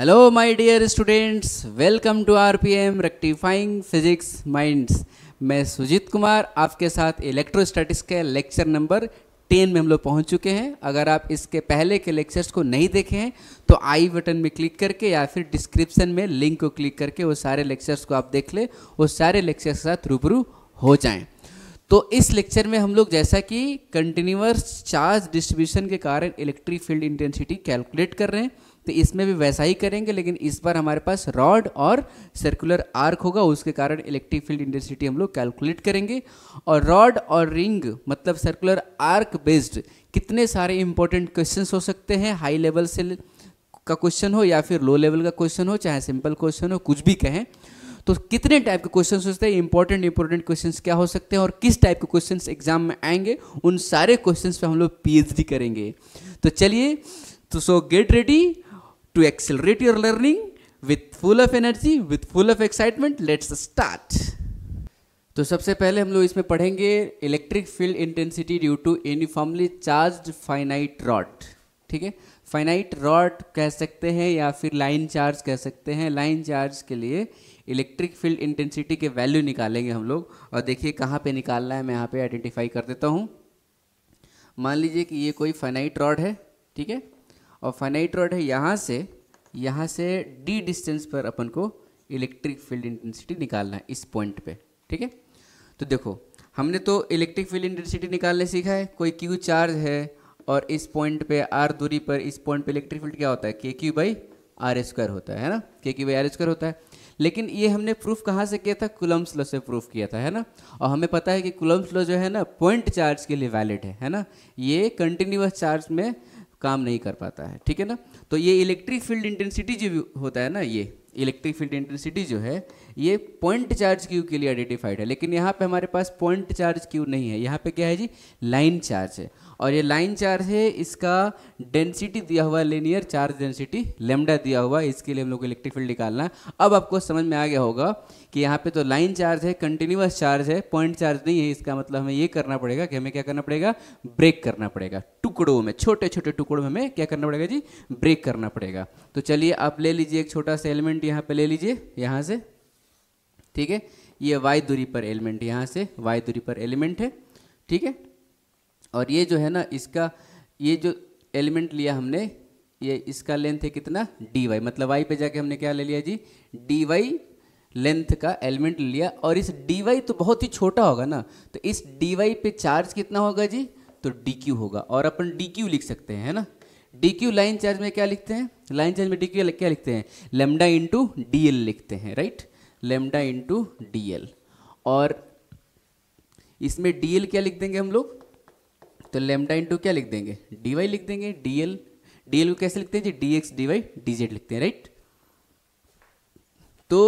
Hello my dear students welcome to RPM rectifying physics minds मैं सुजीत कुमार आपके साथ electrostatics के लेक्चर नंबर टेन में हम लोग पहुंच चुके हैं अगर आप इसके पहले के लेक्चर्स को नहीं देखे हैं तो आई बटन में क्लिक करके या फिर डिस्क्रिप्शन में लिंक को क्लिक करके वो सारे लेक्चर्स को आप देख लें वो सारे लेक्चर्स के साथ रूबरू हो जाएँ तो इस लेक्चर में हम लोग जैसा कि कंटिन्यूस चार्ज डिस्ट्रीब्यूशन के कारण इलेक्ट्रिक फील्ड इंटेंसिटी कैलकुलेट कर रहे हैं तो इसमें भी वैसा ही करेंगे लेकिन इस बार हमारे पास रॉड और सर्कुलर आर्क होगा उसके कारण इलेक्ट्रिक फील्ड इंटेंसिटी हम लोग कैलकुलेट करेंगे और रॉड और रिंग मतलब सर्कुलर आर्क बेस्ड कितने सारे इंपॉर्टेंट क्वेश्चन हो सकते हैं हाई लेवल से का क्वेश्चन हो या फिर लो लेवल का क्वेश्चन हो चाहे सिंपल क्वेश्चन हो कुछ भी कहें तो कितने टाइप के क्वेश्चन हो सकते हैं इंपॉर्टेंट इंपॉर्टेंट क्वेश्चन क्या हो सकते हैं और किस टाइप के क्वेश्चन एग्जाम में आएंगे उन सारे क्वेश्चन पे हम लोग पी करेंगे तो चलिए तो so get ready to accelerate your learning with full of energy with full of excitement let's start तो सबसे पहले हम लोग इसमें पढ़ेंगे electric field intensity due to uniformly charge finite rod ठीक है फाइनाइट रॉड कह सकते हैं या फिर लाइन चार्ज कह सकते हैं लाइन चार्ज के लिए इलेक्ट्रिक फील्ड इंटेंसिटी के वैल्यू निकालेंगे हम लोग और देखिए कहाँ पे निकालना है मैं यहाँ पे आइडेंटिफाई कर देता हूँ मान लीजिए कि ये कोई फाइनाइट रॉड है ठीक है और फाइनाइट रॉड है यहाँ से यहाँ से डी डिस्टेंस पर अपन को इलेक्ट्रिक फील्ड इंटेंसिटी निकालना है इस पॉइंट पे ठीक है तो देखो हमने तो इलेक्ट्रिक फील्ड इंटेंसिटी निकालने सीखा है कोई क्यू चार्ज है और इस पॉइंट पे आर दूरी पर इस पॉइंट पे इलेक्ट्रिक फील्ड क्या होता है K Q by are square होता है, ना के क्यू बाई आर स्क्वायर होता है लेकिन ये हमने प्रूफ कहाँ से किया था कुलम्स लॉ से प्रूफ किया था है ना और हमें पता है कि कुलम्स लॉ जो है ना पॉइंट चार्ज के लिए वैलिड है है ना ये कंटिन्यूस चार्ज में काम नहीं कर पाता है ठीक है ना तो ये इलेक्ट्रिक फील्ड इंटेंसिटी जो होता है ना ये इलेक्ट्रिक फील्ड इंटेंसिटी जो है ये पॉइंट चार्ज क्यू के लिए आइडेंटिफाइड है लेकिन यहाँ पे हमारे पास पॉइंट चार्ज क्यू नहीं है यहाँ पे क्या है जी लाइन चार्ज है और ये लाइन चार्ज है इसका डेंसिटी दिया हुआ लेनियर चार्ज डेंसिटी लेमडा दिया हुआ इसके लिए हम लोग को इलेक्ट्रिक फील्ड निकालना है अब आपको समझ में आ गया होगा कि यहाँ पे तो लाइन चार्ज है कंटिन्यूस चार्ज है पॉइंट चार्ज नहीं है इसका मतलब हमें ये करना पड़ेगा कि हमें क्या करना पड़ेगा ब्रेक करना पड़ेगा टुकड़ों में छोटे छोटे टुकड़ों में हमें क्या करना पड़ेगा जी ब्रेक करना पड़ेगा तो चलिए आप ले लीजिए एक छोटा सा एलिमेंट यहाँ पे ले लीजिए यहाँ से ठीक है ये वाई दूरी पर एलिमेंट यहाँ से वाई दूरी पर एलिमेंट है ठीक है और ये जो है ना इसका ये जो एलिमेंट लिया हमने ये इसका लेंथ है कितना डी वाई मतलब वाई पे जाके हमने क्या ले लिया जी डी वाई लेंथ का एलिमेंट लिया और इस डी वाई तो बहुत ही छोटा होगा ना तो इस डी वाई पे चार्ज कितना होगा जी तो डी क्यू होगा और अपन डी क्यू लिख सकते हैं है ना डी क्यू लाइन चार्ज में क्या लिखते हैं लाइन चार्ज में डी क्यू क्या लिखते हैं लेमडा इंटू डी एल लिखते हैं राइट लेमडा इंटू डी और इसमें डी क्या लिख देंगे हम लोग तो लेमडा इंटू क्या लिख देंगे डी लिख देंगे डी एल को कैसे लिखते हैं जी D X D Y D Z लिखते हैं राइट तो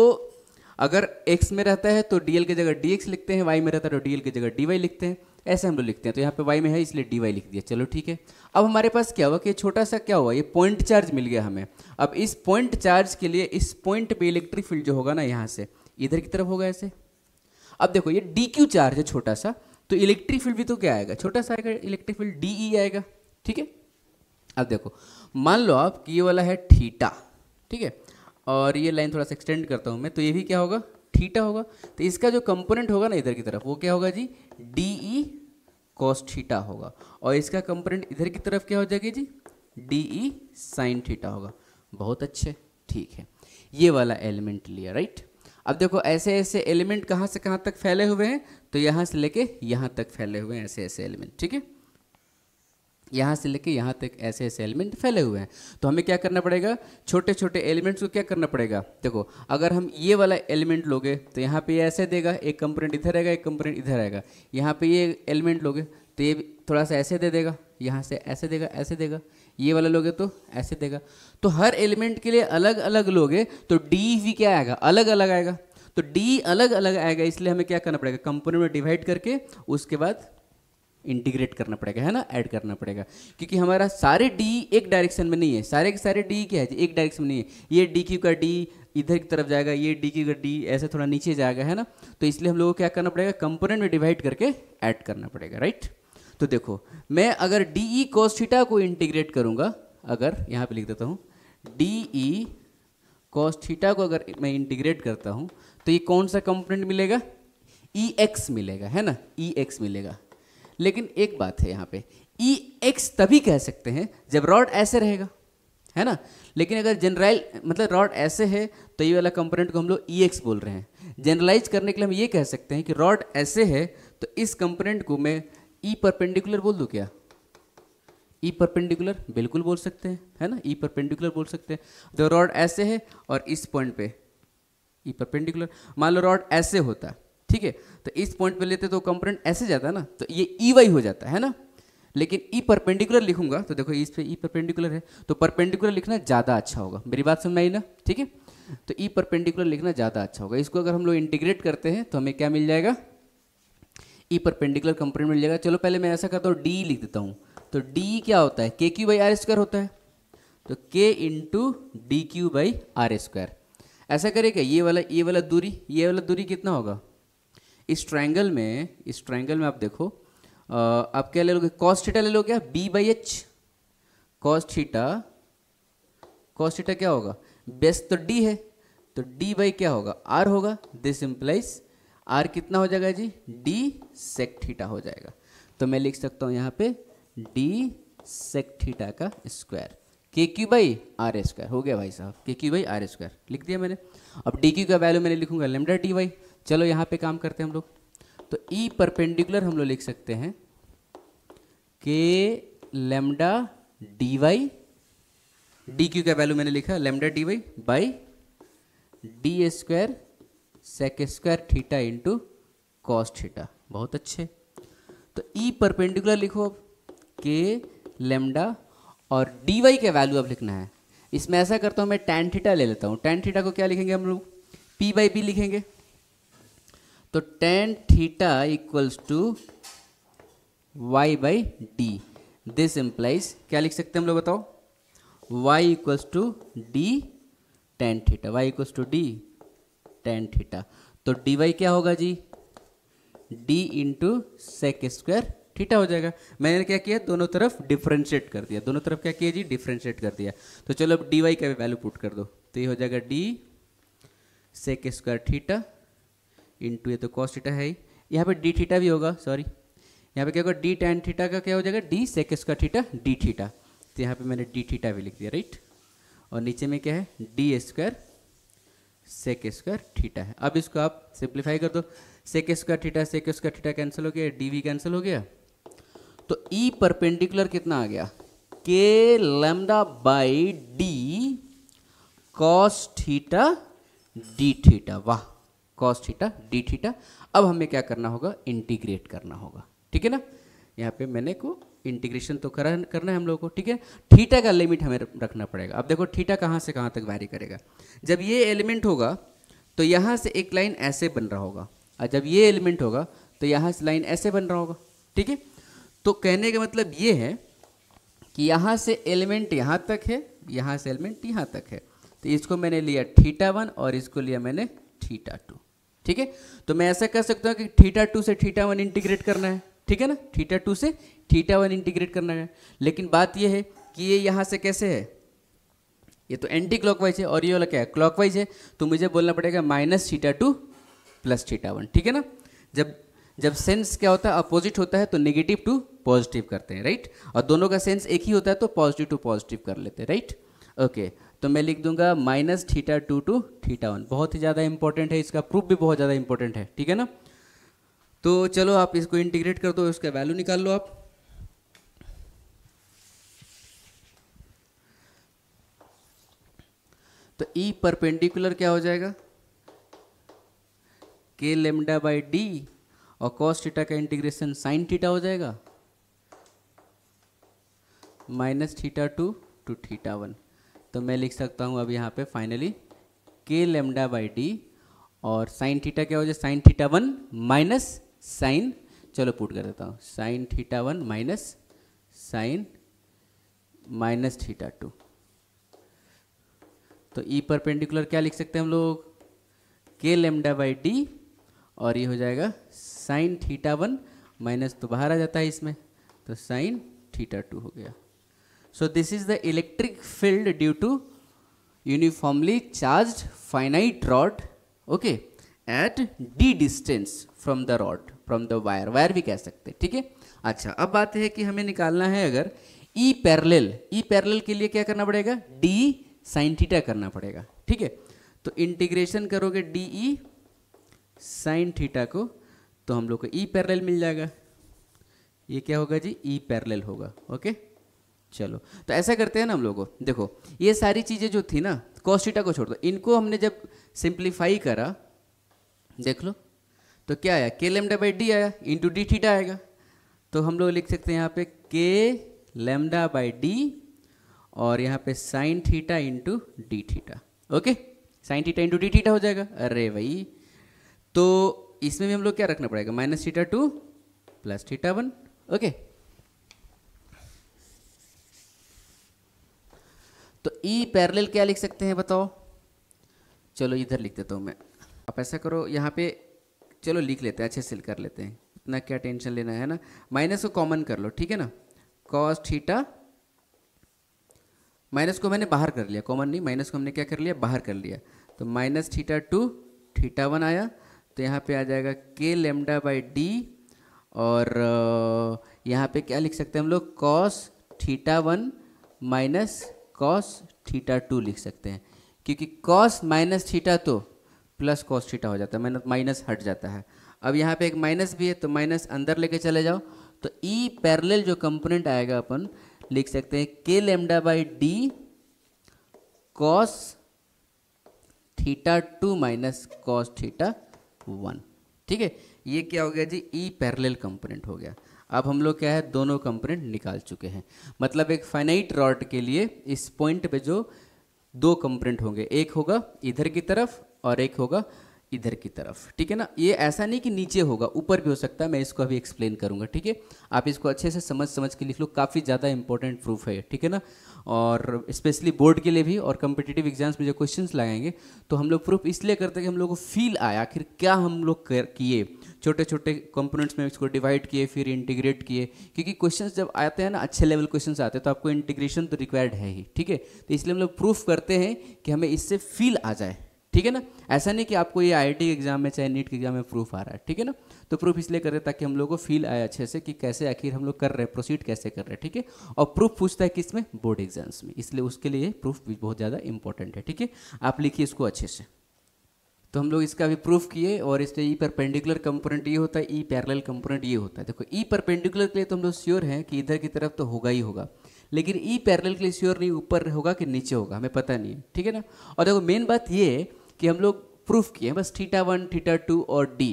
अगर x में रहता है तो dl की जगह dx लिखते हैं y में रहता है तो dl की जगह dy लिखते हैं ऐसे हम लोग लिखते हैं तो यहाँ पे वाई में है इसलिए डी वाई लिख दिया चलो ठीक है अब हमारे पास क्या हुआ कि छोटा सा क्या हुआ ये पॉइंट चार्ज मिल गया हमें अब इस पॉइंट चार्ज के लिए इस पॉइंट पे इलेक्ट्रिक फील्ड जो होगा ना यहाँ से इधर की तरफ होगा ऐसे अब देखो ये डी क्यू चार्ज है छोटा सा तो इलेक्ट्रिक फील्ड भी तो क्या आएगा छोटा सा आएगा इलेक्ट्रिक फील्ड डी ई आएगा ठीक है अब देखो मान लो आप कि ये वाला है ठीटा ठीक है और ये लाइन थोड़ा सा एक्सटेंड करता हूँ मैं तो ये भी क्या होगा थीटा होगा तो इसका जो कंपोनेंट होगा ना इधर की तरफ वो क्या होगा जी डी ई कॉस थीटा होगा और इसका कंपोनेंट इधर की तरफ क्या हो जाएगी जी डी ई साइन थीटा होगा बहुत अच्छे ठीक है ये वाला एलिमेंट लिया राइट अब देखो ऐसे ऐसे एलिमेंट कहाँ से कहाँ तक फैले हुए हैं तो यहाँ से लेके यहाँ तक फैले हुए हैं ऐसे ऐसे एलिमेंट ठीक है यहाँ से लेके यहाँ तक ऐसे ऐसे एलिमेंट फैले हुए हैं तो हमें क्या करना पड़ेगा छोटे छोटे एलिमेंट्स को क्या करना पड़ेगा देखो अगर हम ये वाला एलिमेंट लोगे तो यहाँ पे ये ऐसे देगा एक कंपोनेंट इधर रहेगा एक कंपोनेंट इधर रहेगा यहाँ पे ये एलिमेंट लोगे तो ये थोड़ा सा ऐसे दे देगा यहाँ से ऐसे देगा ऐसे देगा ये वाला लोगे तो ऐसे देगा तो हर एलिमेंट के लिए अलग अलग लोगे तो डी भी क्या आएगा अलग अलग आएगा तो डी अलग अलग आएगा इसलिए हमें क्या करना पड़ेगा कंपोनेंट में डिवाइड करके उसके बाद इंटीग्रेट करना पड़ेगा है ना ऐड करना पड़ेगा क्योंकि हमारा सारे डी एक डायरेक्शन में नहीं है सारे के सारे डी क्या है एक डायरेक्शन में नहीं है ये डी क्यू का डी इधर की तरफ जाएगा ये डी क्यू का डी ऐसे थोड़ा नीचे जाएगा है ना तो इसलिए हम लोगों को क्या करना पड़ेगा कंपोनेंट में डिवाइड करके ऐड करना पड़ेगा राइट तो देखो मैं अगर डी ई कॉस्टिटा को इंटीग्रेट करूँगा अगर यहाँ पर लिख देता हूँ डी ई कॉस्टिटा को अगर मैं इंटीग्रेट करता हूँ तो ये कौन सा कंपोनेंट मिलेगा ई e एक्स मिलेगा है ना ई e एक्स मिलेगा लेकिन एक बात है यहाँ पे ई e एक्स तभी कह सकते हैं जब रॉड ऐसे रहेगा है ना लेकिन अगर जनरल मतलब रॉड ऐसे है तो ये वाला कंपोनेंट को हम लोग ई e एक्स बोल रहे हैं जनरलाइज करने के लिए हम ये कह सकते हैं कि रॉड ऐसे है तो इस कंपोनेंट को मैं ई e परपेंडिकुलर बोल दूँ क्या ई परपेंडिकुलर बिल्कुल बोल सकते हैं है ना ई परपेंडिकुलर बोल सकते हैं तो रॉड ऐसे है और इस पॉइंट पे ई परपेंडिकुलर मान लो रॉड ऐसे होता ठीक है तो इस पॉइंट पे लेते तो कंपोनेंट ऐसे जाता है ना तो ये ई e वाई हो जाता है ना लेकिन ई e परपेंडिकुलर लिखूंगा तो देखो इस पे ई e परपेंडिकुलर है तो परपेंडिकुलर लिखना ज़्यादा अच्छा होगा मेरी बात समझ आई ना ठीक है तो ई परपेंडिकुलर लिखना ज़्यादा अच्छा होगा इसको अगर हम लोग इंटीग्रेट करते हैं तो हमें क्या मिल जाएगा ई परपेंडिकुलर कंपोनेंट मिल जाएगा चलो पहले मैं ऐसा करता हूँ डी लिख देता हूँ तो डी क्या होता है K Q by are square होता है तो K into D Q by are square ऐसा करेगा ये वाला ये वाला दूरी ये वाला दूरी कितना होगा इस ट्रायंगल में इस ट्रायंगल में आप देखो आप क्या ले लोगे कॉस थीटा ले लोगे B by H cos theta cos theta cos theta base तो डी है तो डी बाई क्या होगा आर होगा दिस इम्प्लाइज आर कितना हो जाएगा जी डी सेक थीटा हो जाएगा तो मैं लिख सकता हूँ यहाँ पे डी सेक थीटा का square K Q by are square हो गया भाई साहब के क्यू बाई आर स्क्वायर लिख दिया मैंने अब डी क्यू का वैल्यू मैंने लिखूंगा लेमडा डी वाई चलो यहाँ पे काम करते हैं हम लोग तो ई e परपेंडिकुलर हम लोग लिख सकते हैं के lambda D Y D Q का वैल्यू मैंने लिखा lambda D Y by D square sec square theta into cos theta बहुत अच्छे तो ई e परपेंडिकुलर लिखो अब के लेमडा और डी वाई का वैल्यू अब लिखना है इसमें ऐसा करता हूँ मैं टेन थीटा ले लेता हूँ टेन थीटा को क्या लिखेंगे हम लोग पी बाई पी लिखेंगे तो tan theta equals to Y by D this implies क्या लिख सकते हैं हम लोग बताओ Y equals to D tan theta Y equals to D tan theta तो डी वाई क्या होगा जी D into sec square theta हो जाएगा मैंने क्या किया दोनों तरफ डिफ्रेंशिएट कर दिया दोनों तरफ क्या किया जी डिफ्रेंशिएट कर दिया तो चलो अब डी वाई का वैल्यू पुट कर दो तो ये हो जाएगा D sec square theta into ये तो कॉस थीटा है ही यहाँ पे डी थीटा भी होगा सॉरी यहाँ पे क्या होगा डी टेन थीटा का क्या हो जाएगा D sec square theta D theta तो यहाँ पे मैंने डी थीटा भी लिख दिया राइट और नीचे में क्या है D square sec square theta है अब इसको आप सिंप्लीफाई कर दो sec square theta sec square theta cancel हो गया डी वी कैंसिल हो गया तो ई e परपेंडिकुलर कितना आ गया K lambda by D cos theta D theta वाह कॉस थीटा डी थीटा अब हमें क्या करना होगा इंटीग्रेट करना होगा ठीक है ना यहाँ पे मैंने को इंटीग्रेशन तो करा करना है हम लोगों को ठीक है थीटा का लिमिट हमें रखना पड़ेगा अब देखो थीटा कहाँ से कहाँ तक वैरी करेगा जब ये एलिमेंट होगा तो यहाँ से एक लाइन ऐसे बन रहा होगा और जब ये एलिमेंट होगा तो यहाँ से लाइन ऐसे बन रहा होगा ठीक है तो कहने का मतलब ये है कि यहाँ से एलिमेंट यहाँ तक है यहाँ से एलिमेंट यहाँ तक है तो इसको मैंने लिया थीटा वन और इसको लिया मैंने थीटा टू ठीक है तो मैं ऐसा कर सकता हूँ कि थीटा टू से थीटा वन इंटीग्रेट करना है ठीक है ना थीटा टू से थीटा वन इंटीग्रेट करना है लेकिन बात यह है कि ये यहाँ से कैसे है ये तो एंटी क्लॉकवाइज है और ये वाला क्या है क्लॉकवाइज है तो मुझे बोलना पड़ेगा minus theta two plus theta one ठीक है ना जब जब सेंस क्या होता है अपोजिट होता है तो नेगेटिव टू पॉजिटिव करते हैं राइट और दोनों का सेंस एक ही होता है तो पॉजिटिव टू पॉजिटिव कर लेते हैं राइट ओके तो मैं लिख दूंगा minus theta two to theta one बहुत ही ज़्यादा इंपॉर्टेंट है इसका प्रूफ भी बहुत ज़्यादा इंपॉर्टेंट है ठीक है ना तो चलो आप इसको इंटीग्रेट कर दो उसका वैल्यू निकाल लो आप तो ई e परपेंडिकुलर क्या हो जाएगा के लेमडा बाई डी और कॉस थीटा का इंटीग्रेशन साइन थीटा हो जाएगा minus theta two to theta one तो मैं लिख सकता हूँ अब यहाँ पे finally K lambda by D और साइन थीटा क्या हो जाए sine theta one minus sine चलो पुट कर देता हूँ sine theta one minus sine minus theta two तो ई e परपेंडिकुलर क्या लिख सकते हैं हम लोग के लेमडा बाई डी और ये हो जाएगा साइन थीटा वन माइनस तो बाहर आ जाता है इसमें तो साइन थीटा टू हो गया so this is the electric field due to uniformly charged finite rod okay at d distance from the rod from the wire wire भी कह सकते हैं ठीक है अच्छा अब बात है कि हमें निकालना है अगर ई पैरेलल ई पैरेलल के लिए क्या करना पड़ेगा डी साइन थीटा करना पड़ेगा ठीक है तो इंटीग्रेशन करोगे डी ई साइन थीटा को तो हम लोग को ई e पैरेलल मिल जाएगा ये क्या होगा जी ई e पैरेलल होगा ओके चलो तो ऐसा करते हैं ना हम लोगों देखो ये सारी चीज़ें जो थी ना कॉस्टिटा को छोड़ दो इनको हमने जब सिंप्लीफाई करा देख लो तो क्या आया के लेमडा बाई डी आया इंटू डी थीटा आएगा तो हम लोग लिख सकते हैं यहाँ पे के लेमडा बाई डी और यहाँ पे sine theta into D theta okay sine theta into D theta हो जाएगा अरे भाई तो इसमें भी हम लोग क्या रखना पड़ेगा minus theta two plus theta one okay तो ई e पैरेलल क्या लिख सकते हैं बताओ चलो इधर लिख देता हूँ मैं आप ऐसा करो यहाँ पे चलो लिख लेते हैं अच्छे से कर लेते हैं इतना क्या टेंशन लेना है ना माइनस को कॉमन कर लो ठीक है ना कॉस थीटा माइनस को मैंने बाहर कर लिया कॉमन नहीं माइनस को हमने क्या कर लिया बाहर कर लिया तो minus theta two theta one आया तो यहाँ पे आ जाएगा के लेमडा बाई डी और यहाँ पे क्या लिख सकते हैं हम लोग cos theta one minus cos theta two लिख सकते हैं क्योंकि कॉस माइनस थीटा तो प्लस कॉस थीटा हो जाता है माइनस हट जाता है अब यहाँ पे एक माइनस भी है तो माइनस अंदर लेके चले जाओ तो ई e पैरेलल जो कंपोनेंट आएगा अपन लिख सकते हैं के lambda by D cos theta two minus cos theta one ठीक है ये क्या हो गया जी ई पैरेलल कंपोनेंट हो गया अब हम लोग क्या है दोनों कंपोनेंट निकाल चुके हैं मतलब एक फाइनाइट रॉड के लिए इस पॉइंट पे जो दो कंपोनेंट होंगे एक होगा इधर की तरफ और एक होगा इधर की तरफ ठीक है ना ये ऐसा नहीं कि नीचे होगा ऊपर भी हो सकता है मैं इसको अभी एक्सप्लेन करूँगा ठीक है आप इसको अच्छे से समझ समझ के लिख लो काफ़ी ज़्यादा इंपॉर्टेंट प्रूफ है ठीक है ना और स्पेशली बोर्ड के लिए भी और कम्पिटेटिव एग्जाम्स में जो क्वेश्चन लगाएंगे तो हम लोग प्रूफ इसलिए करते हैं कि हम लोग को फील आया आखिर क्या हम लोग किए छोटे छोटे कंपोनेंट्स में इसको डिवाइड किए फिर इंटीग्रेट किए क्योंकि क्वेश्चन जब आते हैं ना अच्छे लेवल क्वेश्चन आते हैं तो आपको इंटीग्रेशन तो रिक्वायर्ड है ही ठीक है तो इसलिए हम लोग प्रूफ करते हैं कि हमें इससे फील आ जाए ठीक है ना ऐसा नहीं कि आपको ये आई के एग्जाम में चाहे नीट के एग्जाम में प्रूफ आ रहा है ठीक है ना तो प्रूफ इसलिए कर रहे हैं ताकि हम लोग को फील आए अच्छे से कि कैसे आखिर हम लोग कर रहे हैं प्रोसीड कैसे कर रहे हैं ठीक है और प्रूफ पूछता है किस में बोर्ड एग्जाम्स में इसलिए उसके लिए प्रूफ भी बहुत ज़्यादा इंपॉर्टेंट है ठीक है आप लिखिए इसको अच्छे से तो हम लोग इसका भी प्रूफ किए और इसमें ई परपेंडिकुलर कंपोनेंट ये होता है ई पैरल कंपोनेंट ये होता है देखो ई e परपेंडिकुलर के लिए तो हम लोग श्योर हैं कि इधर की तरफ तो होगा ही होगा लेकिन ई e पैरल के लिए श्योर नहीं ऊपर होगा कि नीचे होगा हमें पता नहीं है ठीक है ना और देखो मेन बात ये कि हम लोग प्रूफ किए हैं बस थीटा वन थीटा टू और डी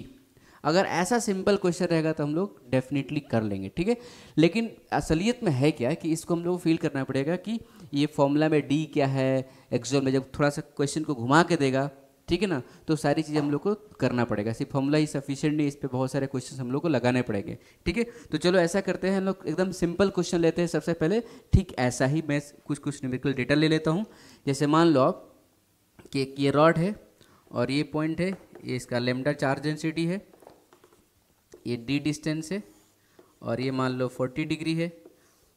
अगर ऐसा सिंपल क्वेश्चन रहेगा तो हम लोग डेफिनेटली कर लेंगे ठीक है लेकिन असलियत में है क्या कि इसको हम लोग फील करना पड़ेगा कि ये फॉर्मूला में डी क्या है एक्जोन में जब थोड़ा सा क्वेश्चन को घुमा के देगा ठीक है ना तो सारी चीज़ें हम लोग को करना पड़ेगा सिर्फ फॉर्मूला ही सफिशियंट नहीं इस पर बहुत सारे क्वेश्चन हम लोग को लगाने पड़ेंगे ठीक है तो चलो ऐसा करते हैं हम लोग एकदम सिंपल क्वेश्चन लेते हैं सबसे पहले ठीक ऐसा ही मैं कुछ कुछ न्यूमेरिकल डेटा ले लेता हूँ जैसे मान लो आप कि एक ये रॉड है और ये पॉइंट है ये इसका लेमडा चार्ज डेंसिटी है ये डी डिस्टेंस है और ये मान लो फोर्टी डिग्री है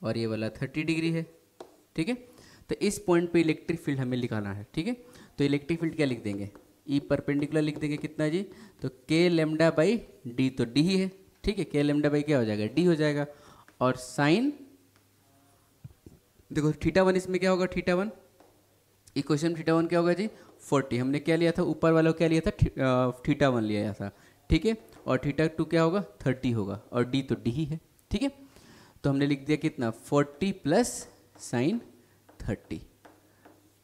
और ये वाला थर्टी डिग्री है ठीक है तो इस पॉइंट पे इलेक्ट्रिक फील्ड हमें लिखाना है ठीक है तो इलेक्ट्रिक फील्ड क्या लिख देंगे ई e परपेंडिकुलर लिख देंगे कितना जी तो के लेमडा बाई डी तो डी ही है ठीक है के लेमडा बाई क्या हो जाएगा डी हो जाएगा और साइन देखो थीटा वन इसमें क्या होगा theta one equation theta one क्या होगा जी फोर्टी हमने क्या लिया था ऊपर वाला क्या लिया था थीटा वन लिया था ठीक है और थीटा टू क्या होगा थर्टी होगा और डी तो डी ही है ठीक है तो हमने लिख दिया कितना forty plus sine thirty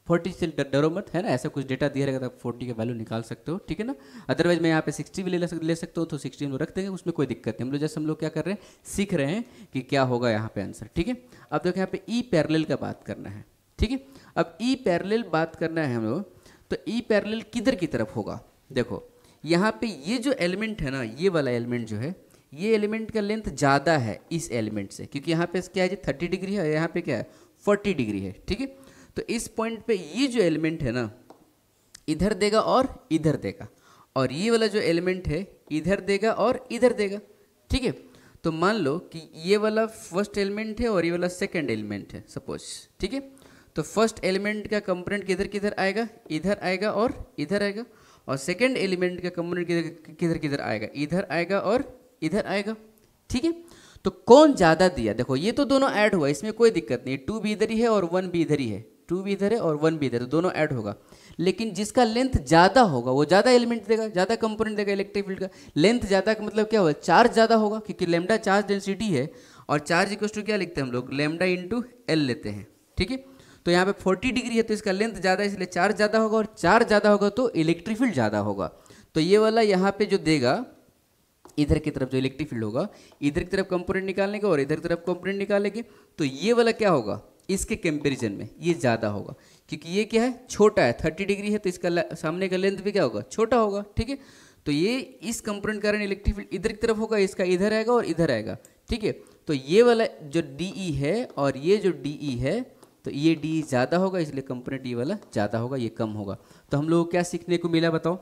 forty से डरो मत है ना ऐसा कुछ डेटा दिया रहेगा तो आप फोर्टी का वैल्यू निकाल सकते हो ठीक है ना अदरवाइज मैं यहाँ पे सिक्सटी भी ले ले सकते हो तो सिक्सटी हम लोग रख देंगे उसमें कोई दिक्कत नहीं हम लोग जैसे हम लोग क्या कर रहे हैं सीख रहे हैं कि क्या होगा यहाँ पे आंसर ठीक है अब देखो यहाँ पे ई e पैरल का बात करना है ठीक है अब ई e पैरेलल बात करना है हम लोग तो ई e पैरेलल किधर की तरफ होगा देखो यहाँ पे ये जो एलिमेंट है ना ये वाला एलिमेंट जो है ये एलिमेंट का लेंथ ज़्यादा है इस एलिमेंट से क्योंकि यहाँ पे क्या है जी थर्टी डिग्री है यहाँ पे क्या है फोर्टी डिग्री है ठीक है तो इस पॉइंट पे ये जो एलिमेंट है ना इधर देगा और इधर देगा और ये वाला जो एलिमेंट है इधर देगा और इधर देगा ठीक है तो मान लो कि ये वाला फर्स्ट एलिमेंट है और ये वाला सेकेंड एलिमेंट है सपोज ठीक है तो फर्स्ट एलिमेंट का कंपोनेंट किधर किधर आएगा इधर आएगा और इधर आएगा और सेकेंड एलिमेंट का कंपोनेंट किधर किधर किधर आएगा इधर आएगा और इधर आएगा ठीक है तो कौन ज़्यादा दिया देखो ये तो दोनों ऐड हुआ इसमें कोई दिक्कत नहीं टू भी इधर ही है और वन भी इधर ही है टू भी इधर है और वन भी इधर है तो दोनों ऐड होगा लेकिन जिसका लेंथ ज़्यादा होगा वो ज़्यादा एलिमेंट देगा ज़्यादा कंपोनेंट देगा इलेक्ट्रिक फील्ड का लेंथ ज़्यादा का मतलब क्या होगा चार्ज ज़्यादा होगा क्योंकि लेमडा चार्ज डेंसिटी है और चार्ज इक्वस टू क्या लिखते हैं हम लोग लेमडा इंटू एल लेते हैं ठीक है तो यहाँ पे 40 डिग्री है तो इसका लेंथ ज़्यादा है इसलिए चार्ज ज़्यादा होगा और चार्ज ज़्यादा होगा तो इलेक्ट्रिक फील्ड ज़्यादा होगा तो ये वाला यहाँ पे जो देगा इधर की तरफ जो इलेक्ट्रिक फील्ड होगा इधर की तरफ कंपोनेंट निकालने का और इधर की तरफ कंपोनेंट निकालेंगे तो ये वाला क्या होगा इसके कंपेरिजन में ये ज़्यादा होगा क्योंकि ये क्या है छोटा है थर्टी डिग्री है तो इसका सामने का लेंथ भी क्या होगा छोटा होगा ठीक है तो ये इस कंपोनेंट कारण इलेक्ट्रिक फील्ड इधर की तरफ होगा इसका इधर आएगा और इधर आएगा ठीक है तो ये वाला जो डी e है और ये जो डी e है तो ये डी ज़्यादा होगा इसलिए कंपोनेंट ई वाला ज़्यादा होगा ये कम होगा तो हम लोग को क्या सीखने को मिला बताओ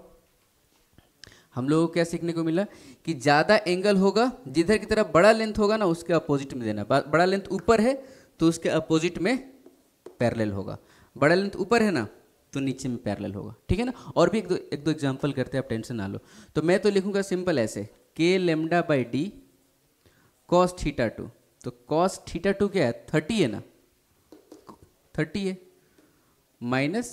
हम लोगों को क्या सीखने को मिला कि ज़्यादा एंगल होगा जिधर की तरफ बड़ा लेंथ होगा ना उसके अपोजिट में देना बड़ा लेंथ ऊपर है तो उसके अपोजिट में पैरेलल होगा बड़ा लेंथ ऊपर है ना तो नीचे में पैरेलल होगा ठीक है ना और भी एक दो एक दो एग्जांपल करते हैं आप टेंशन ना लो तो मैं तो लिखूंगा सिंपल ऐसे K lambda by D cos theta two तो कॉस थीटा टू क्या है थर्टी है ना थर्टी है माइनस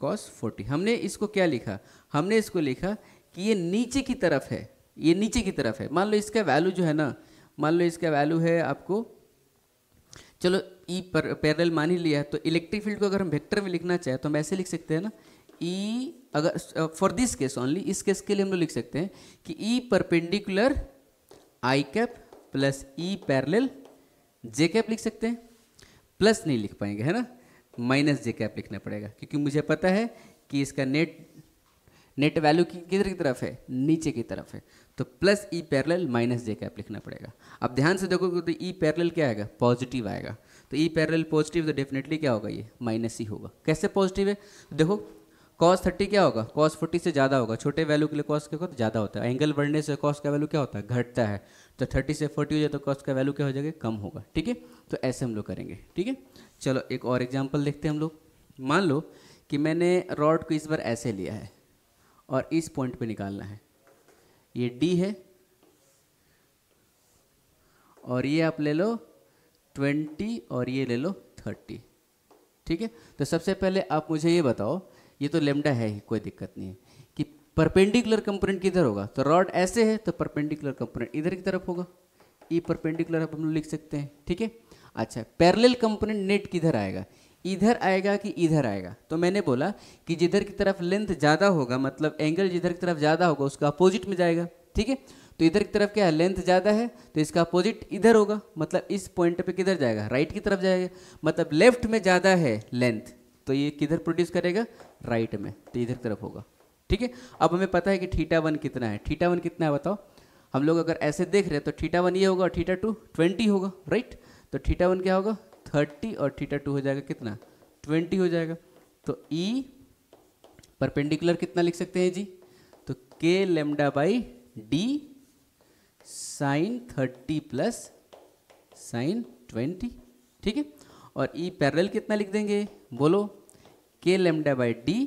कॉस फोर्टी हमने इसको क्या लिखा हमने इसको लिखा कि ये नीचे की तरफ है ये नीचे की तरफ है मान लो इसका वैल्यू जो है ना मान लो इसका वैल्यू है आपको चलो ई e पर पैरल मान ही लिया तो इलेक्ट्रिक फील्ड को अगर हम वेक्टर में लिखना चाहें तो हम ऐसे लिख सकते हैं ना ई e, अगर फॉर दिस केस ओनली इस केस के लिए हम लोग लिख सकते हैं कि E perpendicular I cap plus E parallel J cap लिख सकते हैं प्लस नहीं लिख पाएंगे है ना माइनस जे कैप लिखना पड़ेगा क्योंकि मुझे पता है कि इसका नेट नेट वैल्यू किधर की तरफ है नीचे की तरफ है तो plus E parallel minus J cap लिखना पड़ेगा अब ध्यान से देखोगे तो ई पैरल क्या आएगा पॉजिटिव आएगा तो ई पैरल पॉजिटिव तो डेफिनेटली क्या होगा ये माइनस ही होगा कैसे पॉजिटिव है देखो कॉस थर्टी क्या होगा कॉस फोर्टी से ज़्यादा होगा छोटे वैल्यू के लिए कॉस क्या होता है ज़्यादा होता है एंगल बढ़ने से कॉस का वैल्यू क्या होता है घटता है तो थर्टी से फोर्टी हो जाए तो कॉस्ट का वैल्यू क्या हो जाएगा कम होगा ठीक है तो ऐसे हम लोग करेंगे ठीक है चलो एक और एग्जाम्पल देखते हैं हम लोग मान लो कि मैंने रॉड को इस बार ऐसे लिया है और इस पॉइंट पे निकालना है ये डी है और ये आप ले लो ट्वेंटी और ये ले लो थर्टी ठीक है तो सबसे पहले आप मुझे ये बताओ ये तो लेमडा है ही कोई दिक्कत नहीं है परपेंडिकुलर कंपोनेंट किधर होगा तो रॉड ऐसे है तो परपेंडिकुलर कंपोनेंट इधर की तरफ होगा ई परपेंडिकुलर आप हम लोग लिख सकते हैं ठीक है अच्छा पैरेलल कंपोनेंट नेट किधर आएगा इधर आएगा कि इधर आएगा तो मैंने बोला कि जिधर की तरफ लेंथ ज़्यादा होगा मतलब एंगल जिधर की तरफ ज़्यादा होगा उसका अपोजिट में जाएगा ठीक है तो इधर की तरफ क्या है लेंथ ज़्यादा है तो इसका अपोजिट इधर होगा मतलब इस पॉइंट पे किधर जाएगा राइट की तरफ जाएगा मतलब लेफ्ट में ज़्यादा है लेंथ तो ये किधर प्रोड्यूस करेगा राइट में तो इधर की तरफ होगा ठीक है अब हमें पता है कि ठीटा वन कितना है ठीटा वन कितना है बताओ हम लोग अगर ऐसे देख रहे हैं तो ठीटा वन ये होगा और ठीटा टू ट्वेंटी होगा राइट तो ठीटा वन क्या होगा थर्टी और ठीटा टू हो जाएगा कितना ट्वेंटी हो जाएगा तो ई e परपेंडिकुलर कितना लिख सकते हैं जी तो के lambda by D sine thirty plus sine twenty ठीक है और ई e पैरल कितना लिख देंगे बोलो के लेमडा बाई डी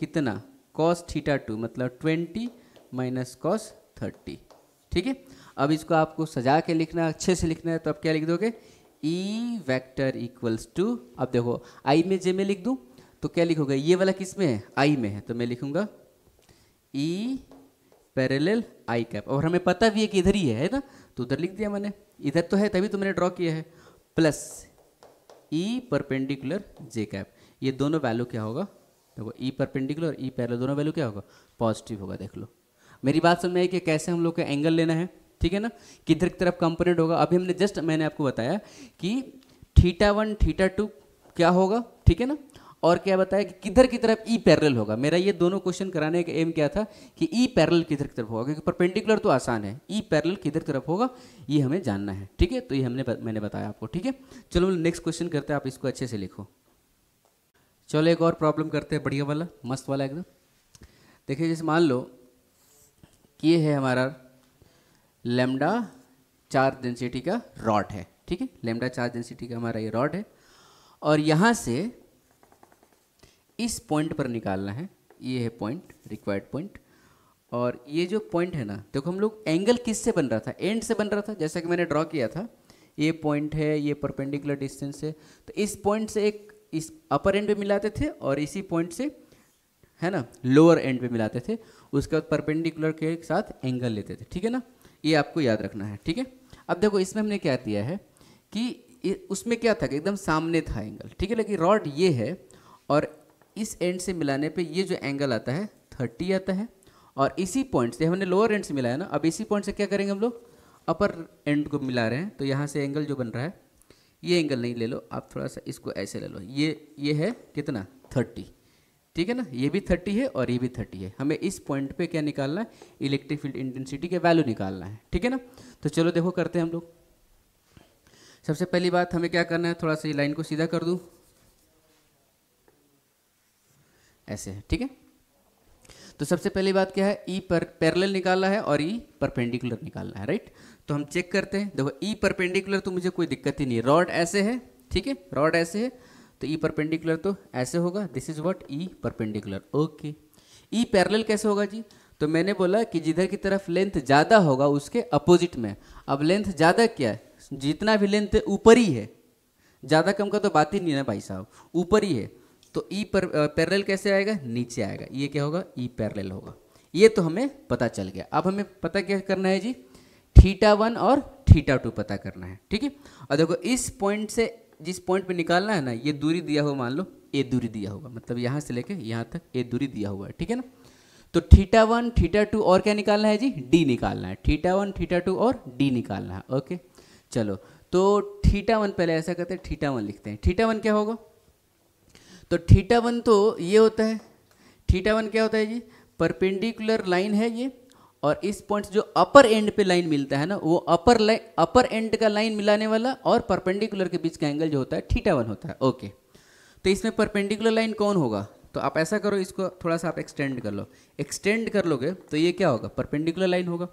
कितना कॉस थीटा टू मतलब ट्वेंटी माइनस कॉस थर्टी ठीक है अब इसको आपको सजा के लिखना अच्छे से लिखना है तो आप क्या लिख दोगे ई वैक्टर इक्वल्स टू अब देखो आई में जे में लिख दूँ तो क्या लिखोगे ये वाला किस में है आई में है तो मैं लिखूंगा ई पैरेलल आई कैप और हमें पता भी है कि इधर ही है, है ना तो उधर लिख दिया मैंने इधर तो है तभी तो मैंने ड्रॉ किया है plus E perpendicular J cap ये दोनों वैल्यू क्या होगा देखो ई परपेंडिकुलर ई पैरल दोनों वैल्यू क्या होगा पॉजिटिव होगा देख लो मेरी बात समझ में आई कि कैसे हम लोग का एंगल लेना है ठीक है ना किधर की तरफ कंपोनेंट होगा अभी हमने जस्ट मैंने आपको बताया कि थीटा वन थीटा टू क्या होगा ठीक है ना और क्या बताया कि किधर की तरफ ई e पैरल होगा मेरा ये दोनों क्वेश्चन कराने का एम क्या था कि ई e पैरल किधर की तरफ होगा क्योंकि परपेंडिकुलर तो आसान है ई e पैरल किधर की तरफ होगा ये हमें जानना है ठीक है तो ये हमने मैंने बताया आपको ठीक है चलो नेक्स्ट क्वेश्चन करते हैं आप इसको अच्छे से लिखो चलो एक और प्रॉब्लम करते हैं बढ़िया वाला मस्त वाला एकदम देखिए जैसे मान लो कि ये है हमारा लेमडा चार डेंसिटी का रॉड है ठीक है लेमडा चार डेंसिटी का हमारा ये रॉड है और यहाँ से इस पॉइंट पर निकालना है ये है पॉइंट रिक्वायर्ड पॉइंट और ये जो पॉइंट है ना देखो हम लोग एंगल किस से बन रहा था एंड से बन रहा था जैसा कि मैंने ड्रॉ किया था ये पॉइंट है ये परपेंडिकुलर डिस्टेंस है तो इस पॉइंट से एक इस अपर एंड पे मिलाते थे और इसी पॉइंट से है ना लोअर एंड पे मिलाते थे उसके बाद परपेंडिकुलर के साथ एंगल लेते थे ठीक है ना ये आपको याद रखना है ठीक है अब देखो इसमें हमने क्या दिया है कि उसमें क्या था कि एकदम सामने था एंगल ठीक है लेकिन रॉड ये है और इस एंड से मिलाने पे ये जो एंगल आता है थर्टी आता है और इसी पॉइंट से हमने लोअर एंड से मिलाया ना अब इसी पॉइंट से क्या करेंगे हम लोग अपर एंड को मिला रहे हैं तो यहाँ से एंगल जो बन रहा है ये एंगल नहीं ले लो आप थोड़ा सा इसको ऐसे ले लो ये ये है कितना थर्टी ठीक है ना ये भी थर्टी है और ये भी थर्टी है हमें इस पॉइंट पे क्या निकालना है इलेक्ट्रिक फील्ड इंटेंसिटी के वैल्यू निकालना है ठीक है ना तो चलो देखो करते हैं हम लोग सबसे पहली बात हमें क्या करना है थोड़ा सा ये लाइन को सीधा कर दूँ ऐसे है ठीक है तो सबसे पहली बात क्या है ई e पर पैरेलल निकालना है और ई e परपेंडिकुलर निकालना है राइट तो हम चेक करते हैं देखो ई e परपेंडिकुलर तो मुझे कोई दिक्कत ही नहीं रॉड ऐसे है ठीक है रॉड ऐसे है तो ई e परपेंडिकुलर तो ऐसे होगा this is what E perpendicular okay E parallel कैसे होगा जी तो मैंने बोला कि जिधर की तरफ लेंथ ज़्यादा होगा उसके अपोजिट में अब लेंथ ज़्यादा क्या है जितना भी लेंथ ऊपर ही है ज़्यादा कम का तो बात ही नहीं ना भाई साहब ऊपर ही है तो ई e पर पैरेलल कैसे आएगा नीचे आएगा ये क्या होगा ई पैरेलल होगा ये तो हमें पता चल गया अब हमें पता क्या करना है जी थीटा वन और थीटा टू पता करना है ठीक है और देखो इस पॉइंट से जिस पॉइंट पे निकालना है ना ये दूरी दिया हुआ मान लो ए दूरी दिया होगा मतलब यहाँ से लेके यहाँ तक ए दूरी दिया हुआ है ठीक है ना तो थीटा वन थीटा टू और क्या निकालना है जी डी निकालना है थीटा वन थीटा टू और डी निकालना है ओके चलो तो थीटा वन पहले ऐसा करते हैं थीटा वन लिखते हैं थीटा वन क्या होगा तो थीटा वन तो ये होता है थीटा वन क्या होता है जी परपेंडिकुलर लाइन है ये और इस पॉइंट जो अपर एंड पे लाइन मिलता है ना वो अपर लाइन अपर एंड का लाइन मिलाने वाला और परपेंडिकुलर के बीच का एंगल जो होता है ठीटा वन होता है ओके तो इसमें परपेंडिकुलर लाइन कौन होगा तो आप ऐसा करो इसको थोड़ा सा आप एक्सटेंड कर लो एक्सटेंड कर लोगे तो ये क्या होगा परपेंडिकुलर लाइन होगा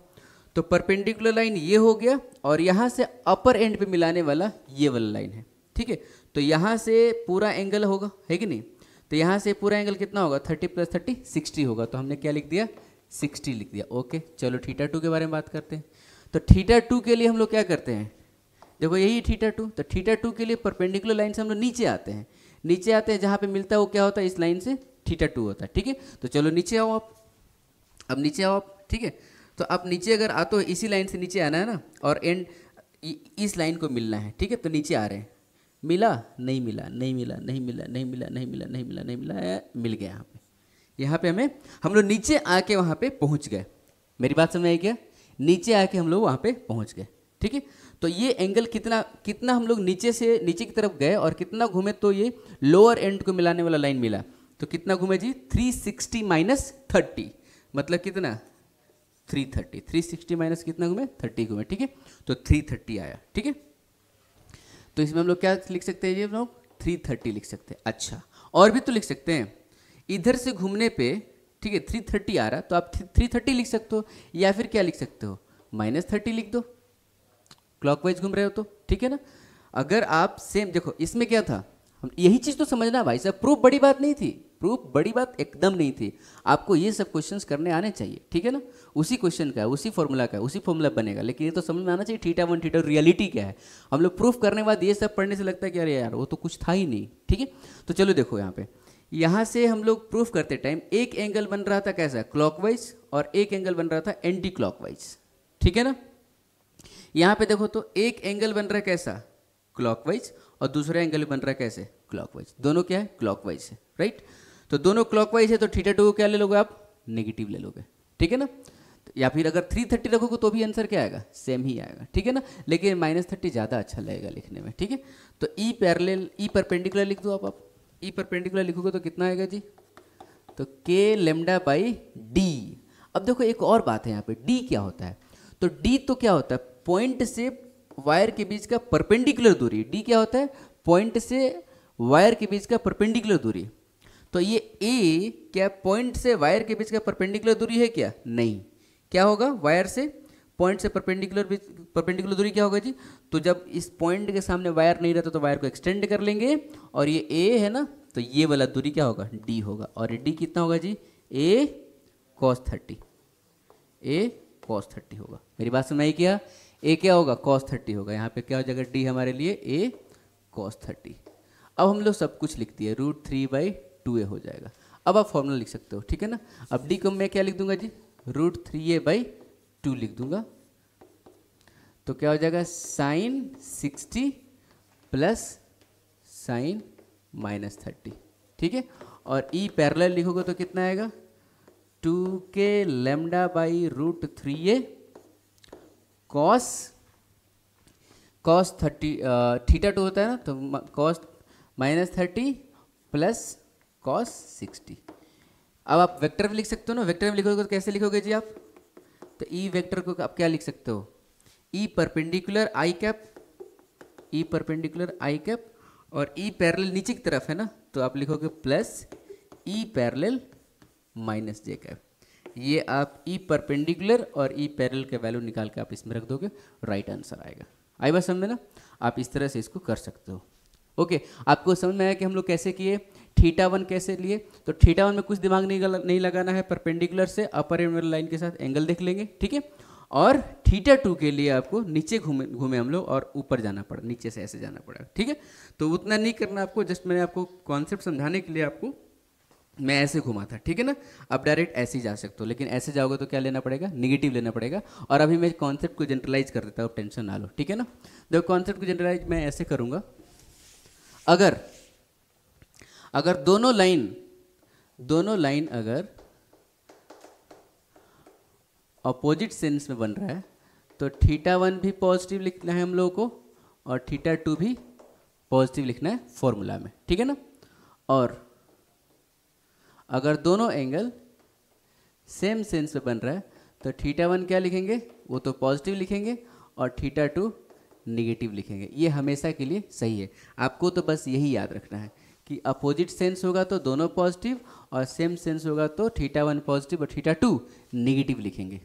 तो परपेंडिकुलर लाइन ये हो गया और यहाँ से अपर एंड पे मिलाने वाला ये वाला लाइन है ठीक है तो यहाँ से पूरा एंगल होगा है कि नहीं तो यहाँ से पूरा एंगल कितना होगा थर्टी प्लस थर्टी सिक्सटी होगा तो हमने क्या लिख दिया सिक्सटी लिख दिया ओके चलो थीटा टू के बारे में बात करते हैं तो थीटा टू के लिए हम लोग क्या करते हैं देखो यही थीटा टू तो थीटा टू के लिए परपेंडिकुलर लाइन से हम लोग नीचे आते हैं नीचे आते हैं जहाँ पे मिलता है वो क्या होता है इस लाइन से थीटा टू होता है ठीक है तो चलो नीचे आओ आप अब नीचे आओ आप ठीक है तो आप नीचे अगर आते हो इसी लाइन से नीचे आना है ना और एंड इस लाइन को मिलना है ठीक है तो नीचे आ रहे हैं मिला नहीं मिला नहीं मिला नहीं मिला नहीं मिला नहीं मिला नहीं मिला नहीं मिला नहीं मिला मिल गया यहाँ पे यहाँ पे हमें हम लोग नीचे आके वहाँ पे पहुँच गए मेरी बात समझ आई क्या नीचे आके हम लोग वहाँ पे पहुँच गए ठीक है तो ये एंगल कितना कितना हम लोग नीचे से नीचे की तरफ गए और कितना घूमे तो ये लोअर एंड को मिलाने वाला लाइन मिला तो कितना घूमे जी 360 सिक्सटी माइनस थर्टी मतलब कितना 330 सिक्सटी माइनस कितना घूमे 30 घूमे ठीक है तो 330 आया ठीक है तो इसमें हम लोग क्या लिख सकते हैं जी हम लोग थर्टी लिख सकते हैं अच्छा और भी तो लिख सकते हैं इधर से घूमने पे ठीक है थ्री थर्टी आ रहा तो आप थ्री थर्टी लिख सकते हो या फिर क्या लिख सकते हो माइनस थर्टी लिख दो क्लॉकवाइज घूम रहे हो तो ठीक है ना अगर आप सेम देखो इसमें क्या था यही चीज़ तो समझना भाई साहब प्रूफ बड़ी बात नहीं थी प्रूफ बड़ी बात एकदम नहीं थी आपको ये सब क्वेश्चंस करने आने चाहिए ठीक है ना उसी क्वेश्चन का उसी फॉर्मूला का उसी फॉर्मूला बनेगा लेकिन ये तो समझ में आना चाहिए थीटा वन थीटा रियलिटी क्या है हम लोग प्रूफ करने के बाद ये सब पढ़ने से लगता है कि अरे यार वो तो कुछ था ही नहीं ठीक है तो चलो देखो यहाँ पे यहां से हम लोग प्रूफ करते टाइम एक एंगल बन रहा था कैसा क्लॉकवाइज और एक एंगल बन रहा था एंटी क्लॉकवाइज ठीक है ना यहां पे देखो तो एक एंगल बन रहा है कैसा क्लॉकवाइज और दूसरा एंगल बन रहा है कैसे क्लॉकवाइज दोनों क्या है क्लॉकवाइज है राइट तो दोनों क्लॉकवाइज है तो थीटा टू को क्या ले लोगे आप नेगेटिव ले लोगे ठीक है ना तो या फिर अगर थ्री थर्टी रखोगे तो भी आंसर क्या आएगा सेम ही आएगा ठीक है ना लेकिन माइनस थर्टी ज़्यादा अच्छा लगेगा लिखने में ठीक है तो ई पैरेलल ई परपेंडिकुलर लिख दो आप, आप ई e परपेंडिकुलर लिखोगे तो कितना आएगा जी तो के लेमडा बाई डी अब देखो एक और बात है यहाँ पे डी क्या होता है तो डी तो क्या होता है पॉइंट से वायर के बीच का परपेंडिकुलर दूरी डी क्या होता है पॉइंट से वायर के बीच का परपेंडिकुलर दूरी तो ये ए क्या पॉइंट से वायर के बीच का परपेंडिकुलर दूरी है क्या नहीं क्या होगा वायर से पॉइंट से परपेंडिकुलर भी परपेंडिकुलर दूरी क्या होगा जी तो जब इस पॉइंट के सामने वायर नहीं रहता तो वायर को एक्सटेंड कर लेंगे और ये ए है ना तो ये वाला दूरी क्या होगा डी होगा और ये डी कितना होगा जी A cos thirty A cos thirty होगा मेरी बात सुन आई क्या ए क्या होगा कॉस थर्टी होगा यहाँ पे क्या हो जाएगा डी हमारे लिए ए कॉस थर्टी अब हम लोग सब कुछ लिख दिए root three by two A हो जाएगा अब आप फॉर्मूला लिख सकते हो ठीक है ना अब डी को मैं क्या लिख दूंगा जी root three A by two लिख दूंगा तो क्या हो जाएगा sine sixty plus sine minus thirty ठीक है और ई e पैरल लिखोगे तो कितना आएगा टू के lambda by root three A cos cos thirty theta two होता है ना तो cos minus thirty plus cos sixty अब आप वेक्टर में लिख सकते हो ना वेक्टर में लिखोगे तो कैसे लिखोगे जी आप तो ई e वेक्टर को आप क्या लिख सकते हो E perpendicular I cap E perpendicular I cap और ई e पैरेलल नीचे की तरफ है ना तो आप लिखोगे plus E parallel minus J cap ये आप ई e परपेंडिकुलर और ई पैरेलल का वैल्यू निकाल के आप इसमें रख दोगे राइट आंसर आएगा आई बात समझ में ना आप इस तरह से इसको कर सकते हो ओके आपको समझ में आया कि हम लोग कैसे किए थीटा वन कैसे लिए तो थीटा वन में कुछ दिमाग नहीं नहीं लगाना है परपेंडिकुलर से अपर एंड लाइन के साथ एंगल देख लेंगे ठीक है और थीटा टू के लिए आपको नीचे घूमे घूमे हम लोग और ऊपर जाना पड़ा नीचे से ऐसे जाना पड़ा ठीक है तो उतना नहीं करना आपको जस्ट मैंने आपको कॉन्सेप्ट समझाने के लिए आपको मैं ऐसे घुमा था ठीक है ना अब डायरेक्ट ऐसे ही जा सकते हो लेकिन ऐसे जाओगे तो क्या लेना पड़ेगा निगेटिव लेना पड़ेगा और अभी मैं कॉन्सेप्ट को जनरलाइज कर देता हूँ टेंशन ना लो ठीक है ना जब कॉन्सेप्ट को जनरलाइज मैं ऐसे करूँगा अगर अगर दोनों लाइन दोनों लाइन अगर अपोजिट सेंस में बन रहा है तो थीटा वन भी पॉजिटिव लिखना है हम लोगों को और थीटा टू भी पॉजिटिव लिखना है फॉर्मूला में ठीक है ना और अगर दोनों एंगल सेम सेंस में बन रहा है तो थीटा वन क्या लिखेंगे वो तो पॉजिटिव लिखेंगे और थीटा टू निगेटिव लिखेंगे ये हमेशा के लिए सही है आपको तो बस यही याद रखना है कि अपोजिट सेंस होगा तो दोनों पॉजिटिव और सेम सेंस होगा तो थीटा वन पॉजिटिव और थीटा टू नेगेटिव लिखेंगे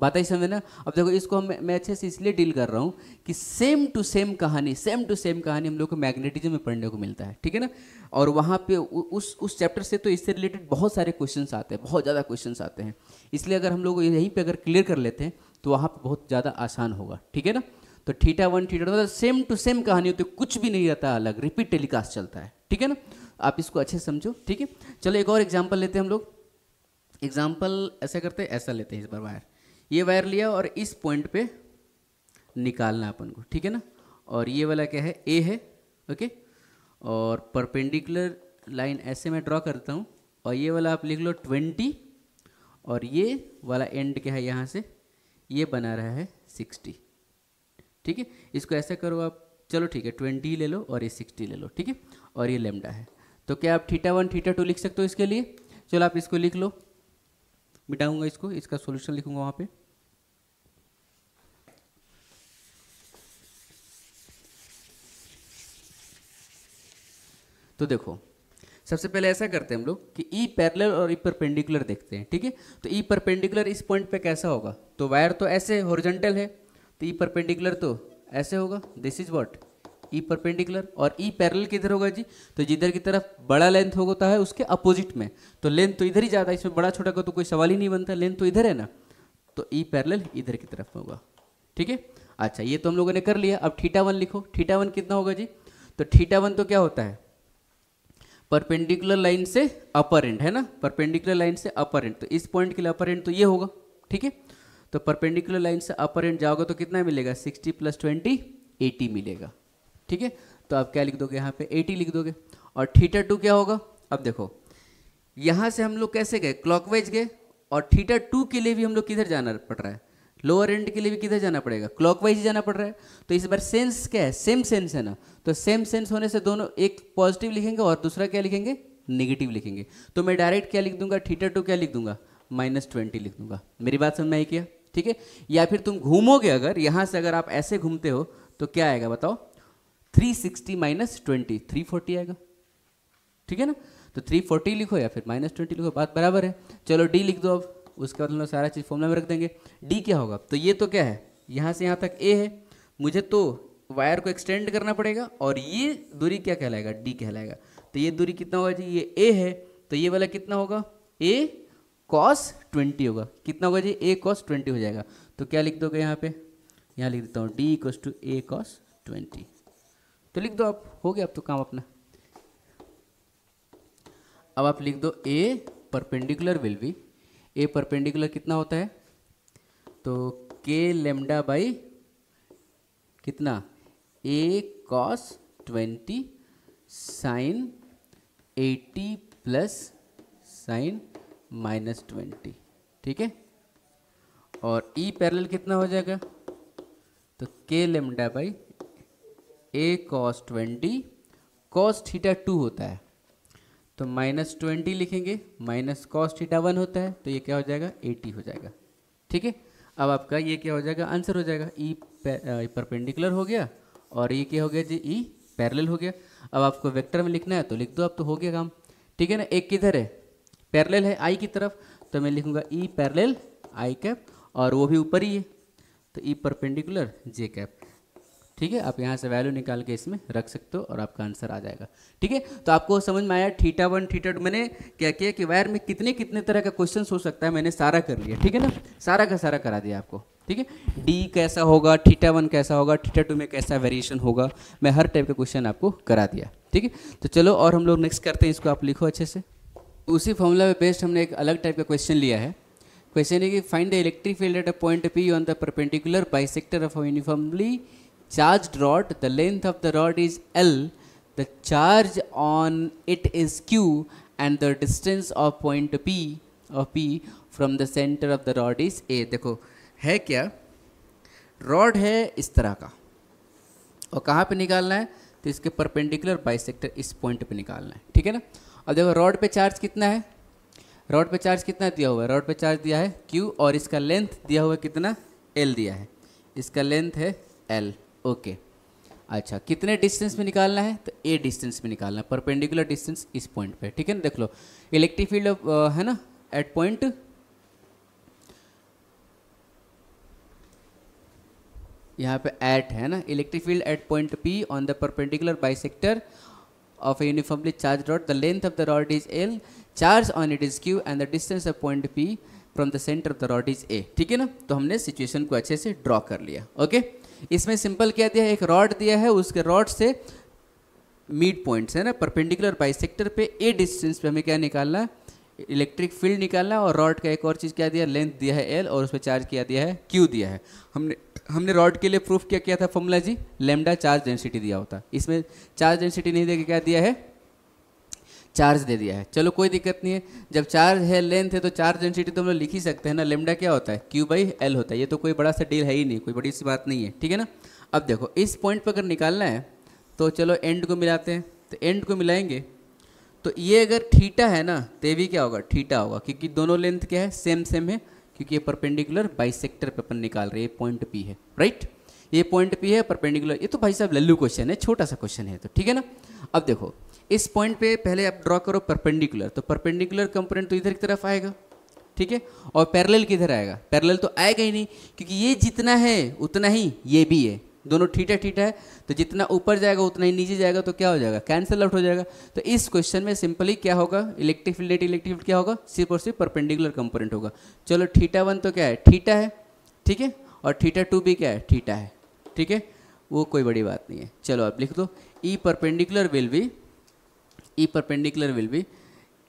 बात ही समझे ना अब देखो इसको हम मैं अच्छे से इसलिए डील कर रहा हूँ कि सेम टू सेम कहानी सेम टू सेम कहानी हम लोग को मैग्नेटिज्म में पढ़ने को मिलता है ठीक है ना और वहाँ पे उस उस चैप्टर से तो इससे रिलेटेड बहुत सारे क्वेश्चंस आते हैं बहुत ज़्यादा क्वेश्चंस आते हैं इसलिए अगर हम लोग यहीं पर अगर क्लियर कर लेते हैं तो वहाँ पर बहुत ज़्यादा आसान होगा ठीक है ना तो theta one theta two same to same कहानी होती है कुछ भी नहीं रहता अलग रिपीट टेलीकास्ट चलता है ठीक है ना आप इसको अच्छे समझो ठीक है चलो एक और एग्जाम्पल लेते हैं हम लोग एग्जाम्पल ऐसा करते हैं ऐसा लेते हैं इस बार वायर ये वायर लिया और इस पॉइंट पे निकालना अपन को ठीक है ना और ये वाला क्या है ए है ओके और परपेंडिकुलर लाइन ऐसे मैं ड्रॉ करता हूँ और ये वाला आप लिख लो ट्वेंटी और ये वाला एंड क्या है यहाँ से ये बना रहा है सिक्सटी ठीक है इसको ऐसा करो आप चलो ठीक है ट्वेंटी ले लो और ये सिक्सटी ले लो ठीक है और ये लेमडा है तो क्या आप थीटा वन थीटा टू लिख सकते हो इसके लिए चलो आप इसको लिख लो मिटाऊंगा इसको इसका सोल्यूशन लिखूंगा वहां पे तो देखो सबसे पहले ऐसा करते हैं हम लोग कि ई e पैरेलल और ई e परपेंडिकुलर देखते हैं ठीक है तो ई e परपेंडिकुलर इस पॉइंट पे कैसा होगा तो वायर तो ऐसे होरिजेंटल है तो ई e परपेंडिकुलर तो ऐसे होगा this is what E e perpendicular और ई e पैरल किधर होगा जी तो जिधर की तरफ बड़ा लेंथ होता है उसके अपोजिट में तो लेंथ तो इधर ही जाता है इसमें बड़ा छोटा का तो कोई सवाल ही नहीं बनता लेंथ तो इधर है ना तो ई e पैरल इधर की तरफ होगा ठीक है अच्छा ये तो हम लोगों ने कर लिया अब ठीटा वन लिखो ठीटा वन कितना होगा जी तो ठीटा वन तो क्या होता है परपेंडिकुलर लाइन से अपर एंड है ना परपेंडिकुलर लाइन से अपर एंड तो इस पॉइंट के लिए अपर एंड तो ये होगा ठीक है तो परपेंडिकुलर लाइन से अपर एंड जाओगे तो कितना मिलेगा 60 प्लस ट्वेंटी एटी मिलेगा ठीक है तो आप क्या लिख दोगे यहाँ पे 80 लिख दोगे और थीटा टू क्या होगा अब देखो यहाँ से हम लोग कैसे गए क्लॉकवाइज गए और थीटा टू के लिए भी हम लोग किधर जाना पड़ रहा है लोअर एंड के लिए भी किधर जाना पड़ेगा क्लॉकवाइज ही जाना पड़ रहा है तो इस बार सेंस क्या है सेम सेंस है ना तो सेम सेंस होने से दोनों एक पॉजिटिव लिखेंगे और दूसरा क्या लिखेंगे नेगेटिव लिखेंगे तो मैं डायरेक्ट क्या लिख दूंगा थीटा टू क्या लिख दूंगा माइनस ट्वेंटी लिख दूंगा मेरी बात समझ में आई क्या ठीक है या फिर तुम घूमोगे अगर यहाँ से अगर आप ऐसे घूमते हो तो क्या आएगा बताओ three sixty minus twenty three forty आएगा ठीक है ना तो थ्री फोर्टी लिखो या फिर माइनस ट्वेंटी लिखो बात बराबर है चलो डी लिख दो अब उसके बाद हम सारा चीज़ फॉर्मूला में रख देंगे डी क्या होगा तो ये तो क्या है यहाँ से यहाँ तक ए है मुझे तो वायर को एक्सटेंड करना पड़ेगा और ये दूरी क्या कहलाएगा डी कहलाएगा तो ये दूरी कितना होगा जी ये ए है तो ये वाला कितना होगा ए कॉस ट्वेंटी होगा कितना होगा जी ए कॉस ट्वेंटी हो जाएगा तो क्या लिख दोगे यहाँ पे यहाँ लिख देता हूँ D equals two A cos twenty तो लिख दो आप हो गया अब तो काम अपना अब आप लिख दो A perpendicular will be A perpendicular कितना होता है तो के लेमडा बाई कितना A cos twenty sine eighty plus sine minus twenty ठीक है और ई e पैरेलल कितना हो जाएगा तो के lambda by A cos twenty cos theta two होता है तो माइनस ट्वेंटी लिखेंगे माइनस कॉस थीटा वन होता है तो ये क्या हो जाएगा एटी हो जाएगा ठीक है अब आपका ये क्या हो जाएगा आंसर हो जाएगा ई e परपेंडिकुलर हो गया और ये क्या हो गया जी ई e पैरेलल हो गया अब आपको वेक्टर में लिखना है तो लिख दो आप तो हो गया काम ठीक है ना एक किधर है पैरेलल है आई की तरफ तो मैं लिखूंगा ई पैरेलल आई कैप और वो भी ऊपर ही है तो ई परपेंडिकुलर जे कैप ठीक है आप यहाँ से वैल्यू निकाल के इसमें रख सकते हो और आपका आंसर आ जाएगा ठीक है तो आपको समझ में आया थीटा वन थीटा टू मैंने क्या किया कि वायर में कितने कितने तरह का क्वेश्चन हो सकता है मैंने सारा कर लिया ठीक है ना सारा का सारा करा दिया आपको ठीक है डी कैसा होगा थीटा वन कैसा होगा थीटा टू में कैसा वेरिएशन होगा मैं हर टाइप का क्वेश्चन आपको करा दिया ठीक है तो चलो और हम लोग नेक्स्ट करते हैं इसको आप लिखो अच्छे से उसी फॉर्मूला में बेस्ड हमने एक अलग टाइप का क्वेश्चन लिया है क्वेश्चन है कि find the electric field at a point P on the perpendicular sector of uniformly charged rod, the length of the rod is L, the charge on it is Q and the distance of point P of P from the center of the rod is A. देखो है क्या rod है इस तरह का और कहाँ पे निकालना है तो इसके परपेंडिकुलर बाइसेक्टर इस पॉइंट पे निकालना है ठीक है ना अब देखो रॉड पे चार्ज कितना है रॉड पे चार्ज कितना दिया हुआ है रॉड पे चार्ज दिया है क्यू और इसका लेंथ दिया हुआ कितना एल दिया है इसका लेंथ है एल ओके अच्छा कितने डिस्टेंस में निकालना है तो ए डिस्टेंस में निकालना है परपेंडिकुलर डिस्टेंस इस पॉइंट पे ठीक है ना देख लो इलेक्ट्रिक फील्ड है ना एट पॉइंट यहाँ पे एट है ना electric field at point P on the perpendicular bisector of a uniformly charge rod the length of the rod is L charge on it is Q and the distance of point P from the centre of the rod is A ठीक है ना तो हमने situation को अच्छे से draw कर लिया ओके okay? इसमें सिंपल क्या दिया है एक रॉड दिया है उसके रॉड से मिड पॉइंट्स है ना परपेंडिकुलर बाइसेक्टर पे ए डिस्टेंस पे हमें क्या निकालना है इलेक्ट्रिक फील्ड निकालना और रॉड का एक और चीज़ क्या दिया लेंथ दिया है एल और उस पर चार्ज किया दिया है क्यू दिया है हमने हमने रॉड के लिए प्रूफ क्या किया था फॉर्मुला जी लेमडा चार्ज डेंसिटी दिया होता इसमें चार्ज डेंसिटी नहीं देकर क्या दिया है चार्ज दे दिया है चलो कोई दिक्कत नहीं है जब चार्ज है लेंथ है तो चार्ज डेंसिटी तो हम लोग लिख ही सकते हैं ना लेमडा क्या होता है क्यू बाई एल होता है ये तो कोई बड़ा सा डील है ही नहीं कोई बड़ी सी बात नहीं है ठीक है ना अब देखो इस पॉइंट पर अगर निकालना है तो चलो एंड को मिलाते हैं तो एंड को मिलाएंगे तो ये अगर ठीटा है ना तो भी क्या होगा ठीटा होगा क्योंकि दोनों लेंथ क्या है सेम सेम है क्योंकि ये परपेंडिकुलर बाइसेक्टर पे अपन निकाल रहे हैं पॉइंट पी है राइट ये पॉइंट पी है परपेंडिकुलर ये तो भाई साहब लल्लू क्वेश्चन है छोटा सा क्वेश्चन है तो ठीक है ना अब देखो इस पॉइंट पे पहले आप ड्रॉ करो परपेंडिकुलर तो परपेंडिकुलर कंपोनेंट तो इधर की तरफ आएगा ठीक है और पैरेलल किधर आएगा पैरेलल तो आएगा ही नहीं क्योंकि ये जितना है उतना ही ये भी है दोनों ठीठा ठीठा है तो जितना ऊपर जाएगा उतना ही नीचे जाएगा तो क्या हो जाएगा कैंसिल आउट हो जाएगा तो इस क्वेश्चन में सिंपली क्या होगा इलेक्ट्रिक फील्ड इलेक्ट्रिक फील्ड क्या होगा सिर्फ और सिर्फ परपेंडिकुलर कंपोनेंट होगा चलो ठीटा वन तो क्या है ठीटा है ठीक है और ठीटा टू भी क्या है ठीटा है ठीक है वो कोई बड़ी बात नहीं है चलो आप लिख दो E perpendicular will B E perpendicular will be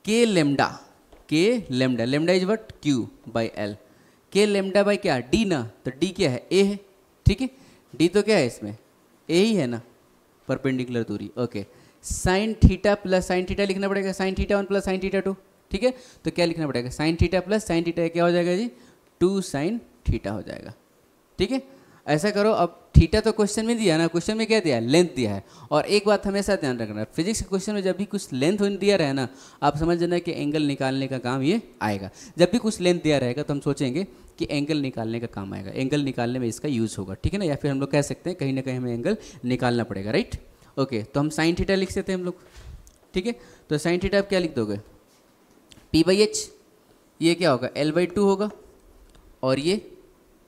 K lambda. K lambda Lambda is what? Q by L. K lambda by क्या डी ना तो डी क्या है ए है ठीक है डी तो क्या है इसमें ए ही है ना परपेंडिकुलर दूरी okay sine theta plus sine theta लिखना पड़ेगा sine theta one plus sine theta two ठीक है तो क्या लिखना पड़ेगा sine theta plus sine theta क्या हो जाएगा जी टू साइन थीटा हो जाएगा ठीक है ऐसा करो अब थीटा तो क्वेश्चन में दिया ना क्वेश्चन में क्या दिया लेंथ दिया है और एक बात हमेशा ध्यान रखना है फिजिक्स के क्वेश्चन में जब भी कुछ लेंथ दिया रहे ना आप समझ जाना कि एंगल निकालने का काम ये आएगा जब भी कुछ लेंथ दिया रहेगा तो हम सोचेंगे कि एंगल निकालने का काम आएगा एंगल निकालने में इसका यूज़ होगा ठीक है ना या फिर हम लोग कह सकते हैं कहीं ना कहीं हमें एंगल निकालना पड़ेगा राइट ओके तो हम साइन थीटा लिख सकते हैं हम लोग ठीक है तो साइन थीटा आप क्या लिख दोगे पी बाई एच ये क्या होगा एल बाई टू होगा और ये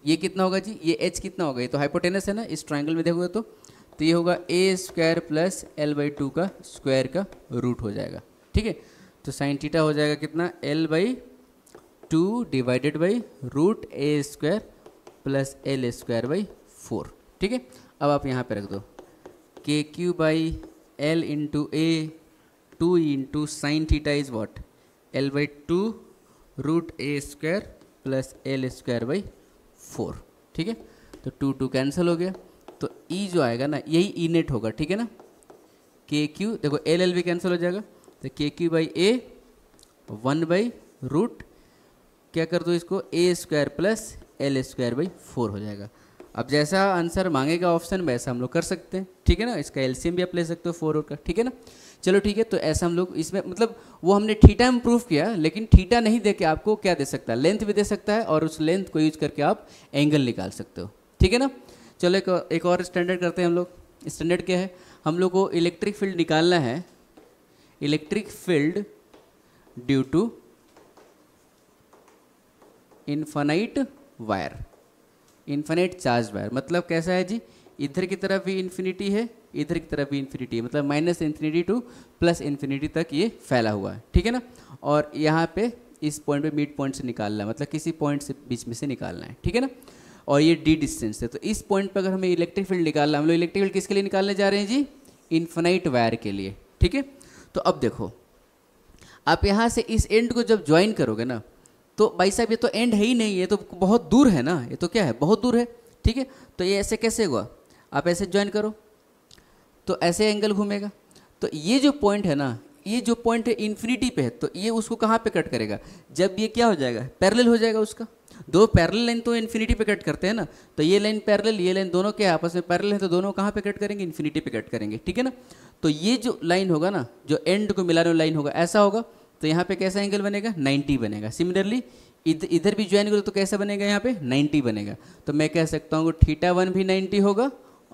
ये कितना होगा जी ये एच कितना होगा ये तो हाइपोटेनस है ना इस ट्राइंगल में देखोगे तो तो ये होगा A square plus L by two का स्क्वायर का रूट हो जाएगा ठीक है तो साइन थीटा हो जाएगा कितना L by two divided by root A square plus L square by four ठीक है अब आप यहाँ पे रख दो K Q by L into A two into sine theta is what L by two root A square plus L square by four ठीक है तो टू टू कैंसिल हो गया तो ई e जो आएगा ना यही ई नेट होगा ठीक है ना के क्यू देखो एल एल भी कैंसिल हो जाएगा तो K Q by A one by root क्या कर दो इसको A square plus L square by four हो जाएगा अब जैसा आंसर मांगेगा ऑप्शन वैसा हम लोग कर सकते हैं ठीक है ना इसका एल भी आप ले सकते हो फोर का ठीक है ना चलो ठीक है तो ऐसा हम लोग इसमें मतलब वो हमने ठीटा में किया लेकिन ठीटा नहीं दे के आपको क्या दे सकता है लेंथ भी दे सकता है और उस लेंथ को यूज करके आप एंगल निकाल सकते हो ठीक है ना चलो एक, एक और स्टैंडर्ड करते हैं हम लोग स्टैंडर्ड क्या है हम लोग को इलेक्ट्रिक फील्ड निकालना है electric field due to infinite wire infinite charge wire मतलब कैसा है जी इधर की तरफ भी इन्फिनिटी है इधर की तरफ भी इन्फिनिटी मतलब minus infinity to plus infinity तक ये फैला हुआ है ठीक है ना और यहाँ पे इस पॉइंट पे मिड पॉइंट से निकालना है मतलब किसी पॉइंट से बीच में से निकालना है ठीक है ना और ये डी डिस्टेंस है तो इस पॉइंट पर अगर हमें इलेक्ट्रिक फील्ड निकालना हम लोग इलेक्ट्रिक फील्ड किसके लिए निकालने जा रहे हैं जी इन्फिनाइट वायर के लिए ठीक है तो अब देखो आप यहाँ से इस एंड को जब ज्वाइन करोगे ना तो भाई साहब ये तो एंड है ही नहीं ये तो बहुत दूर है ना ये तो क्या है बहुत दूर है ठीक है तो ये ऐसे कैसे हुआ आप ऐसे ज्वाइन करो तो ऐसे एंगल घूमेगा तो ये जो पॉइंट है ना ये जो पॉइंट है इन्फिनिटी पे है तो ये उसको कहाँ पे कट करेगा जब ये क्या हो जाएगा पैरेलल हो जाएगा उसका दो पैरेलल लाइन तो इन्फिनिटी पे कट करते हैं ना तो ये लाइन पैरेलल ये लाइन दोनों के आपस में पैरेलल है तो दोनों कहाँ पे कट करेंगे इन्फिनिटी पे कट करेंगे ठीक है ना तो ये जो लाइन होगा ना जो एंड को मिलाने वाला लाइन होगा ऐसा होगा तो यहाँ पे कैसा एंगल बनेगा नाइन्टी बनेगा सिमिलरली इधर इधर भी ज्वाइन करो तो कैसा बनेगा यहाँ पे नाइन्टी बनेगा तो मैं कह सकता हूँ थीटा वन भी नाइन्टी होगा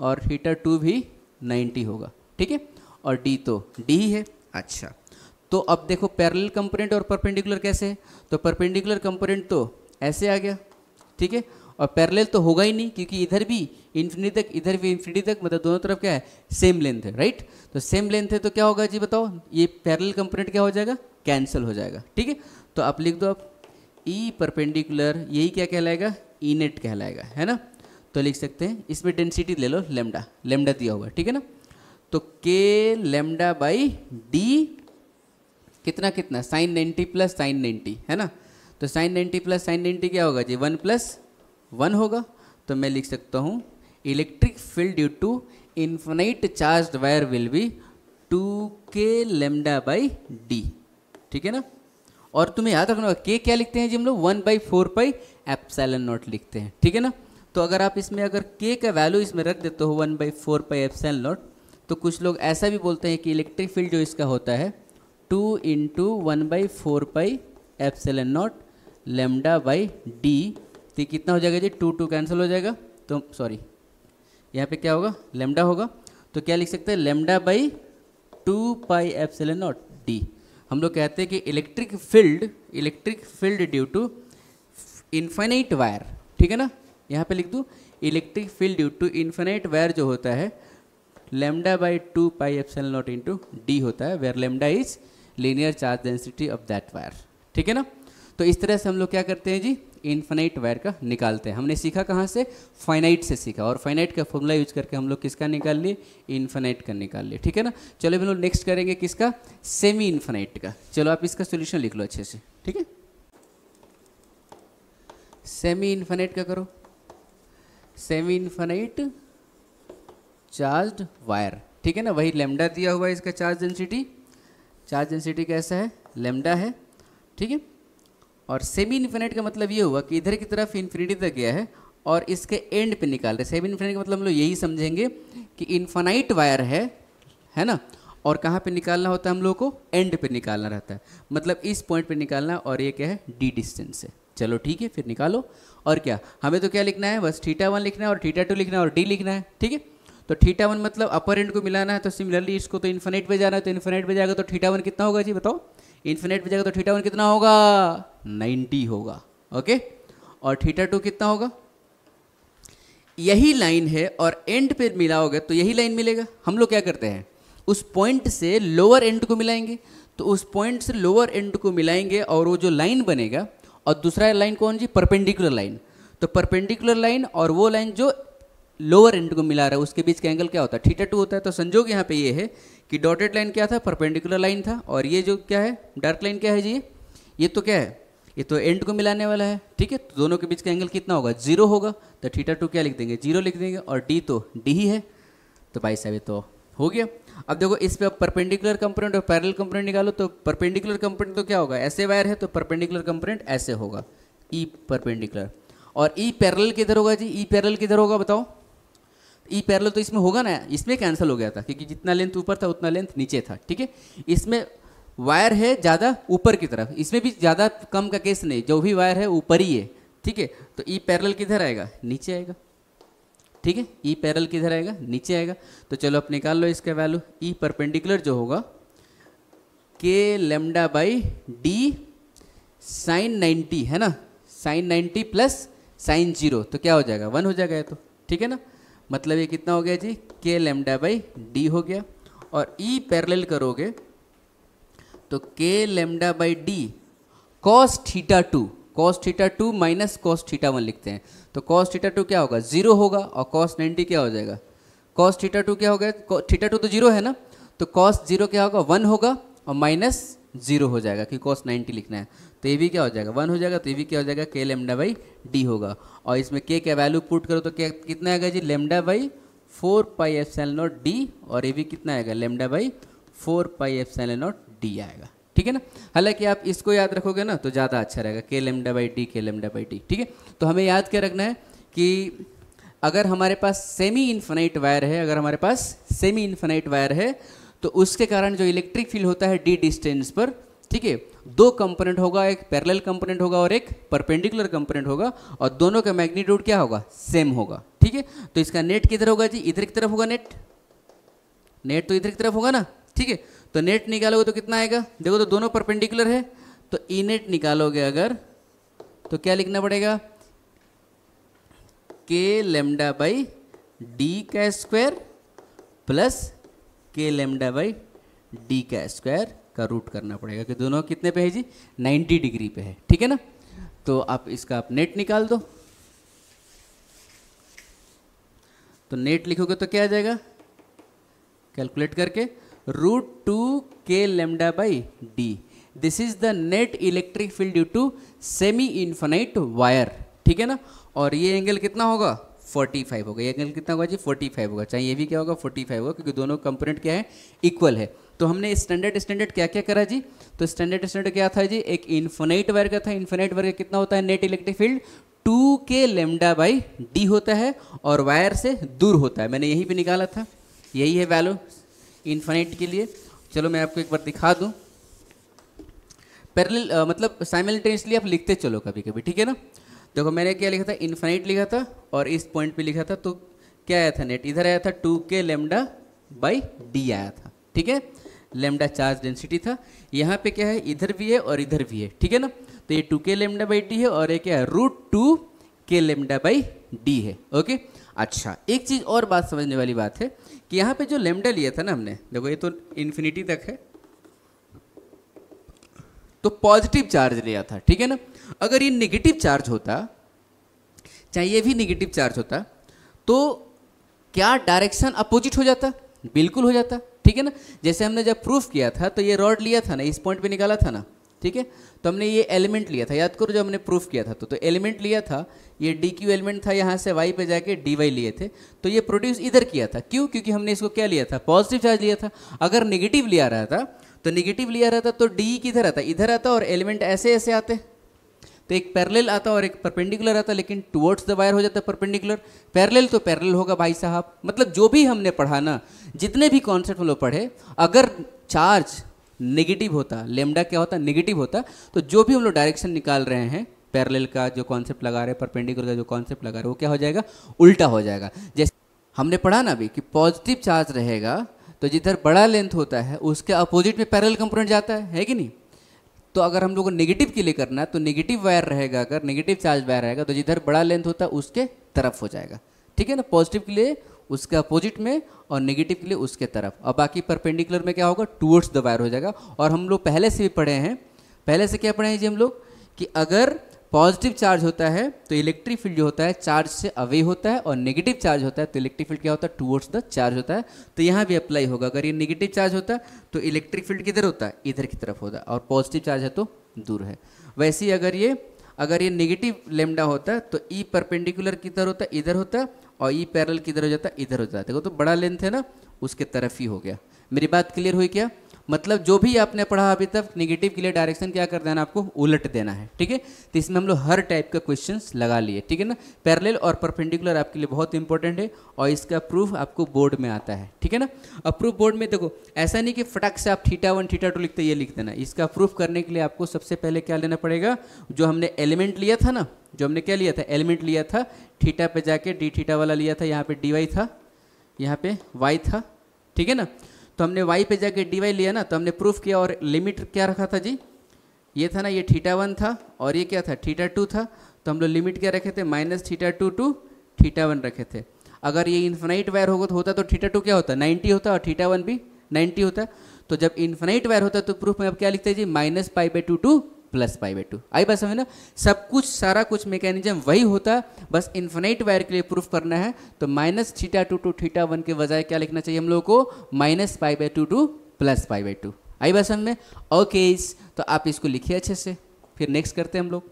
और थीटा टू भी 90 होगा ठीक है और डी तो डी ही है अच्छा तो अब देखो पैरेलल कंपोनेंट और परपेंडिकुलर कैसे है तो परपेंडिकुलर कंपोनेंट तो ऐसे आ गया ठीक है और पैरेलल तो होगा ही नहीं क्योंकि इधर भी इन्फिनिटी तक इधर भी इन्फिनिटी तक मतलब दोनों तरफ क्या है सेम लेंथ है राइट तो सेम लेंथ है तो क्या होगा जी बताओ ये पैरेलल कंपोनेंट क्या हो जाएगा कैंसिल हो जाएगा ठीक है तो आप लिख दो आप ई e परपेंडिकुलर यही क्या कहलाएगा नेट e कहलाएगा है ना तो लिख सकते हैं इसमें डेंसिटी ले लो लेमडा लेमडा दिया होगा ठीक है ना तो के लेमडा बाई डी कितना कितना साइन 90 प्लस साइन 90 है ना तो साइन 90 प्लस साइन 90 क्या होगा जी वन प्लस वन होगा तो मैं लिख सकता हूँ electric field due to infinite charge wire will be two के लेमडा बाई डी ठीक है ना और तुम्हें याद रखना होगा के क्या लिखते हैं जी हम लोग one by four pi epsilon naught लिखते हैं ठीक है ना तो अगर आप इसमें अगर के का वैल्यू इसमें रख देते हो one by four pi epsilon naught तो कुछ लोग ऐसा भी बोलते हैं कि इलेक्ट्रिक फील्ड जो इसका होता है two into one by four pi n naught lambda by D तो कितना हो जाएगा जी टू टू कैंसिल हो जाएगा तो सॉरी यहाँ पे क्या होगा लेमडा होगा तो क्या लिख सकते हैं lambda by two pi n naught d हम लोग कहते हैं कि electric field electric field due to infinite wire ठीक है ना यहाँ पे लिख दूँ electric field due to infinite wire जो होता है lambda by two pi epsilon naught into d होता है where lambda is linear charge density of that wire ठीक है ना तो इस तरह से हम लोग क्या करते हैं जी इन्फिनाइट वायर का निकालते हैं हमने सीखा कहाँ से फाइनाइट से सीखा और फाइनाइट का फॉर्मूला यूज करके हम लोग किसका निकाल लिए इन्फिनाइट का निकाल लिए ठीक है ना चलो हम लोग नेक्स्ट करेंगे किसका सेमी इन्फिनाइट का चलो आप इसका सोल्यूशन लिख लो अच्छे से ठीक है सेमी इन्फिनाइट का करो सेमी इन्फानाइट चार्ज वायर ठीक है ना वही लेमडा दिया हुआ है इसका चार्ज डेंसिटी चार्ज डेंसिटी कैसा है लेमडा है ठीक है और सेमी इन्फिनाइट का मतलब ये हुआ कि इधर की तरफ इन्फिनिटी तक गया है और इसके एंड पे निकाल रहे सेमी इन्फिनाइट का मतलब हम लोग यही समझेंगे कि इन्फाइट वायर है है ना और कहाँ पे निकालना होता है हम लोगों को एंड पे निकालना रहता है मतलब इस पॉइंट पे निकालना और ये क्या है डी डिस्टेंस है चलो ठीक है फिर निकालो और क्या हमें तो क्या लिखना है बस थीटा वन लिखना है और थीटा टू लिखना है और डी लिखना है ठीक है तो थीटा वन मतलब अपर एंड को मिलाना है तो सिमिलरली इसको तो इन्फिनेट पे जाना है तो इन्फिनेट पे जाएगा तो थीटा वन कितना होगा जी बताओ इन्फिनेट पे जाएगा तो थीटा वन कितना होगा नाइन्टी होगा ओके और थीटा टू कितना होगा यही लाइन है और एंड पे मिलाओगे तो यही लाइन मिलेगा हम लोग क्या करते हैं उस पॉइंट से लोअर एंड को मिलाएंगे तो उस पॉइंट से लोअर एंड को मिलाएंगे और वो जो लाइन बनेगा और दूसरा लाइन कौन जी परपेंडिकुलर लाइन तो परपेंडिकुलर लाइन और वो लाइन जो लोअर एंड को मिला रहा है उसके बीच का एंगल क्या होता है थीटा टू होता है तो संजोग यहाँ पे ये है कि डॉटेड लाइन क्या था परपेंडिकुलर लाइन था और ये जो क्या है डार्क लाइन क्या है जी ये तो क्या है ये तो एंड को मिलाने वाला है ठीक है तो दोनों के बीच का एंगल कितना होगा जीरो होगा तो थीटा टू क्या लिख देंगे जीरो लिख देंगे और डी तो डी ही है तो भाई साहब ये तो हो गया अब देखो इस पे परपेंडिकुलर कंपोनेंट और पैरेलल कंपोनेंट निकालो तो परपेंडिकुलर कंपोनेंट तो क्या होगा ऐसे वायर है तो परपेंडिकुलर कंपोनेंट ऐसे होगा ई e परपेंडिकुलर और ई e पैरेलल किधर होगा जी ई e पैरेलल किधर होगा बताओ ई पैरेलल तो इसमें होगा ना इसमें कैंसिल हो गया था क्योंकि जितना लेंथ ऊपर था उतना लेंथ नीचे था ठीक है इसमें वायर है ज़्यादा ऊपर की तरफ इसमें भी ज़्यादा कम का केस नहीं जो भी वायर है ऊपर ही है ठीक है तो ई पैरेलल किधर आएगा नीचे आएगा ठीक है ई e पैरल किधर आएगा नीचे आएगा तो चलो आप निकाल लो इसका वैल्यू ई परपेंडिकुलर जो होगा K lambda by D sign 90 है ना साइन 90 प्लस साइन जीरो तो क्या हो जाएगा वन हो जाएगा ये तो ठीक है ना मतलब ये कितना हो गया जी के लेमडा बाई डी हो गया और ई e करोगे तो के lambda by D cos theta two cos theta two minus cos theta one लिखते हैं तो कॉस थीटा टू क्या होगा जीरो होगा और कॉस नाइन्टी क्या हो जाएगा कॉस थीटा टू क्या हो गया थीटा टू तो जीरो है ना तो कॉस जीरो क्या होगा वन होगा और माइनस जीरो हो जाएगा क्योंकि कॉस नाइन्टी लिखना है तो ये भी क्या हो जाएगा वन हो जाएगा तो ये भी क्या हो जाएगा के लेमडा बाई डी होगा और इसमें के क्या वैल्यू पुट करो तो क्या कितना आएगा जी lambda by four pi epsilon naught d और ये भी कितना आएगा lambda by four pi epsilon naught d आएगा ठीक है ना हालांकि आप इसको याद रखोगे ना तो ज़्यादा अच्छा रहेगा k lambda by d k lambda by D ठीक है तो हमें याद क्या रखना है कि अगर हमारे पास सेमी इन्फिनाइट वायर है अगर हमारे पास सेमी इन्फिनाइट वायर है तो उसके कारण जो इलेक्ट्रिक फील्ड होता है डी डिस्टेंस पर ठीक है दो कंपोनेंट होगा एक पैरेलल कंपोनेंट होगा और एक परपेंडिकुलर कंपोनेंट होगा और दोनों का मैग्नीट्यूड क्या होगा सेम होगा ठीक है तो इसका नेट किधर होगा जी इधर की तरफ होगा नेट नेट तो इधर की तरफ होगा ना ठीक है तो नेट निकालोगे तो कितना आएगा देखो तो दोनों परपेंडिकुलर है तो ई e नेट निकालोगे अगर तो क्या लिखना पड़ेगा के लेमडा बाई डी का स्क्वायर प्लस के लेमडा बाई डी का स्क्वायर का रूट करना पड़ेगा कि दोनों कितने पे है जी 90 डिग्री पे है ठीक है ना तो आप इसका आप नेट निकाल दो तो नेट लिखोगे तो क्या आ जाएगा कैलकुलेट करके root 2 k lambda by d this is the net electric field due to semi infinite wire ठीक है ना और ये एंगल कितना होगा 45 होगा ये एंगल कितना होगा जी 45 होगा चाहे ये भी क्या होगा 45 होगा क्योंकि दोनों कंपोनेंट क्या है इक्वल है तो हमने स्टैंडर्ड स्टैंडर्ड क्या क्या करा जी तो स्टैंडर्ड स्टैंडर्ड क्या था जी एक इन्फोनाइट वायर का था इन्फोनाइट वायर का कितना होता है नेट इलेक्ट्रिक फील्ड टू के लेमडा बाई डी होता है और वायर से दूर होता है मैंने यही भी निकाला था यही है वैल्यू इन्फाइनाइट के लिए चलो मैं आपको एक बार दिखा दूँ पैरेलल मतलब साइमल्टेनियसली आप लिखते चलो कभी कभी ठीक है ना देखो मैंने क्या लिखा था इन्फाइनाइट लिखा था और इस पॉइंट पे लिखा था तो क्या आया था नेट इधर आया था टू के लेमडा बाई डी आया था ठीक है लेमडा चार्ज डेंसिटी था यहाँ पे क्या है इधर भी है और इधर भी है ठीक है ना तो ये टू के लेमडा बाई डी है और ये क्या है रूट टू के लेमडा बाई डी है ओके अच्छा एक चीज़ और बात समझने वाली बात है कि यहाँ पे जो लेमडा लिया था ना हमने देखो ये तो इन्फिनिटी तक है तो पॉजिटिव चार्ज लिया था ठीक है ना अगर ये निगेटिव चार्ज होता चाहे ये भी निगेटिव चार्ज होता तो क्या डायरेक्शन अपोजिट हो जाता बिल्कुल हो जाता ठीक है ना जैसे हमने जब प्रूफ किया था तो ये रॉड लिया था ना इस पॉइंट पे निकाला था ना ठीक है तो हमने ये एलिमेंट लिया था याद करो जो हमने प्रूफ किया था तो तो एलिमेंट लिया था ये डी क्यू एलिमेंट था यहाँ से वाई पे जाके डी वाई लिए थे तो ये प्रोड्यूस इधर किया था क्यों क्योंकि हमने इसको क्या लिया था पॉजिटिव चार्ज लिया था अगर निगेटिव लिया रहा था तो निगेटिव लिया रहा था तो डी किधर आता इधर आता और एलिमेंट ऐसे ऐसे आते तो एक पैरेलल आता और एक परपेंडिकुलर आता लेकिन टुवर्ड्स द वायर हो जाता परपेंडिकुलर पैरेलल तो पैरेलल होगा भाई साहब मतलब जो भी हमने पढ़ा ना जितने भी कॉन्सेप्ट हम लोग पढ़े अगर चार्ज नेगेटिव होता लेमडा क्या होता नेगेटिव होता तो जो भी हम लोग डायरेक्शन निकाल रहे हैं पैरेलल का जो कॉन्सेप्ट लगा रहे हैं परपेंडिकुलर का जो कॉन्सेप्ट लगा रहे हैं वो क्या हो जाएगा उल्टा हो जाएगा जैसे हमने पढ़ा ना अभी कि पॉजिटिव चार्ज रहेगा तो जिधर बड़ा लेंथ होता है उसके अपोजिट में पैरल कंपोनेंट जाता है है कि नहीं तो अगर हम लोग को नेगेटिव के लिए करना है तो नेगेटिव वायर रहेगा अगर नेगेटिव चार्ज वायर रहेगा तो जिधर बड़ा लेंथ होता है उसके तरफ हो जाएगा ठीक है ना पॉजिटिव के लिए उसके अपोजिट में और नेगेटिव के लिए उसके तरफ और बाकी परपेंडिकुलर में क्या होगा टूवर्ड्स द वायर हो जाएगा और हम लोग पहले से भी पढ़े हैं पहले से क्या पढ़े हैं जी हम लोग कि अगर पॉजिटिव चार्ज होता है तो इलेक्ट्रिक फील्ड जो होता है चार्ज से अवे होता है और नेगेटिव चार्ज होता है तो इलेक्ट्रिक फील्ड क्या होता है टूवर्ड्स द चार्ज होता है तो यहाँ भी अप्लाई होगा अगर ये नेगेटिव चार्ज होता है तो इलेक्ट्रिक फील्ड किधर होता है इधर की तरफ होता है और पॉजिटिव चार्ज है तो दूर है वैसे ही अगर ये अगर ये नेगेटिव लेमडा होता है तो ई e परपेंडिकुलर किधर होता है इधर होता है और ये पैरल किधर हो जाता इधर हो जाता है तो बड़ा लेंथ है ना उसके तरफ ही हो गया मेरी बात क्लियर हुई क्या मतलब जो भी आपने पढ़ा अभी तक निगेटिव के लिए डायरेक्शन क्या कर देना आपको उलट देना है ठीक है तो इसमें हम लोग हर टाइप का क्वेश्चन लगा लिए ठीक है ना पैरेलल और परपेंडिकुलर आपके लिए बहुत इंपॉर्टेंट है और इसका प्रूफ आपको बोर्ड में आता है ठीक है ना अब प्रूफ बोर्ड में देखो ऐसा नहीं कि फटाक से आप थीटा वन थीटा टू लिखते ये लिख देना इसका प्रूफ करने के लिए आपको सबसे पहले क्या लेना पड़ेगा जो हमने एलिमेंट लिया था ना जो हमने क्या लिया था एलिमेंट लिया था थीटा पे जाके डी थीटा वाला लिया था यहाँ पे डी वाई था यहाँ पे वाई था ठीक है ना तो हमने वाई पे जाके डी वाई लिया ना तो हमने प्रूफ किया और लिमिट क्या रखा था जी ये था ना ये थीटा वन था और ये क्या था थीटा टू था तो हम लोग लिमिट क्या रखे थे minus theta two to theta one रखे थे अगर ये इन्फिनाइट वायर होगा तो होता तो थीटा टू क्या होता नाइन्टी होता और थीटा वन भी नाइन्टी होता तो जब इन्फिनाइट वायर होता तो प्रूफ में अब क्या लिखते हैं जी minus pi by two to plus pi by two आई बात समझ ना सब कुछ सारा कुछ मैकेनिज्म वही होता है बस इन्फिनाइट वायर के लिए प्रूफ करना है तो minus theta two to theta one के बजाय क्या लिखना चाहिए हम लोगों को minus pi by two to plus pi by two आई बात समझ में ओके तो आप इसको लिखिए अच्छे से फिर नेक्स्ट करते हैं हम लोग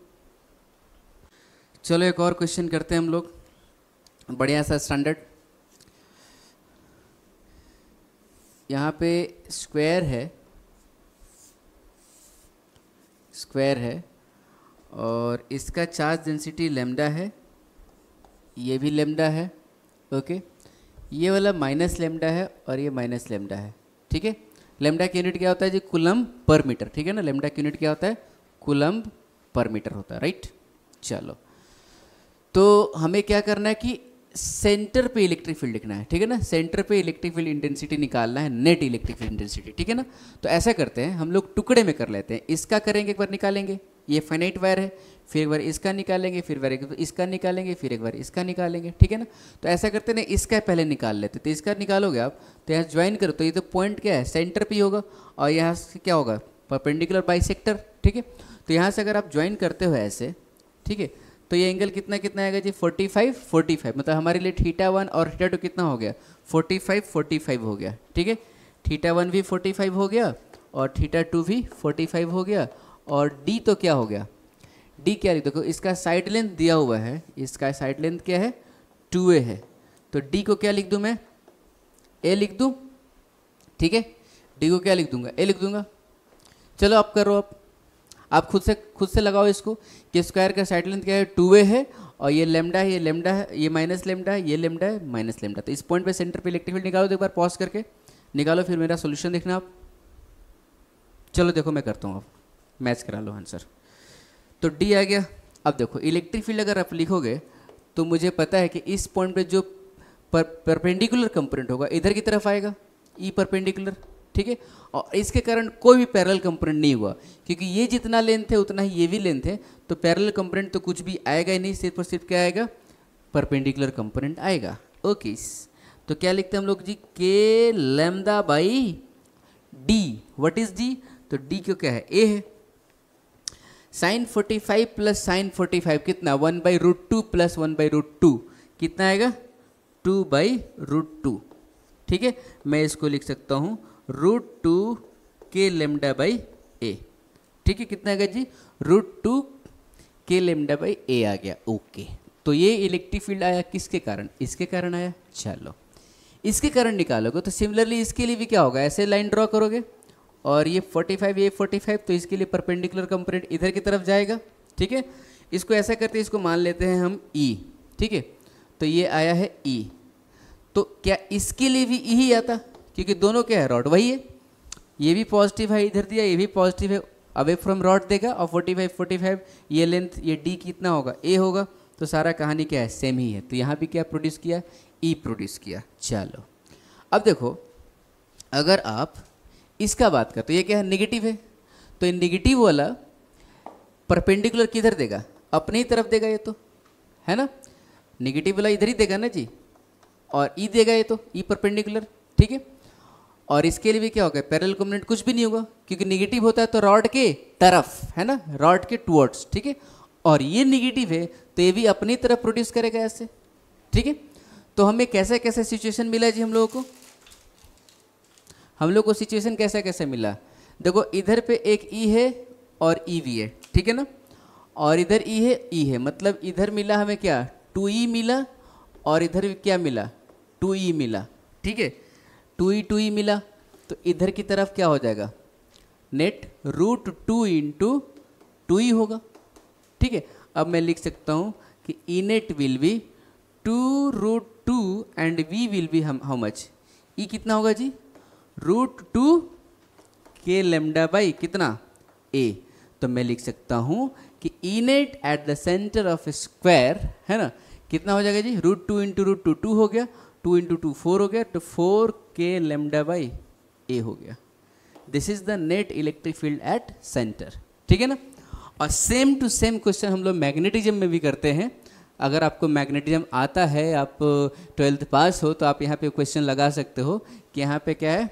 चलो एक और क्वेश्चन करते हैं हम लोग बढ़िया सा स्टैंडर्ड यहाँ पे स्क्वायर है स्क्वायर है और इसका चार्ज डेंसिटी लेमडा है ये भी लेमडा है ओके ये वाला माइनस लेमडा है और ये माइनस लेमडा है ठीक है लेमडा की यूनिट क्या होता है जी कुलम पर मीटर ठीक है ना लेमडा की यूनिट क्या होता है कुलम पर मीटर होता है राइट चलो तो हमें क्या करना है कि सेंटर पे इलेक्ट्रिक फील्ड लिखना है ठीक है ना सेंटर पे इलेक्ट्रिक फील्ड इंटेंसिटी निकालना है नेट इलेक्ट्रिक फील्ड इंटेंसिटी ठीक है ना तो ऐसा करते हैं हम लोग टुकड़े में कर लेते हैं इसका करेंगे एक बार निकालेंगे ये फाइनाइट वायर है फिर एक बार इसका निकालेंगे फिर बार एक इसका निकालेंगे फिर एक बार इसका निकालेंगे ठीक है ना तो ऐसा करते ना इसका पहले निकाल लेते तो इसका निकालोगे आप तो यहाँ ज्वाइन करो तो ये तो पॉइंट क्या है सेंटर पर होगा और यहाँ से क्या होगा परपेंडिकुलर बाई ठीक है तो यहाँ से अगर आप ज्वाइन करते हो ऐसे ठीक है तो ये एंगल कितना कितना आएगा जी 45 45 मतलब हमारे लिए थीटा वन और थीटा टू कितना हो गया 45 45 हो गया ठीक है थीटा वन भी 45 हो गया और थीटा टू भी 45 हो गया और डी तो क्या हो गया डी क्या देखो तो इसका साइड लेंथ दिया हुआ है इसका साइड लेंथ क्या है टू ए है तो डी को क्या लिख दूँ मैं ए लिख दूँ ठीक है डी को क्या लिख दूंगा ए लिख दूंगा चलो आप करो आप आप खुद से खुद से लगाओ इसको कि स्क्वायर का साइड लेंथ क्या है टू वे है और ये लेमडा है ये लेमडा है ये माइनस लेमडा है ये लेमडा है माइनस लेमडा तो इस पॉइंट पे सेंटर पे इलेक्ट्रिक फील्ड निकालो तो एक बार पॉज करके निकालो फिर मेरा सोल्यूशन देखना आप चलो देखो मैं करता हूँ आप मैच करा लो आंसर तो डी आ गया अब देखो इलेक्ट्रिक फील्ड अगर आप लिखोगे तो मुझे पता है कि इस पॉइंट पर जो पर, परपेंडिकुलर कंपोनेंट होगा इधर की तरफ आएगा ई e परपेंडिकुलर ठीक है और इसके कारण कोई भी पैरल कंपोनेंट नहीं हुआ क्योंकि ये जितना लेंथ है उतना ही ये भी लेंथ है तो पैरल कंपोनेंट तो कुछ भी आएगा ही नहीं सिर्फ और सिर्फ क्या आएगा परपेंडिकुलर कंपोनेंट आएगा ओके तो क्या लिखते हैं हम लोग जी k lambda by d what is d तो डी क्यों क्या है ए है sine forty five plus sine forty five कितना one by root two plus one by root two कितना आएगा टू बाई रूट टू ठीक है मैं इसको लिख सकता हूँ रूट टू के लेमडा बाई ए ठीक है कितना आ गया जी रूट टू के लेमडा बाई ए आ गया ओके तो ये इलेक्ट्रिक फील्ड आया किसके कारण इसके कारण आया चलो इसके कारण निकालोगे तो सिमिलरली इसके लिए भी क्या होगा ऐसे लाइन ड्रॉ करोगे और ये 45 ये 45 तो इसके लिए परपेंडिकुलर कंपोनेंट इधर की तरफ जाएगा ठीक है इसको ऐसा करते हैं इसको मान लेते हैं हम ई e, ठीक है तो ये आया है ई e. तो क्या इसके लिए भी ई e ही आता क्योंकि दोनों क्या है रॉड वही है ये भी पॉजिटिव है इधर दिया ये भी पॉजिटिव है अवे फ्रॉम रॉड देगा और 45 45 ये लेंथ ये डी कितना होगा ए होगा तो सारा कहानी क्या है सेम ही है तो यहाँ भी क्या प्रोड्यूस किया ई e प्रोड्यूस किया चलो अब देखो अगर आप इसका बात करते तो ये क्या है निगेटिव है तो ये निगेटिव वाला परपेंडिकुलर किधर देगा अपनी ही तरफ देगा ये तो है ना निगेटिव वाला इधर ही देगा ना जी और ई e देगा ये तो ई e परपेंडिकुलर ठीक है और इसके लिए भी क्या होगा पैरल कॉम्पोनेंट कुछ भी नहीं होगा क्योंकि निगेटिव होता है तो रॉड के तरफ है ना रॉड के टुवर्ड्स ठीक है और ये निगेटिव है तो ये भी अपनी तरफ प्रोड्यूस करेगा ऐसे ठीक है तो हमें कैसे कैसे सिचुएशन मिला जी हम लोगों को हम लोग को सिचुएशन कैसे कैसे मिला देखो इधर पे एक ई e है और ई e वी है ठीक है ना और इधर ई e है ई है मतलब इधर मिला हमें क्या टू ई मिला और इधर क्या मिला टू ई मिला ठीक है टू ई टू ई मिला तो इधर की तरफ क्या हो जाएगा net root two into two e होगा ठीक है अब मैं लिख सकता हूँ कि e net will be two root two and we will be hmm how much e कितना होगा जी रूट टू के लेमडा बाई कितना ए तो मैं लिख सकता हूँ कि e net at the centre of square है ना कितना हो जाएगा जी root two into root two two हो गया टू इंटू टू फोर हो गया तो फोर के लेमडा बाई ए हो गया this is the net electric field at centre ठीक है ना और सेम टू सेम क्वेश्चन हम लोग मैग्नेटिज्म में भी करते हैं अगर आपको मैग्नेटिज्म आता है आप ट्वेल्थ पास हो तो आप यहाँ पे क्वेश्चन लगा सकते हो कि यहाँ पे क्या है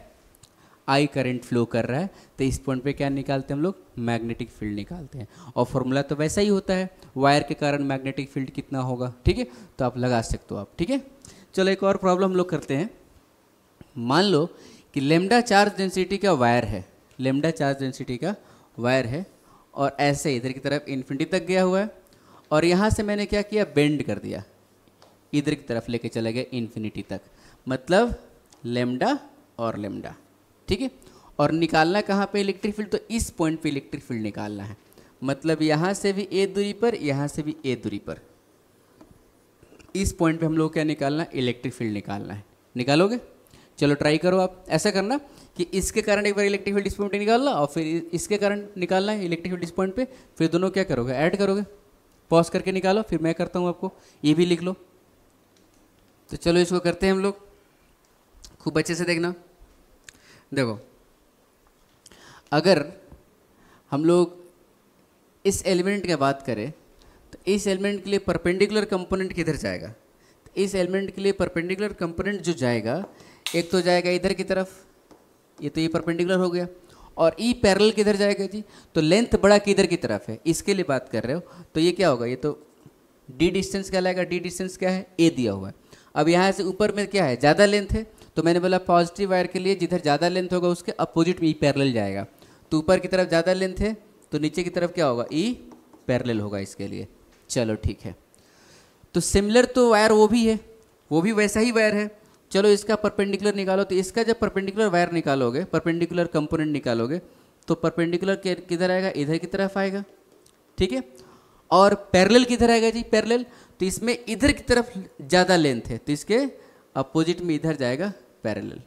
आई करंट फ्लो कर रहा है तो इस पॉइंट पे क्या निकालते हैं हम लोग मैग्नेटिक फील्ड निकालते हैं और फॉर्मूला तो वैसा ही होता है वायर के कारण मैग्नेटिक फील्ड कितना होगा ठीक है तो आप लगा सकते हो आप ठीक है चलो एक और प्रॉब्लम हम लोग करते हैं मान लो कि लेमडा चार्ज डेंसिटी का वायर है लेमडा चार्ज डेंसिटी का वायर है और ऐसे इधर की तरफ इन्फिनिटी तक गया हुआ है और यहाँ से मैंने क्या किया बेंड कर दिया इधर की तरफ लेके चले गए इन्फिनिटी तक मतलब लेमडा और लेमडा ठीक है और निकालना कहाँ पे इलेक्ट्रिक फील्ड तो इस पॉइंट पे इलेक्ट्रिक फील्ड निकालना है मतलब यहाँ से भी ए दूरी पर यहाँ से भी ए दूरी पर इस पॉइंट पे हम लोग क्या निकालना है इलेक्ट्रिक फील्ड निकालना है निकालोगे चलो ट्राई करो आप ऐसा करना कि इसके कारण एक बार इलेक्ट्रिक फील्ड इस पॉइंट पर निकालना और फिर इसके कारण निकालना है इलेक्ट्रिक फील्ड इस पॉइंट पे फिर दोनों क्या करोगे ऐड करोगे पॉज करके निकालो फिर मैं करता हूँ आपको ये भी लिख लो तो चलो इसको करते हैं हम लोग खूब अच्छे से देखना देखो अगर हम लोग इस एलिमेंट की बात करें तो इस एलिमेंट के लिए परपेंडिकुलर कंपोनेंट किधर जाएगा तो इस एलिमेंट के लिए परपेंडिकुलर कंपोनेंट जो जाएगा एक तो जाएगा इधर की तरफ ये तो ये परपेंडिकुलर हो गया और ई e पैरल किधर जाएगा जी तो लेंथ बड़ा किधर की तरफ है इसके लिए बात कर रहे हो तो ये क्या होगा ये तो डी डिस्टेंस क्या लाएगा डी डिस्टेंस क्या है ए दिया हुआ है अब यहाँ से ऊपर में क्या है ज़्यादा लेंथ है तो मैंने बोला पॉजिटिव वायर के लिए जिधर ज़्यादा लेंथ होगा उसके अपोजिट में ई पैरल जाएगा तो ऊपर की तरफ ज़्यादा लेंथ है तो नीचे की तरफ क्या होगा ई e पैरल होगा इसके लिए चलो ठीक है तो सिमिलर तो वायर वो भी है वो भी वैसा ही वायर है चलो इसका परपेंडिकुलर निकालो तो इसका जब परपेंडिकुलर वायर निकालोगे परपेंडिकुलर कंपोनेंट निकालोगे तो परपेंडिकुलर किधर आएगा इधर की तरफ आएगा ठीक है और पैरेलल किधर आएगा जी पैरेलल तो इसमें इधर की तरफ ज़्यादा लेंथ है तो इसके अपोजिट में इधर जाएगा पैरेलल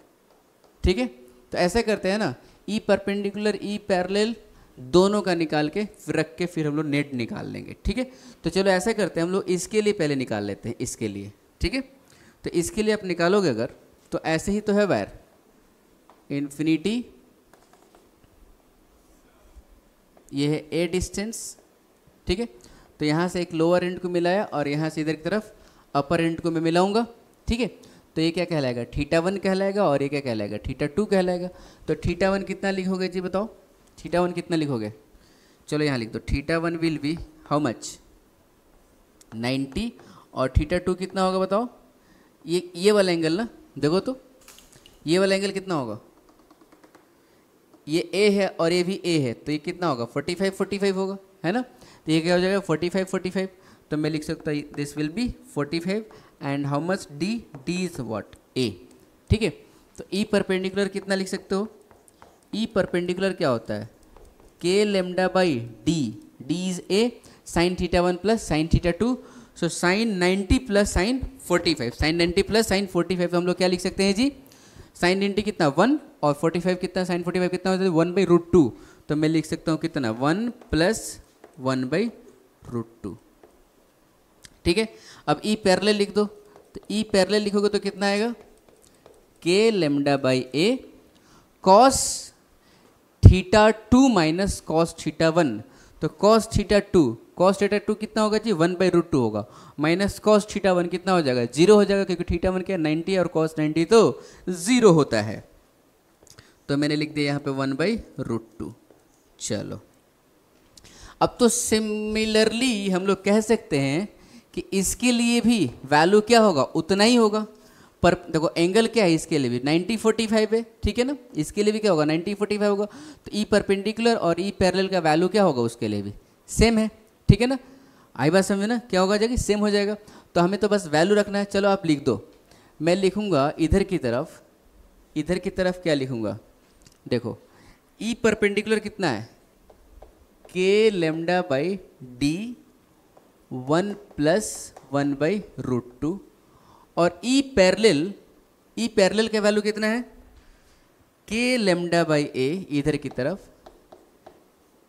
ठीक है तो ऐसा करते हैं ना ई परपेंडिकुलर ई पैरेलल दोनों का निकाल के रख के फिर हम लोग नेट निकाल लेंगे ठीक है तो चलो ऐसा करते हैं हम लोग इसके लिए पहले निकाल लेते हैं इसके लिए ठीक है तो इसके लिए आप निकालोगे अगर तो ऐसे ही तो है वायर इन्फिनिटी ये है ए डिस्टेंस ठीक है तो यहाँ से एक लोअर एंड को मिलाया और यहाँ से इधर की तरफ अपर एंड को मैं मिलाऊंगा ठीक है तो ये क्या कहलाएगा थीटा वन कहलाएगा और ये क्या कहलाएगा थीटा टू कहलाएगा तो थीटा वन कितना लिखोगे जी बताओ थीटा वन कितना लिखोगे चलो यहाँ लिख दो theta one will be how much 90 और थीटा टू कितना होगा बताओ ये ये वाला एंगल ना देखो तो ये वाला एंगल कितना होगा ये ए है और ये भी ए है तो ये कितना होगा 45 45 होगा है ना तो ये क्या हो जाएगा 45 45 तो मैं लिख सकता हूँ this will be 45 and how much d d is what a ठीक है तो ई e परपेंडिकुलर कितना लिख सकते हो ई e परपेंडिकुलर क्या होता है के lambda by d d is a sine theta one plus sine theta two so sine ninety plus sine forty five sine ninety plus sine 45 तो हम लोग क्या लिख सकते हैं जी साइन नाइन्टी कितना वन और फोर्टी फाइव कितना साइन फोर्टी फाइव कितना होता है वन बाई रूट टू तो मैं लिख सकता हूँ कितना one plus one by root two ठीक है अब ई e पैरले लिख दो तो ई e पैरले लिखोगे तो कितना आएगा k lambda by A cos theta two minus cos theta one तो cos theta two cos theta two कितना होगा जी वन बाई रूट टू होगा माइनस कॉस थीटा वन कितना हो जाएगा जीरो हो जाएगा क्योंकि थीटा वन क्या नाइन्टी और कॉस नाइन्टी तो जीरो होता है तो मैंने लिख दिया यहाँ पे वन बाई रूट टू चलो अब तो सिमिलरली हम लोग कह सकते हैं कि इसके लिए भी वैल्यू क्या होगा उतना ही होगा पर देखो एंगल क्या है इसके लिए भी 9045 है ठीक है ना इसके लिए भी क्या होगा 9045 होगा तो ई e परपेंडिकुलर और ई e पैरेलल का वैल्यू क्या होगा उसके लिए भी सेम है ठीक है ना आई बात समझे ना क्या होगा जाएगी सेम हो जाएगा तो हमें तो बस वैल्यू रखना है चलो आप लिख दो मैं लिखूँगा इधर की तरफ इधर की तरफ क्या लिखूँगा देखो ई e परपेंडिकुलर कितना है के lambda by d one plus one by root two और ई पैरेलल ई पैरेलल का वैल्यू कितना है के लेमडा बाई ए इधर की तरफ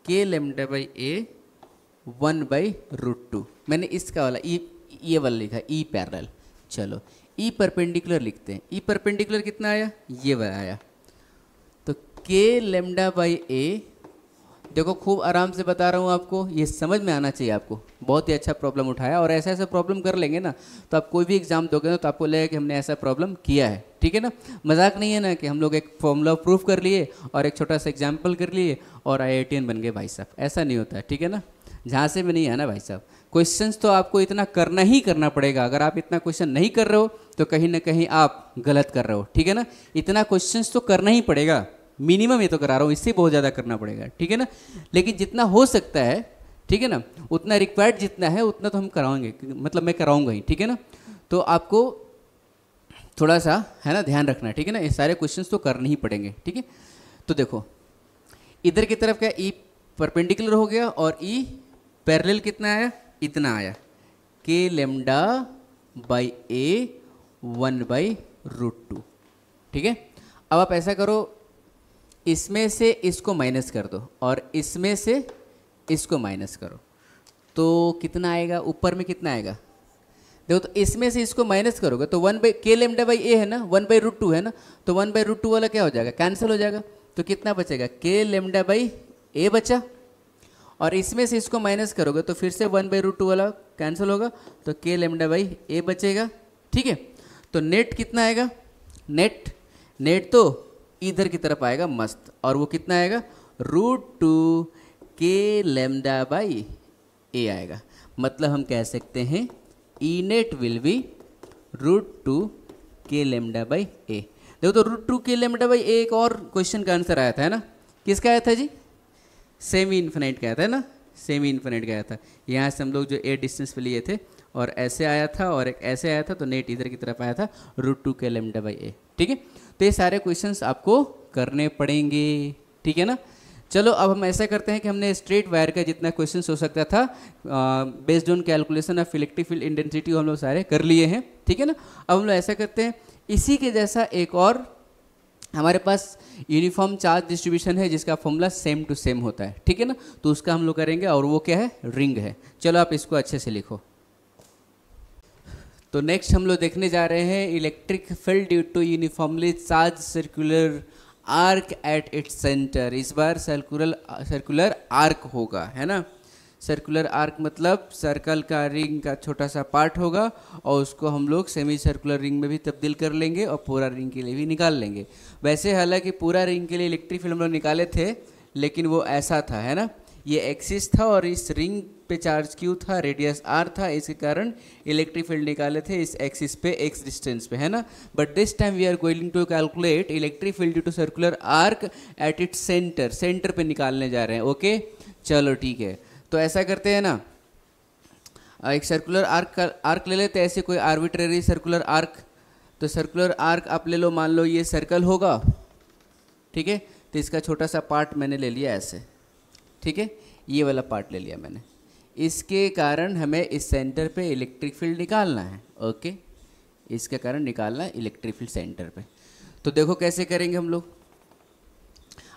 k lambda by A one by root two मैंने इसका वाला ई e, ये वाला लिखा ई e पैरेलल चलो ई e परपेंडिकुलर लिखते हैं ई परपेंडिकुलर कितना आया ये वाला आया तो के लेमडा बाई ए देखो खूब आराम से बता रहा हूँ आपको ये समझ में आना चाहिए आपको बहुत ही अच्छा प्रॉब्लम उठाया और ऐसा ऐसा प्रॉब्लम कर लेंगे ना तो आप कोई भी एग्जाम दोगे ना तो आपको लगेगा कि हमने ऐसा प्रॉब्लम किया है ठीक है ना मजाक नहीं है ना कि हम लोग एक फॉर्मूला प्रूफ कर लिए और एक छोटा सा एग्जाम्पल कर लिए और आई बन गए भाई साहब ऐसा नहीं होता है ठीक है ना जहाँ से भी नहीं है ना भाई साहब क्वेश्चंस तो आपको इतना करना ही करना पड़ेगा अगर आप इतना क्वेश्चन नहीं कर रहे हो तो कहीं ना कहीं आप गलत कर रहे हो ठीक है ना इतना क्वेश्चंस तो करना ही पड़ेगा मिनिमम ये तो करा रहा हूँ इससे बहुत ज़्यादा करना पड़ेगा ठीक है ना लेकिन जितना हो सकता है ठीक है ना उतना रिक्वायर्ड जितना है उतना तो हम कराएंगे मतलब मैं कराऊंगा ही ठीक है ना तो आपको थोड़ा सा है ना ध्यान रखना ठीक है ना ये सारे क्वेश्चंस तो करने ही पड़ेंगे ठीक है तो देखो इधर की तरफ क्या ई e परपेंडिकुलर हो गया और ई e पैरेलल कितना आया इतना आया के lambda by A one by root two ठीक है अब आप ऐसा करो इसमें से इसको माइनस कर दो और इसमें से इसको माइनस करो तो कितना आएगा ऊपर में कितना आएगा देखो तो इसमें से इसको माइनस करोगे तो one by k lambda by a है ना वन बाई रूट टू है ना तो वन बाई रूट टू वाला क्या हो जाएगा कैंसिल हो जाएगा तो कितना बचेगा के लेमडा बाई ए बचा और इसमें से इसको माइनस करोगे तो फिर से वन बाई रूट टू वाला कैंसिल होगा तो के लेमडा बाई ए बचेगा ठीक है तो नेट कितना आएगा नेट नेट तो इधर की तरफ आएगा मस्त और वो कितना आएगा रूट टू के लेमडा बाई ए आएगा मतलब हम कह सकते हैं e net will be root two के लेमडा बाई ए देखो तो रूट टू के लेमडा बाई ए एक और क्वेश्चन का आंसर आया था है ना किसका आया था जी सेमी इन्फिनाइट का आया था ना सेमी इन्फिनाइट का आया था यहाँ से हम लोग जो ए डिस्टेंस पे लिए थे और ऐसे आया था और एक ऐसे आया था तो नेट इधर की तरफ आया था रूट टू के लेमडा बाई ए ठीक है तो ये सारे क्वेश्चंस आपको करने पड़ेंगे ठीक है ना चलो अब हम ऐसा करते हैं कि हमने स्ट्रेट वायर का जितना क्वेश्चन हो सकता था based on calculation of electric field intensity हम लोग सारे कर लिए हैं ठीक है ना अब हम लोग ऐसा करते हैं इसी के जैसा एक और हमारे पास यूनिफॉर्म चार्ज डिस्ट्रीब्यूशन है जिसका फॉर्मूला सेम टू सेम होता है ठीक है ना तो उसका हम लोग करेंगे और वो क्या है रिंग है चलो आप इसको अच्छे से लिखो तो नेक्स्ट हम लोग देखने जा रहे हैं electric field due to uniformly charge circular arc at its centre इस बार सर्कुलर सर्कुलर आर्क होगा है ना सर्कुलर आर्क मतलब सर्कल का रिंग का छोटा सा पार्ट होगा और उसको हम लोग सेमी सर्कुलर रिंग में भी तब्दील कर लेंगे और पूरा रिंग के लिए भी निकाल लेंगे वैसे हालांकि पूरा रिंग के लिए इलेक्ट्रिक फील्ड हम लोग निकाले थे लेकिन वो ऐसा था है ना ये एक्सिस था और इस रिंग पे चार्ज क्यू था रेडियस आर था इसके कारण इलेक्ट्रिक फील्ड निकाले थे इस एक्सिस पे एक्स डिस्टेंस पे है ना but this time we are going to calculate electric field to circular arc at it centre centre पे निकालने जा रहे हैं ओके चलो ठीक है तो ऐसा करते हैं ना एक सर्कुलर आर्क का आर्क ले लेते ऐसे कोई आर्बिट्रेरी सर्कुलर आर्क तो सर्कुलर आर्क आप ले लो मान लो ये सर्कल होगा ठीक है तो इसका छोटा सा पार्ट मैंने ले लिया ऐसे ठीक है ये वाला पार्ट ले लिया मैंने इसके कारण हमें इस सेंटर पे इलेक्ट्रिक फील्ड निकालना है ओके इसके कारण निकालना है इलेक्ट्रिक फील्ड सेंटर पे तो देखो कैसे करेंगे हम लोग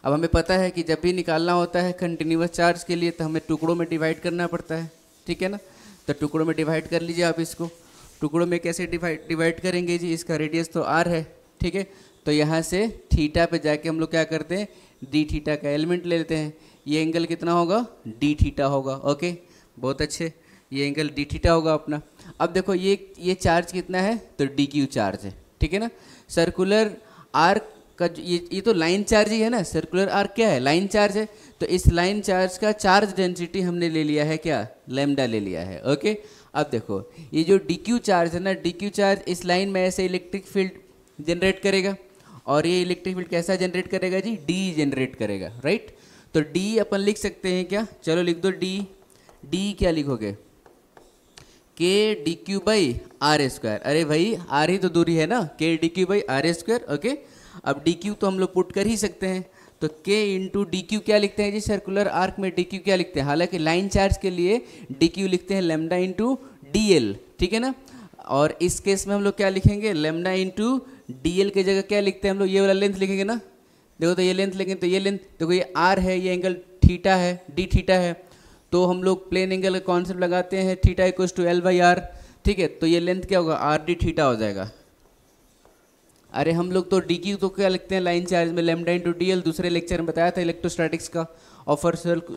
अब हमें पता है कि जब भी निकालना होता है कंटिन्यूस चार्ज के लिए तो हमें टुकड़ों में डिवाइड करना पड़ता है ठीक है ना तो टुकड़ों में डिवाइड कर लीजिए आप इसको टुकड़ों में कैसे डिवाइड डिवाइड करेंगे जी इसका रेडियस तो आर है ठीक है तो यहाँ से थीटा पे जाके हम लोग क्या करते हैं डी थीटा का एलिमेंट ले लेते हैं ये एंगल कितना होगा डी थीटा होगा ओके बहुत अच्छे ये एंगल डी थीटा होगा अपना अब देखो ये ये चार्ज कितना है तो डी क्यू चार्ज है ठीक है ना सर्कुलर आर्क का ये ये तो लाइन चार्ज ही है ना सर्कुलर आर्क क्या है लाइन चार्ज है तो इस लाइन चार्ज का चार्ज डेंसिटी हमने ले लिया है क्या लेमडा ले लिया है ओके अब देखो ये जो डी क्यू चार्ज है ना डी क्यू चार्ज इस लाइन में ऐसे इलेक्ट्रिक फील्ड जनरेट करेगा और ये इलेक्ट्रिक फील्ड कैसा जनरेट करेगा जी डी जनरेट करेगा राइट तो डी अपन लिख सकते हैं क्या चलो लिख दो डी डी क्या लिखोगे k d Q by are square अरे भाई आर ही तो दूरी है ना k d Q by are square okay अब डी क्यू तो हम लोग पुट कर ही सकते हैं तो के इंटू डी क्यू क्या लिखते हैं जी सर्कुलर आर्क में डी क्यू क्या लिखते हैं हालांकि लाइन चार्ज के लिए डी क्यू लिखते हैं लेमडा इंटू डी एल ठीक है ना और इस केस में हम लोग क्या लिखेंगे लेमडा इंटू डी एल की जगह क्या लिखते हैं हम लोग ये वाला लेंथ लिखेंगे ना देखो तो ये लेंथ लेकिन तो ये लेंथ देखो ये आर है ये एंगल थीटा है डी थीटा है तो हम लोग प्लेन एंगल का कॉन्सेप्ट लगाते हैं theta equal to l by are ठीक है तो ये लेंथ क्या होगा आर डी थीटा हो जाएगा अरे हम लोग तो डी की तो क्या लिखते हैं लाइन चार्ज में लेमडा टू डी एल दूसरे लेक्चर में बताया था इलेक्ट्रोस्टैटिक्स का ऑफर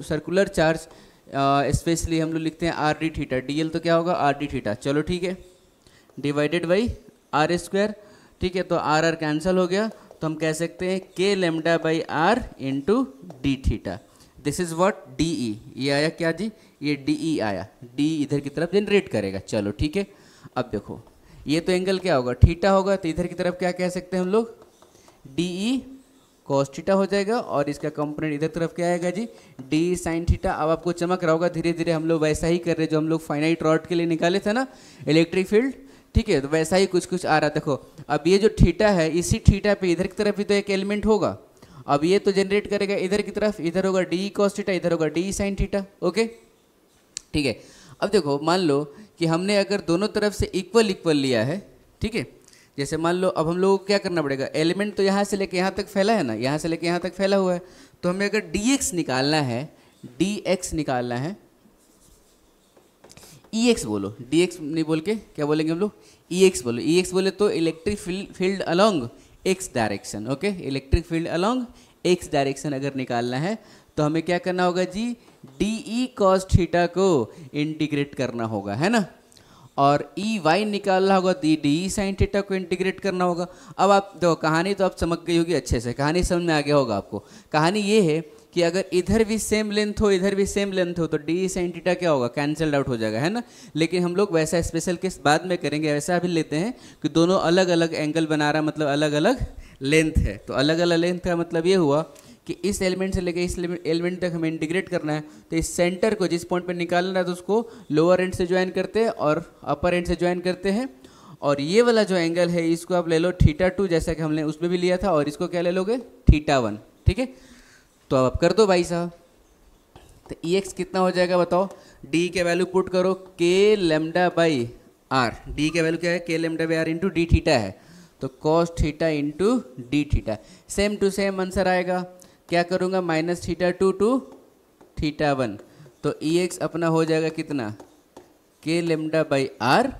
सर्कुलर चार्ज स्पेशली हम लोग लिखते हैं r D theta d l तो क्या होगा आर डी थीटा चलो ठीक है डिवाइडेड बाई आर स्क्वायर ठीक है तो आर आर कैंसल हो गया तो हम कह सकते हैं के lambda by are into D theta this is what d e ये आया क्या जी ये डी ई e आया डी e इधर की तरफ जनरेट करेगा चलो ठीक है अब देखो ये तो एंगल क्या होगा ठीटा होगा तो इधर की तरफ क्या कह सकते हैं हम लोग डी ई कॉस थीटा हो जाएगा और इसका कंपोनेंट इधर तरफ क्या आएगा जी डी साइन थीटा अब आपको चमक रहा होगा धीरे धीरे हम लोग वैसा ही कर रहे हैं जो हम लोग फाइनाइट रॉड के लिए निकाले थे ना इलेक्ट्रिक फील्ड ठीक है तो वैसा ही कुछ कुछ आ रहा है देखो अब ये जो ठीटा है इसी ठीटा पे इधर की तरफ भी तो एक एलिमेंट होगा अब ये तो जनरेट करेगा इधर की तरफ इधर होगा डी कॉस थीटा इधर होगा डी साइन थीटा ओके ठीक है अब देखो मान लो कि हमने अगर दोनों तरफ से इक्वल इक्वल लिया है ठीक है जैसे मान लो अब हम लोगों को क्या करना पड़ेगा एलिमेंट तो यहाँ से लेके यहाँ तक फैला है ना यहाँ से लेके यहाँ तक फैला हुआ है तो हमें अगर डी निकालना है डी निकालना है ई e एक्स बोलो डी एक्स नहीं बोल के क्या बोलेंगे हम लोग ई e एक्स बोलो ई e एक्स बोले तो electric field along x direction okay electric field along x direction अगर निकालना है तो हमें क्या करना होगा जी डी ई कॉस थीटा को इंटीग्रेट करना होगा है ना और ई वाई निकालना होगा d D E sine theta को इंटीग्रेट करना होगा अब आप देखो कहानी तो आप चमक गई होगी अच्छे से कहानी समझ में आ गया होगा आपको कहानी ये है कि अगर इधर भी सेम लेंथ हो इधर भी सेम लेंथ हो तो डी साइन टीटा क्या होगा कैंसल्ड आउट हो जाएगा है ना लेकिन हम लोग वैसा स्पेशल केस बाद में करेंगे वैसा भी लेते हैं कि दोनों अलग अलग एंगल बना रहा मतलब अलग अलग लेंथ है तो अलग अलग लेंथ का मतलब ये हुआ कि इस एलिमेंट से लेकर इस एलिमेंट तक हमें इंटीग्रेट करना है तो इस सेंटर को जिस पॉइंट पर निकालना है तो उसको लोअर एंड से ज्वाइन करते हैं और अपर एंड से ज्वाइन करते हैं और ये वाला जो एंगल है इसको आप ले लो थीटा टू जैसा कि हमने उसमें भी लिया था और इसको क्या ले लोगे थीटा वन ठीक है तो अब आप कर दो भाई साहब तो ई e एक्स कितना हो जाएगा बताओ डी के वैल्यू पुट करो K lambda by R D के वैल्यू क्या है के lambda by are into D theta है तो cos theta into D theta same to same answer आएगा क्या करूँगा minus theta two to theta one तो ई e एक्स अपना हो जाएगा कितना के लेमडा बाई आर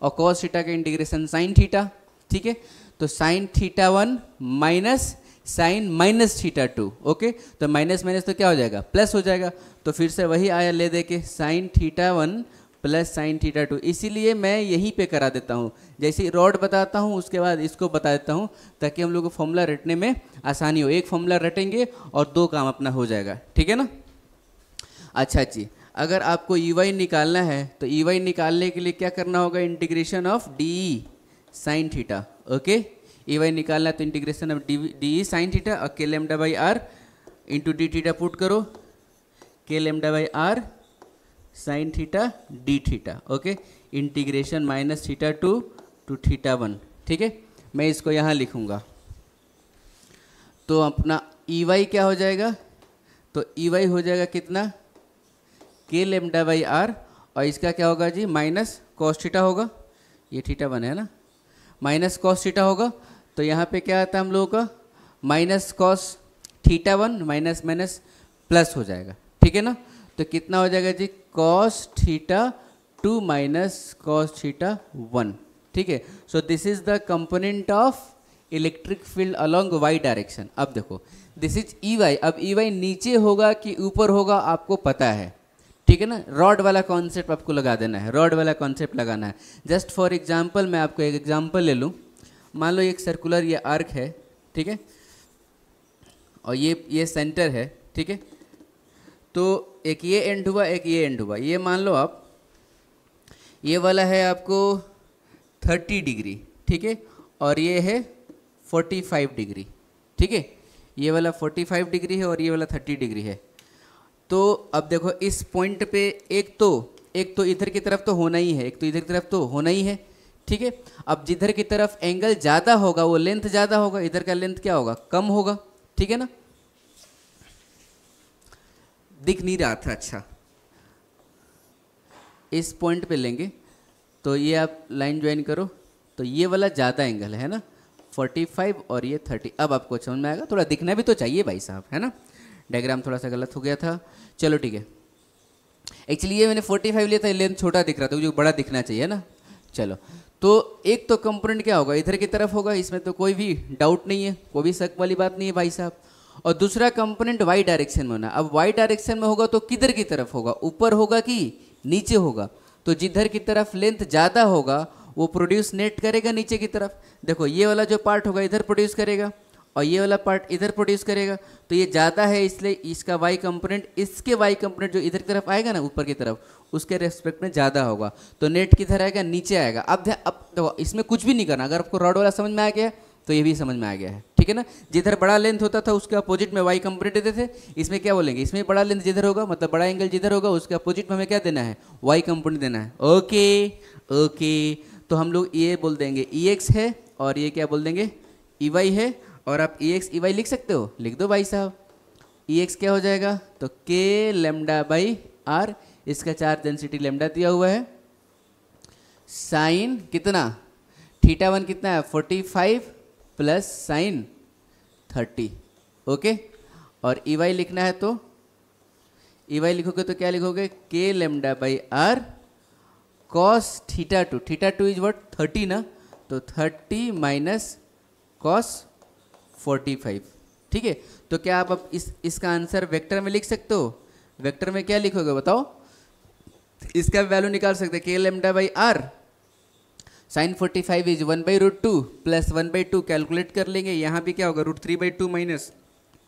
और कॉस थीटा का इंटीग्रेशन साइन थीटा ठीक है तो sine theta one minus sine minus theta two okay तो माइनस माइनस तो क्या हो जाएगा प्लस हो जाएगा तो फिर से वही आया ले दे के sine theta one plus sine theta two इसीलिए मैं यहीं पे करा देता हूँ जैसे रॉड बताता हूँ उसके बाद इसको बता देता हूँ ताकि हम लोग को फॉर्मूला रटने में आसानी हो एक फॉर्मूला रटेंगे और दो काम अपना हो जाएगा ठीक है ना अच्छा जी अगर आपको ई e वाई निकालना है तो ई e वाई निकालने के लिए क्या करना होगा integration of D sine theta okay E Y निकालना तो इंटीग्रेशन अब D D E sine theta और K lambda by are into D theta put करो K lambda by R sine theta D theta okay integration minus theta two to theta one ठीक है मैं इसको यहाँ लिखूँगा तो अपना ई e वाई क्या हो जाएगा तो ई e वाई हो जाएगा कितना के लेमडा बाई आर और इसका क्या होगा जी माइनस कॉस्टिटा होगा ये थीटा वन है ना माइनस कॉस्टिटा होगा तो यहाँ पे क्या आता है हम लोगों का minus cos theta one minus minus plus हो जाएगा ठीक है ना तो कितना हो जाएगा जी cos theta two minus cos theta one ठीक है so this is the component of electric field along Y direction अब देखो दिस इज ई वाई अब ई e वाई नीचे होगा कि ऊपर होगा आपको पता है ठीक है ना रॉड वाला कॉन्सेप्ट आपको लगा देना है रॉड वाला कॉन्सेप्ट लगाना है जस्ट फॉर एग्जाम्पल मैं आपको एक एग्जाम्पल ले लूँ मान लो एक सर्कुलर ये आर्क है ठीक है और ये ये सेंटर है ठीक है तो एक ये एंड हुआ एक ये एंड हुआ ये मान लो आप ये वाला है आपको थर्टी डिग्री ठीक है और ये है फोर्टी फाइव डिग्री ठीक है ये वाला फोर्टी फाइव डिग्री है और ये वाला थर्टी डिग्री है तो अब देखो इस पॉइंट पे एक तो एक तो इधर की तरफ तो होना ही है एक तो इधर की तरफ तो होना ही है ठीक है अब जिधर की तरफ एंगल ज़्यादा होगा वो लेंथ ज़्यादा होगा इधर का लेंथ क्या होगा कम होगा ठीक है ना दिख नहीं रहा था अच्छा इस पॉइंट पे लेंगे तो ये आप लाइन ज्वाइन करो तो ये वाला ज़्यादा एंगल है ना 45 और ये 30 अब आपको समझ में आएगा थोड़ा दिखना भी तो चाहिए भाई साहब है ना डायग्राम थोड़ा सा गलत हो गया था चलो ठीक है एक्चुअली ये मैंने 45 लिया था लेंथ छोटा दिख रहा था जो बड़ा दिखना चाहिए ना चलो तो एक तो कंपोनेंट क्या होगा इधर की तरफ होगा इसमें तो कोई भी डाउट नहीं है कोई भी शक वाली बात नहीं है भाई साहब और दूसरा कंपोनेंट वाई डायरेक्शन में होना अब वाई डायरेक्शन में होगा तो किधर की तरफ होगा ऊपर होगा कि नीचे होगा तो जिधर की तरफ लेंथ ज़्यादा होगा वो प्रोड्यूस नेट करेगा नीचे की तरफ देखो ये वाला जो पार्ट होगा इधर प्रोड्यूस करेगा और ये वाला पार्ट इधर प्रोड्यूस करेगा तो ये ज़्यादा है इसलिए इसका वाई कंपोनेंट इसके वाई कंपोनेंट जो इधर की तरफ आएगा ना ऊपर की तरफ उसके रेस्पेक्ट में ज़्यादा होगा तो नेट किधर आएगा नीचे आएगा अब अब तो इसमें कुछ भी नहीं करना अगर आपको रॉड वाला समझ में आ गया तो ये भी समझ में आ गया है ठीक है ना जिधर बड़ा लेंथ होता था उसके अपोजिट में वाई कंपोनेंट देते थे इसमें क्या बोलेंगे इसमें बड़ा लेंथ जिधर होगा मतलब बड़ा एंगल जिधर होगा उसके अपोजिट में हमें क्या देना है वाई कंपोनेंट देना है ओके ओके तो हम लोग ये बोल देंगे ई एक्स है और ये क्या बोल देंगे ई वाई है और आप ई एक्स ई वाई लिख सकते हो लिख दो भाई साहब ई एक्स क्या हो जाएगा तो के लेमडा बाई आर इसका चार्ज डेंसिटी लेमडा दिया हुआ है साइन कितना थीटा वन कितना है forty five plus sine thirty okay और ई वाई लिखना है तो ई वाई लिखोगे तो क्या लिखोगे K lambda by R cos theta two theta two is what thirty ना तो thirty minus cos forty five ठीक है तो क्या आप अब इस इसका आंसर वेक्टर में लिख सकते हो वेक्टर में क्या लिखोगे बताओ इसका वैल्यू निकाल सकते K lambda by R sine forty five is one by root two plus one by two calculate कर लेंगे यहाँ भी क्या होगा root three by two minus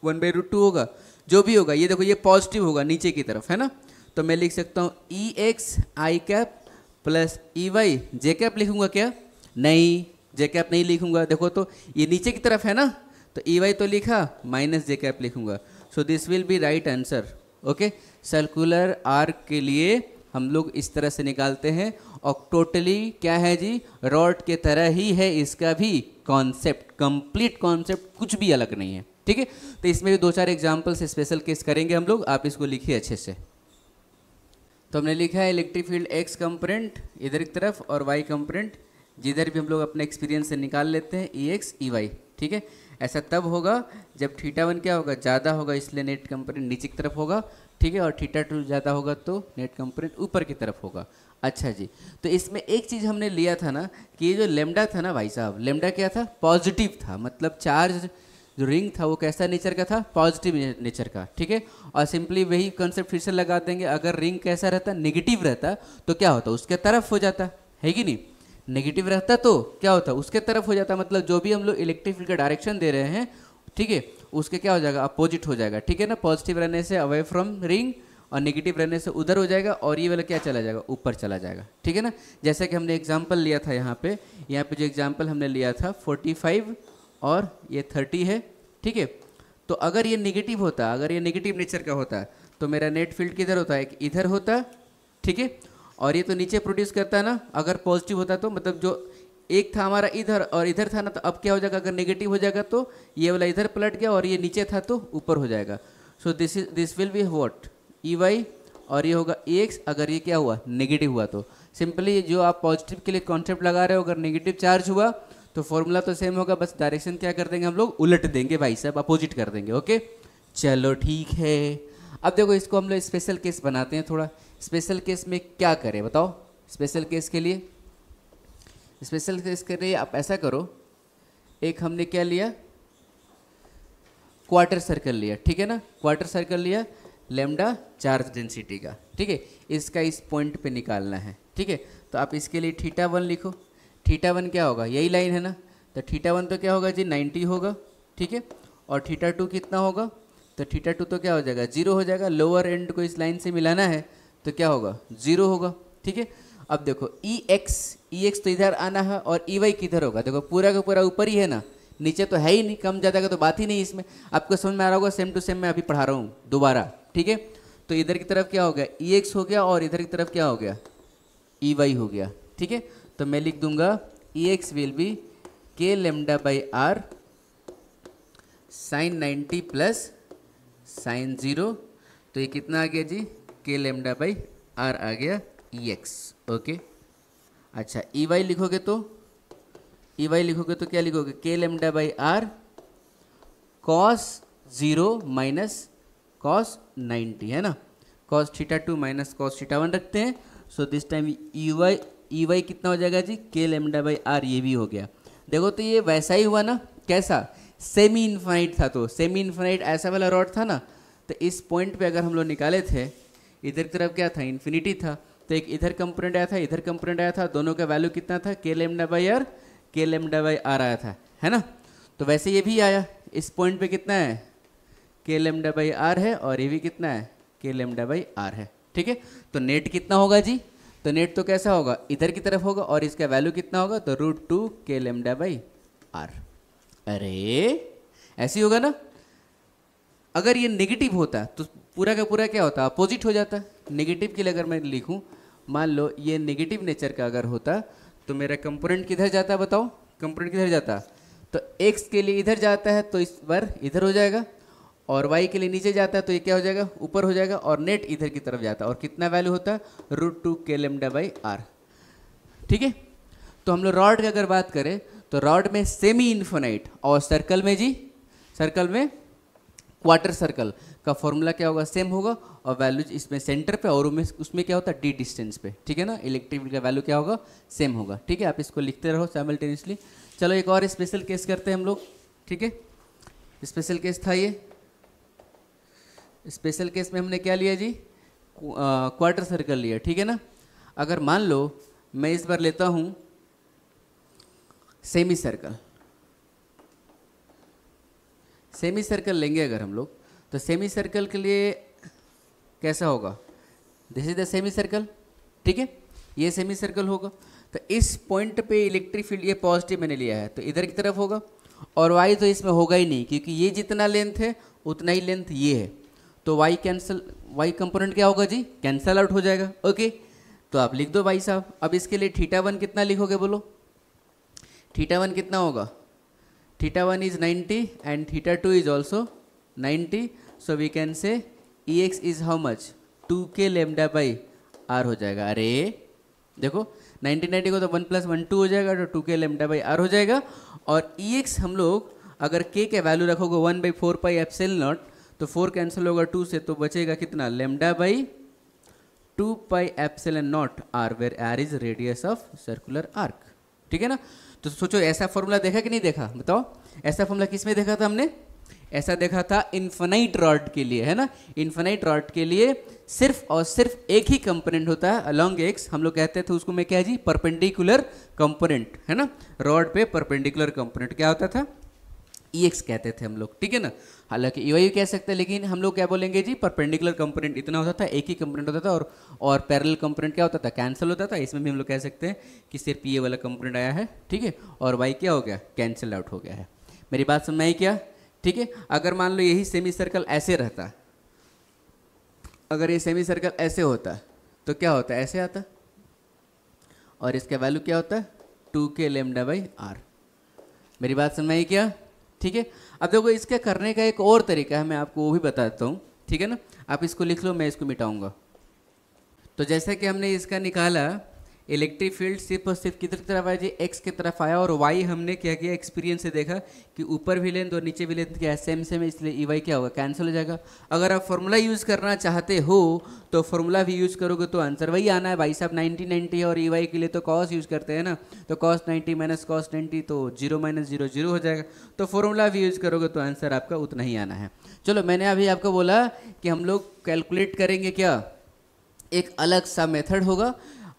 one by root two होगा जो भी होगा ये देखो ये पॉजिटिव होगा नीचे की तरफ है ना तो मैं लिख सकता हूँ E X I cap plus E Y J cap लिखूंगा क्या नहीं जे कैप नहीं लिखूंगा देखो तो ये नीचे की तरफ है ना तो ई e वाई तो लिखा माइनस जे कैप लिखूंगा so this will be right answer okay circular arc के लिए हम लोग इस तरह से निकालते हैं और टोटली क्या है जी रॉड के तरह ही है इसका भी कॉन्सेप्ट कंप्लीट कॉन्सेप्ट कुछ भी अलग नहीं है ठीक है तो इसमें भी दो चार एग्जाम्पल्स स्पेशल केस करेंगे हम लोग आप इसको लिखिए अच्छे से तो हमने लिखा है इलेक्ट्रिक फील्ड एक्स कंपोनेंट इधर की तरफ और वाई कंपोनेंट जिधर भी हम लोग अपने एक्सपीरियंस से निकाल लेते हैं ई एक्स ई वाई ठीक है ऐसा तब होगा जब थीटा वन क्या होगा ज़्यादा होगा इसलिए नेट कंपोनेंट नीचे की तरफ होगा ठीक है और थीटा टू ज़्यादा होगा तो नेट कंपोनेंट ऊपर की तरफ होगा अच्छा जी तो इसमें एक चीज़ हमने लिया था ना कि ये जो लेमडा था ना भाई साहब लेमडा क्या था पॉजिटिव था मतलब चार्ज जो रिंग था वो कैसा नेचर का था पॉजिटिव नेचर का ठीक है और सिंपली वही कॉन्सेप्ट फिर से लगा देंगे अगर रिंग कैसा रहता नेगेटिव रहता तो क्या होता उसके तरफ हो जाता है कि नहीं नेगेटिव रहता तो क्या होता उसके तरफ हो जाता मतलब जो भी हम लोग इलेक्ट्रिक फील्ड का डायरेक्शन दे रहे हैं ठीक है उसके क्या हो जाएगा अपोजिट हो जाएगा ठीक है ना पॉजिटिव रहने से अवे फ्रॉम रिंग और नेगेटिव रहने से उधर हो जाएगा और ये वाला क्या चला जाएगा ऊपर चला जाएगा ठीक है ना जैसा कि हमने एग्जाम्पल लिया था यहाँ पे यहाँ पे जो एग्जाम्पल हमने लिया था 45 और ये 30 है ठीक है तो अगर ये नेगेटिव होता अगर ये नेगेटिव नेचर का होता तो मेरा नेट फील्ड किधर होता है इधर होता ठीक है और ये तो नीचे प्रोड्यूस करता है ना अगर पॉजिटिव होता तो मतलब जो एक था हमारा इधर और इधर था ना तो अब क्या हो जाएगा अगर नेगेटिव हो जाएगा तो ये वाला इधर पलट गया और ये नीचे था तो ऊपर हो जाएगा so this is this will be what E Y और ये होगा एक्स अगर ये क्या हुआ नेगेटिव हुआ तो सिंपली जो आप पॉजिटिव के लिए कॉन्सेप्ट लगा रहे हो अगर नेगेटिव चार्ज हुआ तो फॉर्मूला तो सेम होगा बस डायरेक्शन क्या कर देंगे हम लोग उलट देंगे भाई साहब अपोजिट कर देंगे ओके चलो ठीक है अब देखो इसको हम लोग स्पेशल केस बनाते हैं थोड़ा स्पेशल केस में क्या करें बताओ स्पेशल केस के लिए स्पेशल केस के लिए आप ऐसा करो एक हमने क्या लिया क्वार्टर सर्कल लिया ठीक है ना क्वार्टर सर्कल लिया लेमडा चार्ज डेंसिटी का ठीक है इसका इस पॉइंट पे निकालना है ठीक है तो आप इसके लिए थीटा वन लिखो थीटा वन क्या होगा यही लाइन है ना तो थीटा वन तो क्या होगा जी नाइन्टी होगा ठीक है और थीटा टू कितना होगा तो थीटा टू तो क्या हो जाएगा जीरो हो जाएगा लोअर एंड को इस लाइन से मिलाना है तो क्या होगा जीरो होगा ठीक है अब देखो E e X E X तो इधर आना है और ई वाई किधर होगा देखो पूरा का पूरा ऊपर ही है ना नीचे तो है ही नहीं कम ज़्यादा का तो बात ही नहीं इसमें आपको समझ में आ रहा होगा सेम टू सेम मैं अभी पढ़ा रहा हूँ दोबारा ठीक है तो इधर की तरफ क्या हो गया ई एक्स हो गया और इधर की तरफ क्या हो गया ई वाई हो गया ठीक है तो मैं लिख दूंगा E X will be K lambda by R sine ninety plus sine zero तो ये कितना आ गया जी के लेमडा बाई आर आ गया ई एक्स ओके अच्छा ई e वाई लिखोगे तो ई e वाई लिखोगे तो क्या लिखोगे K lambda by R cos zero minus cos ninety है ना cos theta two minus cos theta one रखते हैं so this time E Y E Y कितना हो जाएगा जी के लेमडा बाई आर ये भी हो गया देखो तो ये वैसा ही हुआ ना कैसा सेमी इन्फाइनाइट था तो सेमी इन्फाइनाइट ऐसा वाला रॉड था ना तो इस पॉइंट पे अगर हम लोग निकाले थे इधर की तरफ क्या था इन्फिनिटी था तो एक इधर कंपोनेंट आया था इधर कंपोनेंट आया था दोनों का वैल्यू कितना था K M by R K M by R आया था है ना तो वैसे ये भी आया इस पॉइंट पे कितना है के एम बाई आर है और ये भी कितना है के एम बाई आर है ठीक है तो नेट कितना होगा जी तो नेट तो कैसा होगा इधर की तरफ होगा और इसका वैल्यू कितना होगा तो root two K M by R अरे ऐसे होगा ना अगर ये नेगेटिव होता तो पूरा का पूरा क्या होता अपोजिट हो जाता नेगेटिव के लिए अगर मैं लिखूं मान लो ये नेगेटिव नेचर का अगर होता तो मेरा कंपोनेंट किधर जाता बताओ कंपोनेंट किधर जाता तो एक्स के लिए इधर जाता है तो इस बार इधर हो जाएगा और वाई के लिए नीचे जाता है तो ये क्या हो जाएगा ऊपर हो जाएगा और नेट इधर की तरफ जाता है और कितना वैल्यू होता है रूट टू के लेमडा बाई आर ठीक है तो हम लोग रॉड की अगर बात करें तो रॉड में सेमी इन्फोनाइट और सर्कल में जी सर्कल में क्वार्टर सर्कल का फॉर्मूला क्या होगा सेम होगा और वैल्यूज इसमें सेंटर पे और उसमें क्या होता है डी डिस्टेंस पे ठीक है ना इलेक्ट्रिक का वैल्यू क्या होगा सेम होगा ठीक है आप इसको लिखते रहो सैमल्टेनियसली चलो एक और स्पेशल केस करते हैं हम लोग ठीक है स्पेशल केस था ये स्पेशल केस में हमने क्या लिया जी क्वार्टर सर्कल लिया ठीक है ना अगर मान लो मैं इस बार लेता हूँ सेमी सर्कल सेमी सर्कल लेंगे अगर हम लोग तो सेमी सर्कल के लिए कैसा होगा this is the semi circle ठीक है ये सेमी सर्कल होगा तो इस पॉइंट पे इलेक्ट्रिक फील्ड ये पॉजिटिव मैंने लिया है तो इधर की तरफ होगा और वाई तो इसमें होगा ही नहीं क्योंकि ये जितना लेंथ है उतना ही लेंथ ये है तो वाई कैंसल वाई कंपोनेंट क्या होगा जी कैंसल आउट हो जाएगा ओके तो आप लिख दो भाई साहब अब इसके लिए थीटा वन कितना लिखोगे बोलो थीटा वन कितना होगा theta one is ninety and theta two is also ninety so we can say E X is how much two के लेमडा बाई आर हो जाएगा अरे देखो 1990 को तो वन प्लस वन टू हो जाएगा तो टू के लेमडा बाई आर हो जाएगा और ई e एक्स हम लोग अगर के के वैल्यू रखोगे one by four pi epsilon naught तो फोर कैंसिल होगा टू से तो बचेगा कितना lambda by two pi epsilon epsilon naught R where R is radius of circular arc ठीक है ना तो सोचो ऐसा फॉर्मूला देखा कि नहीं देखा बताओ ऐसा फॉर्मूला किस में देखा था हमने ऐसा देखा था इन्फेनाइट रॉड के लिए है ना इन्फेनाइट रॉड के लिए सिर्फ और सिर्फ एक ही कंपोनेंट होता है अलॉन्ग एक्स हम लोग कहते थे उसको मैं क्या जी परपेंडिकुलर कंपोनेंट है ना रॉड पे परपेंडिकुलर कंपोनेंट क्या होता था ई एक्स कहते थे हम लोग ठीक है ना हालांकि ई वाई कह सकते हैं लेकिन हम लोग क्या बोलेंगे जी परपेंडिकुलर कंपोनेंट इतना होता था एक ही कंपोनेंट होता था और और पैरल कंपोनेंट क्या होता था कैंसिल होता था इसमें भी हम लोग कह सकते हैं कि सिर्फ ई वाला कंपोनेंट आया है ठीक है और वाई क्या हो गया कैंसिल आउट हो गया है मेरी बात समझ में आई क्या ठीक है अगर मान लो यही सेमी सर्कल ऐसे रहता अगर ये सेमी सर्कल ऐसे होता तो क्या होता ऐसे आता और इसका वैल्यू क्या होता है टू के लेमडा बाई आर मेरी बात समझ में आई क्या ठीक है अब देखो इसके करने का एक और तरीका है मैं आपको वो भी बताता हूँ ठीक है ना आप इसको लिख लो मैं इसको मिटाऊंगा तो जैसा कि हमने इसका निकाला इलेक्ट्रिक फील्ड सिर्फ और सिर्फ किधर की तरफ आया जी एक्स की तरफ आया और वाई हमने क्या किया एक्सपीरियंस से देखा कि ऊपर भी लेंथ और नीचे भी लेंथ तो क्या सेम सेम इसलिए ई e वाई क्या होगा कैंसिल हो जाएगा अगर आप फॉर्मूला यूज़ करना चाहते हो तो फॉर्मूला भी यूज़ करोगे तो आंसर वही आना है भाई साहब नाइनटी नाइन्टी है और ई e वाई के लिए तो कॉस यूज़ करते हैं ना तो cos ninety minus cos ninety तो जीरो माइनस जीरो जीरो हो जाएगा तो फॉर्मूला भी यूज़ करोगे तो आंसर आपका उतना ही आना है चलो मैंने अभी आपको बोला कि हम लोग कैलकुलेट करेंगे क्या एक अलग सा मेथड होगा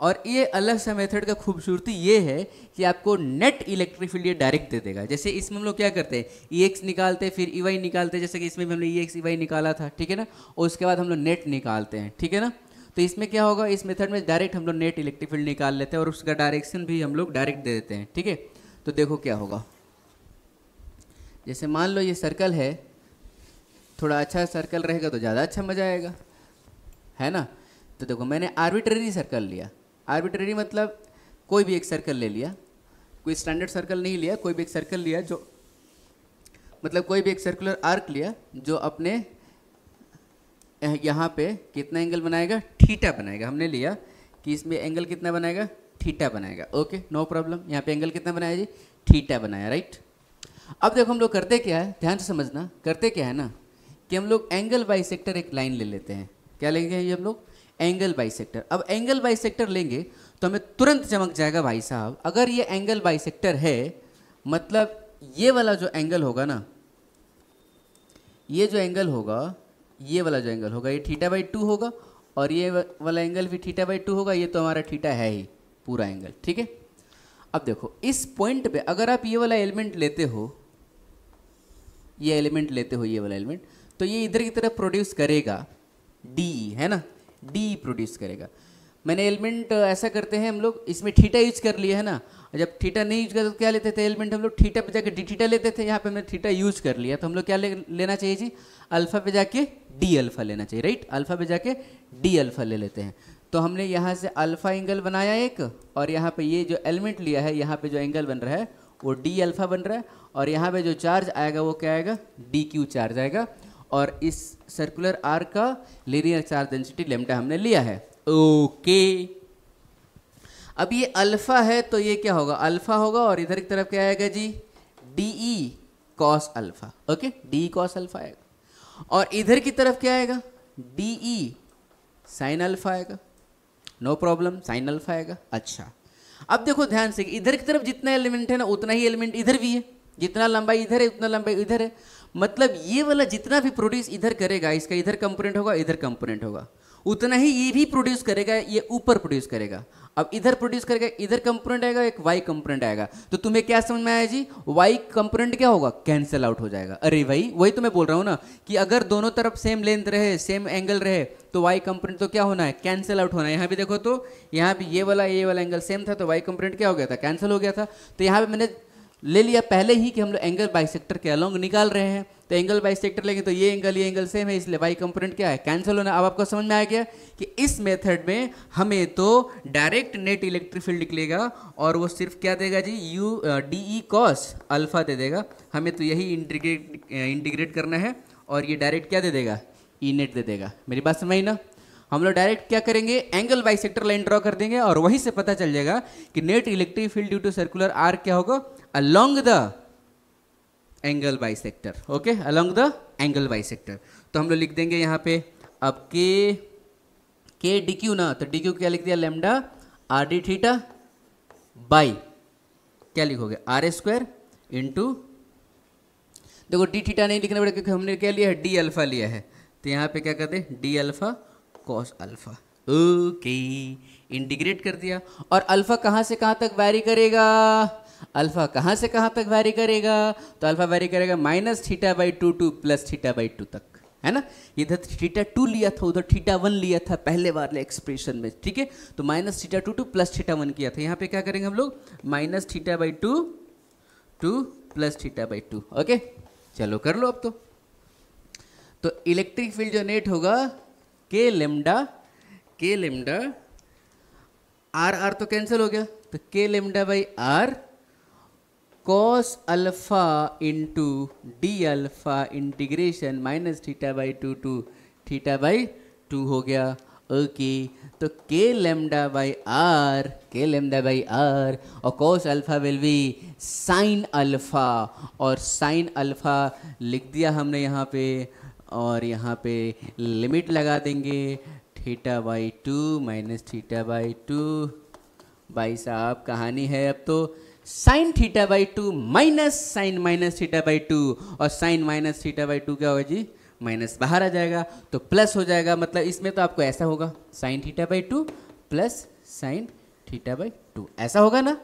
और ये अलग सा मेथड का खूबसूरती ये है कि आपको नेट इलेक्ट्रिक फील्ड ये डायरेक्ट दे देगा जैसे इसमें हम लोग क्या करते हैं ई e एक्स निकालते फिर ई e वाई निकालते जैसे कि इसमें भी हमने ई एक्स ई वाई निकाला था ठीक है ना और उसके बाद हम लोग नेट निकालते हैं ठीक है ना तो इसमें क्या होगा इस मेथड में डायरेक्ट हम लोग नेट इलेक्ट्रिक फील्ड निकाल लेते हैं और उसका डायरेक्शन भी हम लोग डायरेक्ट दे देते हैं ठीक है तो देखो क्या होगा जैसे मान लो ये सर्कल है थोड़ा अच्छा सर्कल रहेगा तो ज़्यादा अच्छा मज़ा आएगा है ना तो देखो मैंने आर्बिट्रेरी सर्कल लिया आर्बिट्रेरी मतलब कोई भी एक सर्कल ले लिया कोई स्टैंडर्ड सर्कल नहीं लिया कोई भी एक सर्कल लिया जो मतलब कोई भी एक सर्कुलर आर्क लिया जो अपने यहाँ पे कितना एंगल बनाएगा ठीटा बनाएगा हमने लिया कि इसमें एंगल कितना बनाएगा ठीटा बनाएगा ओके नो प्रॉब्लम यहाँ पे एंगल कितना बनाया जी ठीटा बनाया राइट अब देखो हम लोग करते क्या है ध्यान से समझना करते क्या है ना कि हम लोग एंगल बाई एक लाइन ले लेते हैं क्या लेंगे ये हम लोग एंगल बाइसेक्टर अब एंगल बाइसेक्टर लेंगे तो हमें तुरंत चमक जाएगा भाई साहब अगर ये एंगल बाइसेक्टर है मतलब ये वाला जो एंगल होगा ना ये जो एंगल होगा ये वाला जो एंगल होगा ये थीटा बाई टू होगा और ये वाला एंगल भी थीटा बाई टू होगा ये तो हमारा थीटा है ही पूरा एंगल ठीक है अब देखो इस पॉइंट पे अगर आप ये वाला एलिमेंट लेते हो ये एलिमेंट लेते हो ये वाला एलिमेंट तो ये इधर की तरफ प्रोड्यूस करेगा डी है ना डी प्रोड्यूस करेगा मैंने एलिमेंट ऐसा करते हैं हम लोग इसमें ठीटा यूज कर लिया है ना जब थीटा नहीं यूज करते तो क्या लेते थे एलिमेंट हम लोग थीटा पे जाके डी थीटा लेते थे यहाँ पे हमने थीटा यूज कर लिया तो हम लोग क्या ले, लेना चाहिए जी अल्फा पे जाके डी अल्फा लेना चाहिए राइट अल्फा पे जाके डी अल्फा ले लेते हैं तो हमने यहाँ से अल्फा एंगल बनाया एक और यहाँ पे ये जो एलिमेंट लिया है यहाँ पे जो एंगल बन रहा है वो डी अल्फा बन रहा है और यहाँ पे जो चार्ज आएगा वो क्या आएगा डी क्यू चार्ज आएगा और इस सर्कुलर आर का लीनियर चार्ज डेंसिटी लेमडा हमने लिया है ओके अब ये अल्फा है तो ये क्या होगा अल्फा होगा और इधर की तरफ क्या आएगा जी D E cos alpha okay D cos alpha आएगा और इधर की तरफ क्या आएगा डी ई साइन अल्फा आएगा नो प्रॉब्लम साइन अल्फा आएगा अच्छा अब देखो ध्यान से इधर की तरफ जितना एलिमेंट है ना उतना ही एलिमेंट इधर भी है जितना लंबाई इधर है उतना लंबाई इधर है मतलब ये वाला जितना भी प्रोड्यूस इधर करेगा इसका इधर कंपोनेंट होगा इधर कंपोनेंट होगा उतना ही ये भी प्रोड्यूस करेगा ये ऊपर प्रोड्यूस करेगा अब इधर प्रोड्यूस करेगा इधर कंपोनेंट आएगा एक वाई कंपोनेंट आएगा तो तुम्हें क्या समझ में आया जी वाई कंपोनेंट क्या होगा कैंसिल आउट हो जाएगा अरे भाई वही तो मैं बोल रहा हूँ ना कि अगर दोनों तरफ सेम लेंथ रहे सेम एंगल रहे तो वाई कंपोनेंट तो क्या होना है कैंसिल आउट होना है यहाँ भी देखो तो यहाँ भी ये वाला ये वाला एंगल सेम था तो वाई कंपोनेंट क्या हो गया था कैंसिल हो गया था तो यहाँ पर मैंने ले लिया पहले ही कि हम लोग एंगल बाइसेक्टर के अलोंग निकाल रहे हैं तो एंगल बाइसेक्टर लेंगे तो ये एंगल ये एंगल सेम है इसलिए बाई कंपोनेंट क्या है कैंसिल होना अब आपको समझ में आ गया कि इस मेथड में हमें तो डायरेक्ट नेट इलेक्ट्रिक फील्ड निकलेगा और वो सिर्फ क्या देगा जी यू डी ई कॉस अल्फा दे देगा हमें तो यही इंटीग्रेट इंटीग्रेट uh, करना है और ये डायरेक्ट क्या दे देगा ई e नेट दे देगा मेरी बात समझ ना हम लोग डायरेक्ट क्या करेंगे एंगल बाई लाइन ड्रॉ कर देंगे और वहीं से पता चल जाएगा कि net electric field due to circular arc क्या होगा along the angle bi okay along the angle bi तो हम लोग लिख देंगे यहाँ पे अब के के डी क्यू ना तो डी क्यू क्या लिख दिया lambda R D theta by क्या लिखोगे आर स्क्वायर इंटू देखो डी थीटा नहीं लिखना पड़ेगा क्योंकि हमने क्या लिया है डी अल्फा लिया है तो यहाँ पे क्या कहते हैं D alpha cos alpha okay integrate कर दिया और अल्फ़ा कहाँ से कहाँ तक वैरी करेगा अल्फ़ा कहाँ से कहाँ तक वैरी करेगा तो अल्फ़ा वैरी करेगा minus theta by two to plus theta by two तक है ना इधर थीटा टू लिया था उधर थीटा वन लिया था पहले वाले एक्सप्रेशन में ठीक है तो minus theta two to plus theta one किया था यहाँ पे क्या करेंगे हम लोग minus theta by two to plus theta by two okay चलो कर लो अब तो तो इलेक्ट्रिक फील्ड जो नेट होगा K lambda K lambda R R तो कैंसिल हो गया तो के lambda by R cos alpha into D alpha integration minus theta by two to theta by two हो गया ओके okay. तो के lambda by R K lambda by R और cos alpha will be sine alpha और sine alpha लिख दिया हमने यहाँ पे और यहाँ पे लिमिट लगा देंगे theta by two minus theta by two भाई साहब कहानी है अब तो sine theta by two minus sine minus theta by two और sine minus theta by two क्या होगा जी माइनस बाहर आ जाएगा तो प्लस हो जाएगा मतलब इसमें तो आपको ऐसा होगा sine theta by two plus sine theta by two ऐसा होगा ना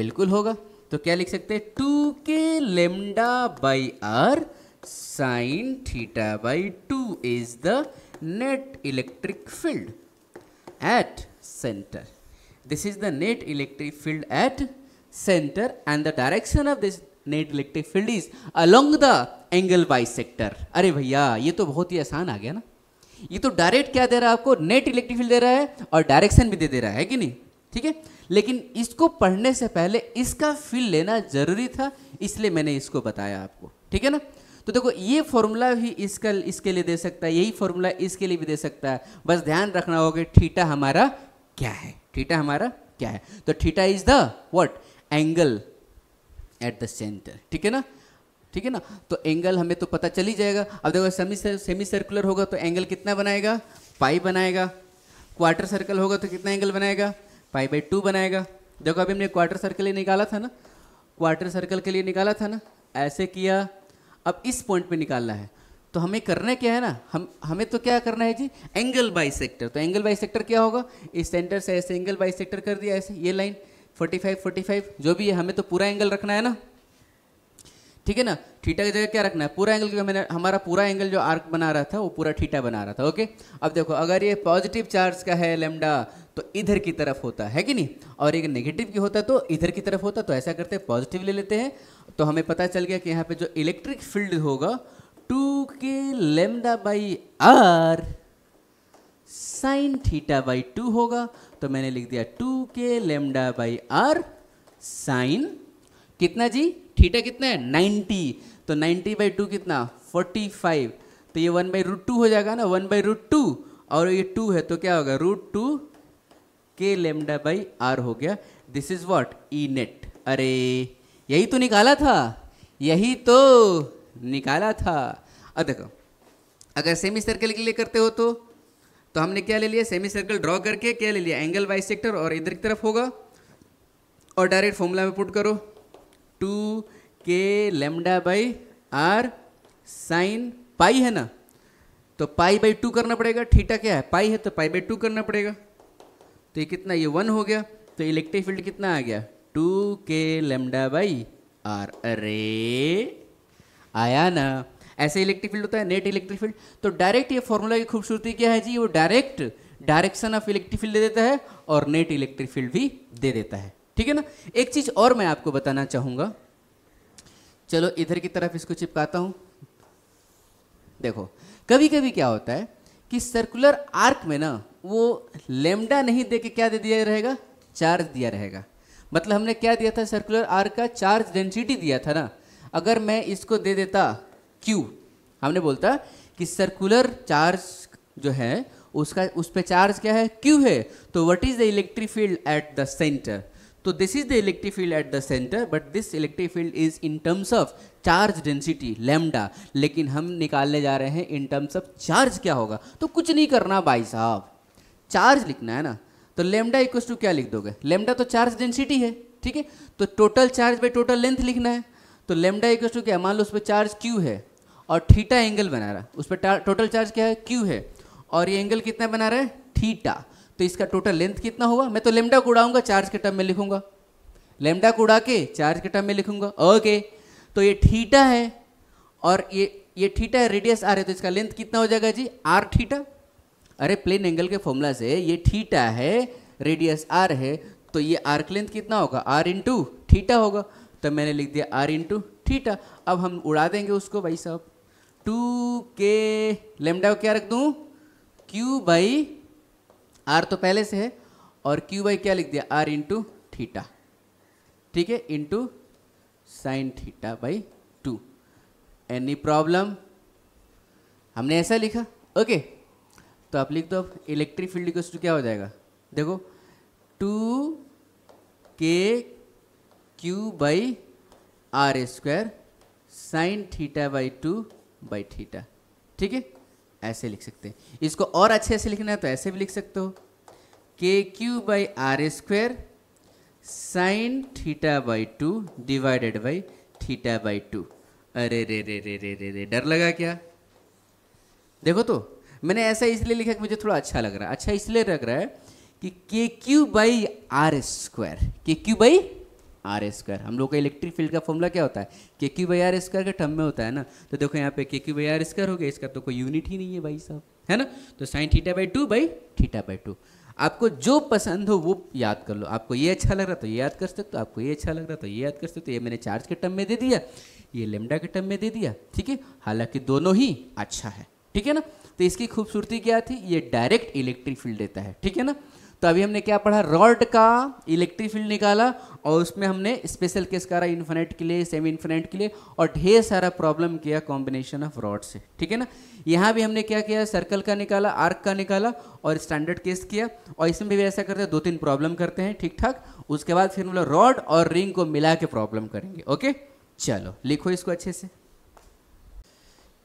बिल्कुल होगा तो क्या लिख सकते हैं टू के lambda by R sine theta by 2 is the net electric field at center. This is the net electric field at center and the direction of this net electric field is along the angle bisector. अरे भैया ये तो बहुत ही आसान आ गया ना ये तो डायरेक्ट क्या दे रहा है आपको नेट इलेक्ट्रिक फील्ड दे रहा है और डायरेक्शन भी दे दे रहा है कि नहीं ठीक है लेकिन इसको पढ़ने से पहले इसका फील लेना जरूरी था इसलिए मैंने इसको बताया आपको ठीक है ना तो देखो ये फॉर्मूला भी इसका इसके लिए दे सकता है यही फॉर्मूला इसके लिए भी दे सकता है बस ध्यान रखना होगा ठीटा हमारा क्या है ठीटा हमारा क्या है तो theta is the what angle at the centre ठीक है ना ठीक है ना तो एंगल हमें तो पता चल ही जाएगा अब देखो सेमी सेमी सर्कुलर होगा तो एंगल कितना बनाएगा पाई बनाएगा क्वार्टर सर्कल होगा तो कितना एंगल बनाएगा पाई बाई टू बनाएगा देखो अभी हमने क्वार्टर सर्कल निकाला था ना क्वार्टर सर्कल के लिए निकाला था ना ऐसे किया अब इस पॉइंट पे निकालना है तो हमें करना क्या है ना हम हमें तो क्या करना है जी एंगल बाई सेक्टर तो एंगल बाई सेक्टर क्या होगा इस सेंटर से ऐसे एंगल बाई सेक्टर कर दिया ऐसे ये लाइन 45 45 जो भी है हमें तो पूरा एंगल रखना है ना ठीक है ना थीटा की जगह क्या रखना है पूरा एंगल क्योंकि हमने हमारा पूरा एंगल जो आर्क बना रहा था वो पूरा थीटा बना रहा था ओके अब देखो अगर ये पॉजिटिव चार्ज का है लेमडा तो इधर की तरफ होता है कि नहीं और एक नेगेटिव की होता तो इधर की तरफ होता तो ऐसा करते हैं पॉजिटिव ले लेते हैं तो हमें पता चल गया कि यहाँ पे जो इलेक्ट्रिक फील्ड होगा टू के lambda by R sine theta by two होगा तो मैंने लिख दिया टू के लेमडा बाई आर साइन कितना जी थीटा कितना है नाइन्टी तो नाइन्टी बाई टू कितना फोर्टी फाइव तो ये वन बाई रूट टू हो जाएगा ना वन बाई रूट टू और ये टू है तो क्या होगा रूट टू के लेमडा बाई आर हो गया this is what E net अरे यही तो निकाला था यही तो निकाला था अब देखो अगर सेमी सर्कल के लिए करते हो तो तो हमने क्या ले लिया सेमी सर्कल ड्रॉ करके क्या ले लिया एंगल वाई सेक्टर और इधर की तरफ होगा और डायरेक्ट फॉर्मूला में पुट करो टू के lambda by R sine pi है ना तो पाई बाई टू करना पड़ेगा ठीटा क्या है पाई है तो पाई बाई टू करना पड़ेगा तो ये कितना ये वन हो गया तो इलेक्ट्रिक फील्ड कितना आ गया टू के लेमडा बाई आर अरे आया ना ऐसे इलेक्ट्रिक फील्ड होता है नेट इलेक्ट्रिक फील्ड तो डायरेक्ट ये फॉर्मूला की खूबसूरती क्या है जी वो direct direction of electric field दे देता है और नेट इलेक्ट्रिक फील्ड भी दे देता है ठीक है ना एक चीज़ और मैं आपको बताना चाहूंगा चलो इधर की तरफ इसको चिपकाता हूं देखो कभी कभी क्या होता है कि सर्कुलर आर्क में ना वो लेमडा नहीं दे के क्या दे दिया रहेगा चार्ज दिया रहेगा मतलब हमने क्या दिया था सर्कुलर आर का चार्ज डेंसिटी दिया था ना अगर मैं इसको दे देता क्यू हमने बोलता कि सर्कुलर चार्ज जो है उसका उस पर चार्ज क्या है क्यू है तो what is the electric field at the centre तो this is the electric field at the centre but this electric field is in terms of charge density lambda लेकिन हम निकालने जा रहे हैं इन टर्म्स ऑफ चार्ज क्या होगा तो कुछ नहीं करना भाई साहब चार्ज लिखना है ना तो लेमडा इक्व टू क्या लिख दोगे लेमडा तो चार्ज डेंसिटी है ठीक है तो total charge by total length लिखना है तो लेमडा इक्व टू क्या मान लो उस पर चार्ज क्यू है और थीटा एंगल बना रहा है उस पर टोटल चार्ज क्या है क्यू है और ये एंगल कितना बना रहा है थीटा तो इसका टोटल लेंथ कितना हुआ मैं तो लेमडा को उड़ाऊंगा चार्ज के टर्म में लिखूंगा लेमडा को उड़ा के चार्ज के टर्म में लिखूंगा ओके तो ये थीटा है और ये ये थीटा है रेडियस रहा है तो इसका लेंथ कितना हो जाएगा जी आर थीटा अरे प्लेन एंगल के फॉर्मूला से ये थीटा है रेडियस आर है तो ये आर्क लेंथ कितना होगा आर इंटू थीटा होगा तो मैंने लिख दिया आर इंटू थीटा अब हम उड़ा देंगे उसको भाई साहब टू के लेमडा क्या रख दूँ क्यू बाई आर तो पहले से है और क्यू बाई क्या लिख दिया आर इंटू थीटा ठीक है into sine theta by two any problem हमने ऐसा लिखा ओके okay. तो आप लिख दो अब इलेक्ट्रिक फील्ड इक्वल्स टू क्या हो जाएगा देखो two K Q by are square sine theta by two by theta ठीक है ऐसे लिख सकते हैं इसको और अच्छे से लिखना है तो ऐसे भी लिख सकते हो K Q by are square sine theta by two divided by theta by two अरे रे रे रे रे रे रे डर लगा क्या देखो तो मैंने ऐसा इसलिए लिखा कि मुझे थोड़ा अच्छा लग रहा है अच्छा इसलिए लग रहा है कि K Q by are square K Q by are square हम लोग का इलेक्ट्रिक फील्ड का फॉर्मूला क्या होता है K Q by are square के टर्म में होता है ना तो देखो यहाँ पे के क्यू बाई आर स्क्वायर हो गया इसका तो कोई यूनिट ही नहीं है भाई साहब है ना तो sine theta by two by theta by two आपको जो पसंद हो वो याद कर लो आपको ये अच्छा लग रहा तो ये याद कर सकते हो आपको ये अच्छा लग रहा तो ये याद कर सकते हो ये मैंने चार्ज के टर्म में दे दिया ये लेमडा के टर्म में दे दिया ठीक है हालांकि दोनों ही अच्छा है ठीक है ना तो इसकी खूबसूरती क्या थी ये डायरेक्ट इलेक्ट्रिक फील्ड देता है ठीक है ना तो अभी हमने क्या पढ़ा रॉड का इलेक्ट्रिक फील्ड निकाला और उसमें हमने स्पेशल केस करा इन्फिनेट के लिए सेमी इन्फिनेट के लिए और ढेर सारा प्रॉब्लम किया कॉम्बिनेशन ऑफ रॉड से ठीक है ना यहाँ भी हमने क्या किया सर्कल का निकाला आर्क का निकाला और स्टैंडर्ड केस किया और इसमें भी ऐसा करते हैं दो तीन प्रॉब्लम करते हैं ठीक ठाक उसके बाद फिर हम लोग रॉड और रिंग को मिला के प्रॉब्लम करेंगे ओके चलो लिखो इसको अच्छे से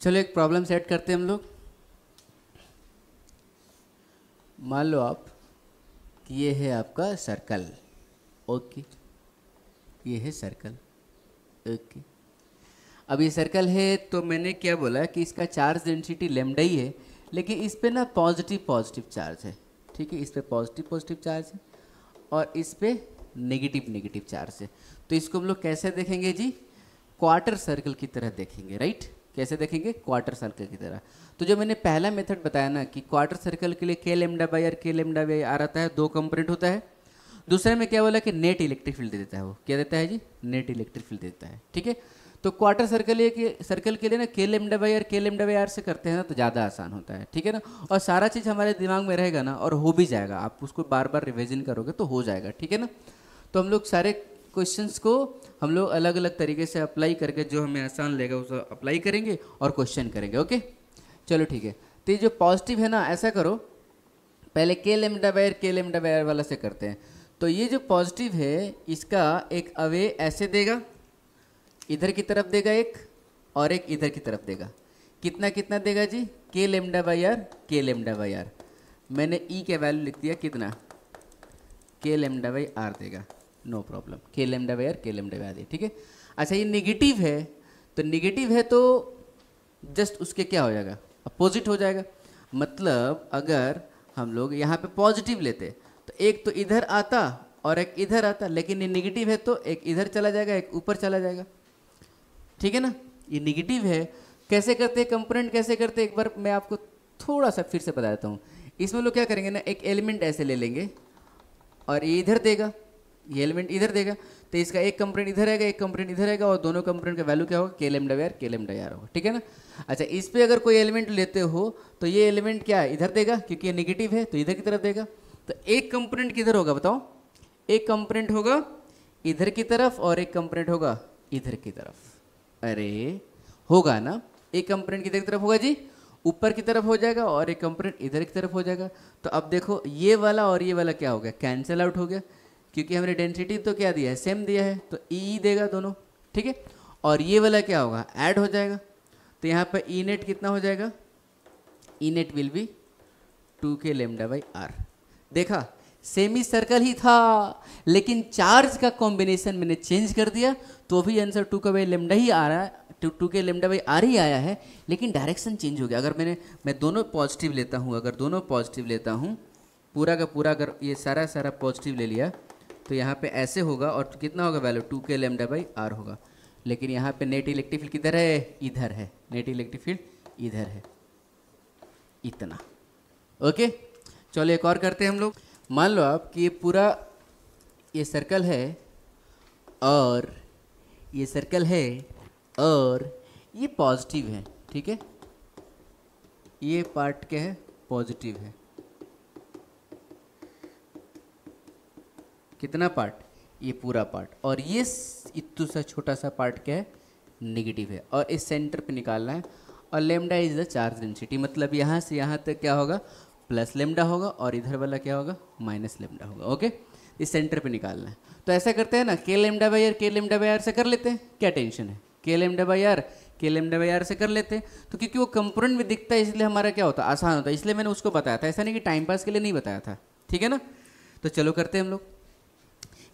चलो एक प्रॉब्लम सेट करते हैं हम लोग मान लो आप कि ये है आपका सर्कल ओके ये है सर्कल ओके अब ये सर्कल है तो मैंने क्या बोला कि इसका चार्ज डेंसिटी लेमडा ही है लेकिन इस पर ना पॉजिटिव पॉजिटिव चार्ज है ठीक है इस पर पॉजिटिव पॉजिटिव चार्ज है और इस पर नेगेटिव नेगेटिव चार्ज है तो इसको हम लोग कैसे देखेंगे जी क्वार्टर सर्कल की तरह देखेंगे राइट कैसे देखेंगे क्वार्टर सर्कल की तरह तो जो मैंने पहला मेथड बताया ना कि क्वार्टर सर्कल के लिए K L M by R K M by R आता है दो कंपोनेंट होता है दूसरे में क्या बोला कि नेट इलेक्ट्रिक फील्ड दे देता है वो क्या देता है जी नेट इलेक्ट्रिक फील्ड देता है ठीक है तो क्वार्टर सर्कल के सर्कल के लिए ना K M by R K M by R से करते हैं ना तो ज़्यादा आसान होता है ठीक है ना और सारा चीज़ हमारे दिमाग में रहेगा ना और हो भी जाएगा आप उसको बार बार रिविजन करोगे तो हो जाएगा ठीक है ना तो हम लोग सारे क्वेश्चंस को हम लोग अलग अलग तरीके से अप्लाई करके जो हमें आसान लगेगा उसको अप्लाई करेंगे और क्वेश्चन करेंगे ओके चलो ठीक है तो ये जो पॉजिटिव है ना ऐसा करो पहले K lambda by R K lambda by R वाला से करते हैं तो ये जो पॉजिटिव है इसका एक अवे ऐसे देगा इधर की तरफ देगा एक और एक इधर की तरफ देगा कितना कितना देगा जी e K lambda by R K lambda by R मैंने ई का वैल्यू लिख दिया कितना के लेमडा बाई आर देगा no problem K lambda by R K lambda by are ठीक है अच्छा ये निगेटिव है तो निगेटिव है तो जस्ट उसके क्या हो जाएगा अपोजिट हो जाएगा मतलब अगर हम लोग यहाँ पे पॉजिटिव लेते तो एक तो इधर आता और एक इधर आता लेकिन ये निगेटिव है तो एक इधर चला जाएगा एक ऊपर चला जाएगा ठीक है ना ये निगेटिव है कैसे करते कंपोनेंट कैसे करते एक बार मैं आपको थोड़ा सा फिर से बता देता हूँ इसमें लोग क्या करेंगे ना एक एलिमेंट ऐसे ले लेंगे और ये इधर देगा ये एलिमेंट इधर देगा तो इसका एक कंपोनेंट इधर रहेगा एक कंपोनेंट इधर रहेगा और दोनों कंपोनेंट का वैल्यू क्या होगा K M W R K M W R होगा ठीक है ना अच्छा इस पर अगर कोई एलिमेंट लेते हो तो ये एलिमेंट क्या है इधर देगा क्योंकि ये निगेटिव है तो इधर की तरफ देगा तो एक कंपोनेंट किधर होगा बताओ एक कंपोनेंट होगा इधर की तरफ और एक कंपोनेंट होगा इधर की तरफ अरे होगा ना एक कंपोनेंट किधर की तरफ होगा जी ऊपर की तरफ हो जाएगा और एक कंपोनेंट इधर की तरफ हो जाएगा तो अब देखो ये वाला और ये वाला क्या हो गया कैंसिल आउट हो गया क्योंकि हमने डेंसिटी तो क्या दिया है सेम दिया है तो ई e देगा दोनों ठीक है और ये वाला क्या होगा ऐड हो जाएगा तो यहाँ पर ई नेट कितना हो जाएगा E net will be two के लेमडा बाई आर देखा सेमी सर्कल ही था लेकिन चार्ज का कॉम्बिनेशन मैंने चेंज कर दिया तो भी आंसर टू का बाई लेमडा ही आ रहा है टू टू के लेमडा बाई आर ही आया है लेकिन डायरेक्शन चेंज हो गया अगर मैंने मैं दोनों पॉजिटिव लेता हूँ अगर दोनों पॉजिटिव लेता हूँ पूरा का पूरा अगर ये सारा सारा पॉजिटिव ले लिया तो यहाँ पे ऐसे होगा और कितना होगा वैल्यू टू के लेमडा बाई आर होगा लेकिन यहाँ पे नेट इलेक्ट्रिक फील्ड किधर है इधर है नेट इलेक्ट्रिक फील्ड इधर है इतना ओके चलो एक और करते हैं हम लोग मान लो आप कि ये पूरा ये सर्कल है और ये सर्कल है और ये पॉजिटिव है ठीक है ये पार्ट क्या है पॉजिटिव है कितना पार्ट ये पूरा पार्ट और ये इतना सा छोटा सा पार्ट क्या है निगेटिव है और इस सेंटर पे निकालना है और lambda is the charge density मतलब यहाँ से यहाँ तक क्या होगा प्लस लेमडा होगा और इधर वाला क्या होगा माइनस लेमडा होगा ओके इस सेंटर पे निकालना है तो ऐसा करते हैं ना K lambda by R K lambda by R से कर लेते हैं क्या टेंशन है के lambda by R K lambda by R से कर लेते हैं तो क्योंकि वो कंपोनेंट में दिखता है इसलिए हमारा क्या होता है आसान होता है इसलिए मैंने उसको बताया था ऐसा नहीं कि टाइम पास के लिए नहीं बताया था ठीक है ना तो चलो करते हैं हम लोग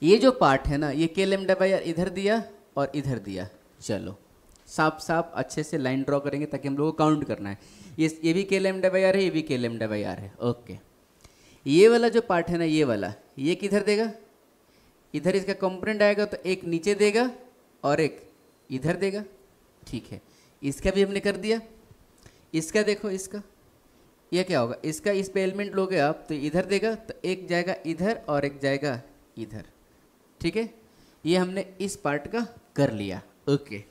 ये जो पार्ट है ना ये के लेमडा बाई इधर दिया और इधर दिया चलो साफ साफ अच्छे से लाइन ड्रॉ करेंगे ताकि हम लोग को काउंट करना है ये ये भी के लेम बाई आर है ये भी के लेम बाई आर है ओके ये वाला जो पार्ट है ना ये वाला ये किधर देगा इधर इसका कंपोनेंट आएगा तो एक नीचे देगा और एक इधर देगा ठीक है इसका भी हमने कर दिया इसका देखो इसका यह क्या होगा इसका इस पे एलिमेंट लोगे आप तो इधर देगा तो एक जाएगा इधर और एक जाएगा इधर ठीक है ये हमने इस पार्ट का कर लिया ओके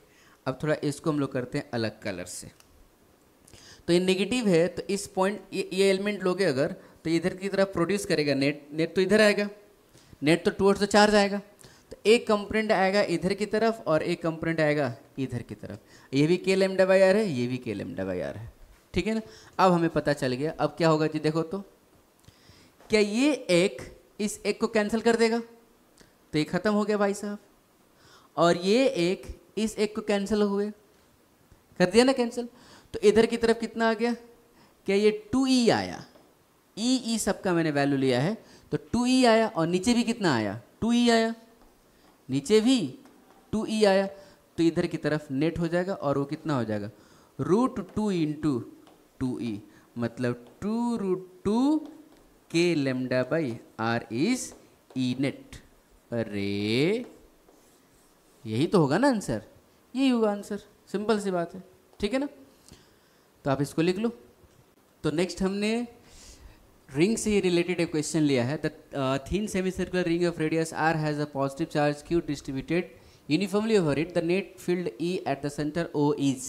अब थोड़ा इसको हम लोग करते हैं अलग कलर से तो ये नेगेटिव है तो इस पॉइंट ये ये एलिमेंट लोगे अगर तो इधर की तरफ प्रोड्यूस करेगा नेट नेट तो इधर आएगा नेट तो टूवर्ड्स द चार्ज आएगा तो एक कंपोनेंट आएगा इधर की तरफ और एक कंपोनेंट आएगा इधर की तरफ ये भी के एल डब आर है ये भी के एल एम आर है ठीक है ना अब हमें पता चल गया अब क्या होगा जी देखो तो क्या ये एक इस एक को कैंसिल कर देगा तो ये ख़त्म हो गया भाई साहब और ये एक इस एक को कैंसिल हुए कर दिया ना कैंसिल तो इधर की तरफ कितना आ गया क्या ये टू ई e आया ई e ई e सब का मैंने वैल्यू लिया है तो टू ई आया और नीचे भी कितना आया टू ई आया नीचे भी टू ई आया तो इधर की तरफ नेट हो जाएगा और वो कितना हो जाएगा root two in two two E मतलब टू रूट टू के lambda by R is E net रे यही तो होगा ना आंसर यही होगा आंसर सिंपल सी बात है ठीक है ना तो आप इसको लिख लो तो नेक्स्ट हमने रिंग से रिलेटेड एक क्वेश्चन लिया है the thin semi circular ring of radius R has a positive charge Q distributed uniformly over it the net field E at the centre O is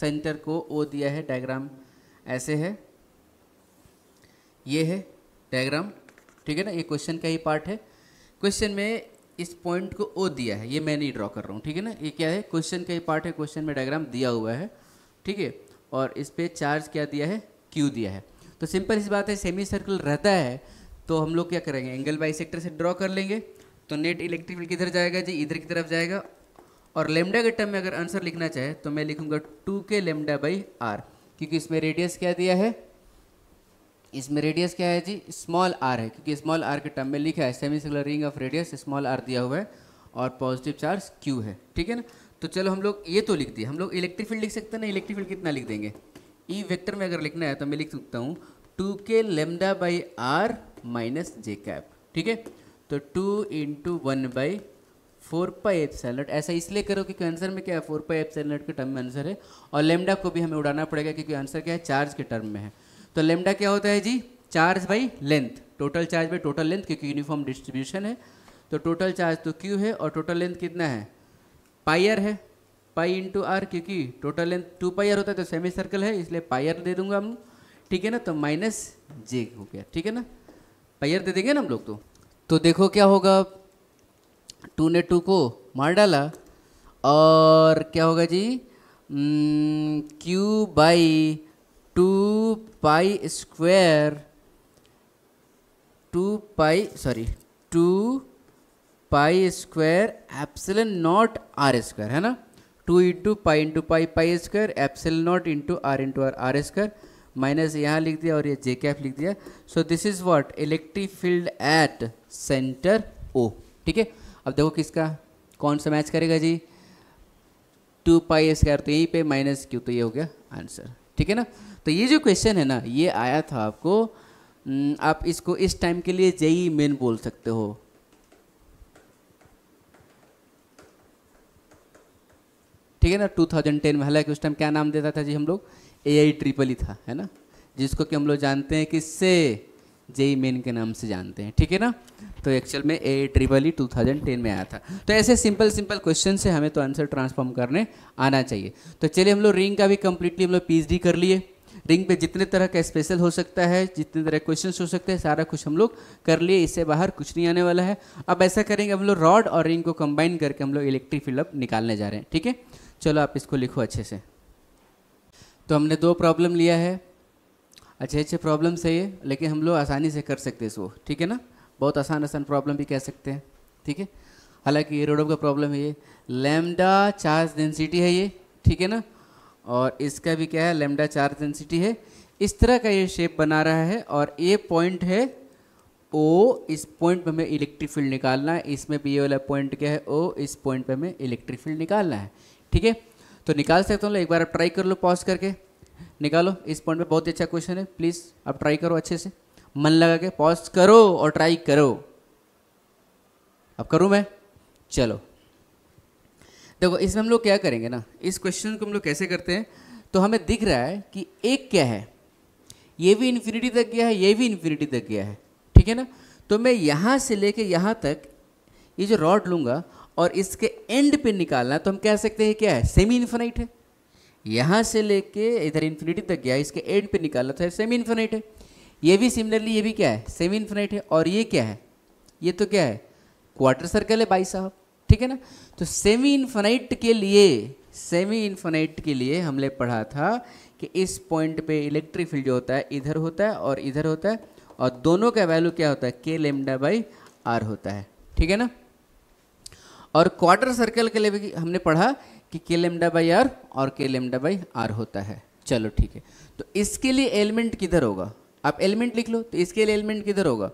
centre को O दिया है diagram ऐसे है ये है डायग्राम ठीक है ना ये क्वेश्चन का ही पार्ट है क्वेश्चन में इस पॉइंट को ओ दिया है ये मैं नहीं ड्रॉ कर रहा हूँ ठीक है ना ये क्या है क्वेश्चन का ये पार्ट है क्वेश्चन में डायग्राम दिया हुआ है ठीक है और इस पर चार्ज क्या दिया है क्यू दिया है तो सिंपल इस बात है सेमी सर्कल रहता है तो हम लोग क्या करेंगे एंगल बाई सेक्टर से ड्रॉ कर लेंगे तो नेट इलेक्ट्रिक फील्ड किधर जाएगा जी इधर की तरफ जाएगा और लेमडा के टर्म में अगर आंसर लिखना चाहे तो मैं लिखूंगा टू के लेमडा बाई आर क्योंकि इसमें रेडियस क्या दिया है इसमें रेडियस क्या है जी स्मॉल आर है क्योंकि स्मॉल आर के टर्म में लिखा है semi circular ring of radius small R दिया हुआ है और पॉजिटिव चार्ज क्यू है ठीक है ना तो चलो हम लोग ये तो लिख दिए हम लोग इलेक्ट्रिक फील्ड लिख सकते हैं ना इलेक्ट्रिक फील्ड कितना लिख देंगे ई e वेक्टर में अगर लिखना है तो मैं लिख सकता हूँ टू के lambda by R minus J cap ठीक है तो two into one by four pi epsilon nought ऐसा इसलिए करो क्योंकि आंसर में क्या है फोर पाई एप्सलट के टर्म में आंसर है और लेमडा को भी हमें उड़ाना पड़ेगा क्योंकि आंसर क्या है चार्ज के टर्म में है तो लेमडा क्या होता है जी charge by length total charge by total length क्योंकि यूनिफॉर्म डिस्ट्रीब्यूशन है तो टोटल चार्ज तो क्यू है और टोटल लेंथ कितना है पायर है पाई इंटू आर क्योंकि टोटल लेंथ टू पायर होता है तो सेमी सर्कल है इसलिए पायर दे दूंगा हम ठीक है ना तो माइनस जे हो गया ठीक है ना पायर दे देंगे ना हम लोग तो तो देखो क्या होगा टू ने टू को मार डाला और क्या होगा जी Q hmm, by two pi square two pi sorry two pi square epsilon nought R square है ना two into pi into pi pi square epsilon nought into R into R R square minus यहाँ लिख दिया और ये J cap लिख दिया so this is what electric field at centre O ठीक है अब देखो किसका कौन सा मैच करेगा जी टू पाई स्क्वायर तो यहीं पे माइनस क्यू तो ये हो गया आंसर ठीक है ना तो ये जो क्वेश्चन है ना ये आया था आपको आप इसको इस टाइम के लिए जेई मेन बोल सकते हो ठीक है ना 2010 में हालांकि उस टाइम क्या नाम देता था जी हम लोग ए आई ट्रिपल ही था है ना जिसको कि हम लोग जानते हैं किससे जेई मेन के नाम से जानते हैं ठीक है ना तो एक्चुअल में ए ट्रिपल ई टू में आया था तो ऐसे सिंपल सिंपल क्वेश्चन से हमें तो आंसर ट्रांसफॉर्म करने आना चाहिए तो चलिए हम लोग रिंग का भी कम्प्लीटली हम लोग पीएचडी कर लिए रिंग पे जितने तरह का स्पेशल हो सकता है जितने तरह क्वेश्चन हो सकते हैं सारा कुछ हम लोग कर लिए इससे बाहर कुछ नहीं आने वाला है अब ऐसा करेंगे हम लोग रॉड और रिंग को कंबाइन करके हम लोग इलेक्ट्रिक फील्ड अब निकालने जा रहे हैं ठीक है चलो आप इसको लिखो अच्छे से तो हमने दो प्रॉब्लम लिया है अच्छे अच्छे प्रॉब्लम्स है ये लेकिन हम लोग आसानी से कर सकते हैं इसको ठीक है ना बहुत आसान आसान प्रॉब्लम भी कह सकते हैं ठीक है हालांकि ये रोडोव का प्रॉब्लम है ये लैमडा चार्ज डेंसिटी है ये ठीक है ना और इसका भी क्या है लेमडा चार्ज डेंसिटी है इस तरह का ये शेप बना रहा है और ये पॉइंट है ओ इस पॉइंट पे हमें इलेक्ट्रिक फील्ड निकालना है इसमें भी ये वाला पॉइंट क्या है ओ इस पॉइंट पे हमें इलेक्ट्रिक फील्ड निकालना है ठीक है तो निकाल सकते हो एक बार आप ट्राई कर लो पॉज करके निकालो इस पॉइंट पे बहुत ही अच्छा क्वेश्चन है प्लीज़ आप ट्राई करो अच्छे से मन लगा के पॉज करो और ट्राई करो अब करूँ मैं चलो देखो इसमें हम लोग क्या करेंगे ना इस क्वेश्चन को हम लोग कैसे करते हैं तो हमें दिख रहा है कि एक क्या है ये भी इन्फिनिटी तक गया है ये भी इन्फिनिटी तक गया है ठीक है ना तो मैं यहाँ से लेके यहाँ तक ये जो रॉड लूँगा और इसके एंड पे निकालना तो हम कह सकते हैं क्या है सेमी इन्फिनाइट है यहाँ से लेके इधर इन्फिनिटी तक गया इसके एंड पे निकालना तो है सेमी इन्फिनाइट है ये भी सिमिलरली ये भी क्या है सेमी इन्फिनाइट है और ये क्या है ये तो क्या है क्वार्टर सर्कल है भाई साहब ठीक है ना तो सेमी इन्फाइट के लिए सेमी इन्फाइट के लिए हमने पढ़ा था कि इस पॉइंट पे इलेक्ट्रिक फील्ड जो होता है इधर होता है और इधर होता है और दोनों का वैल्यू क्या होता है के लेमडा बाई आर होता है ठीक है ना और क्वार्टर सर्कल के लिए भी हमने पढ़ा कि के लेमडा बाई आर और के लेमडा बाई आर होता है चलो ठीक है तो इसके लिए एलिमेंट किधर होगा आप एलिमेंट लिख लो तो इसके लिए एलिमेंट किधर होगा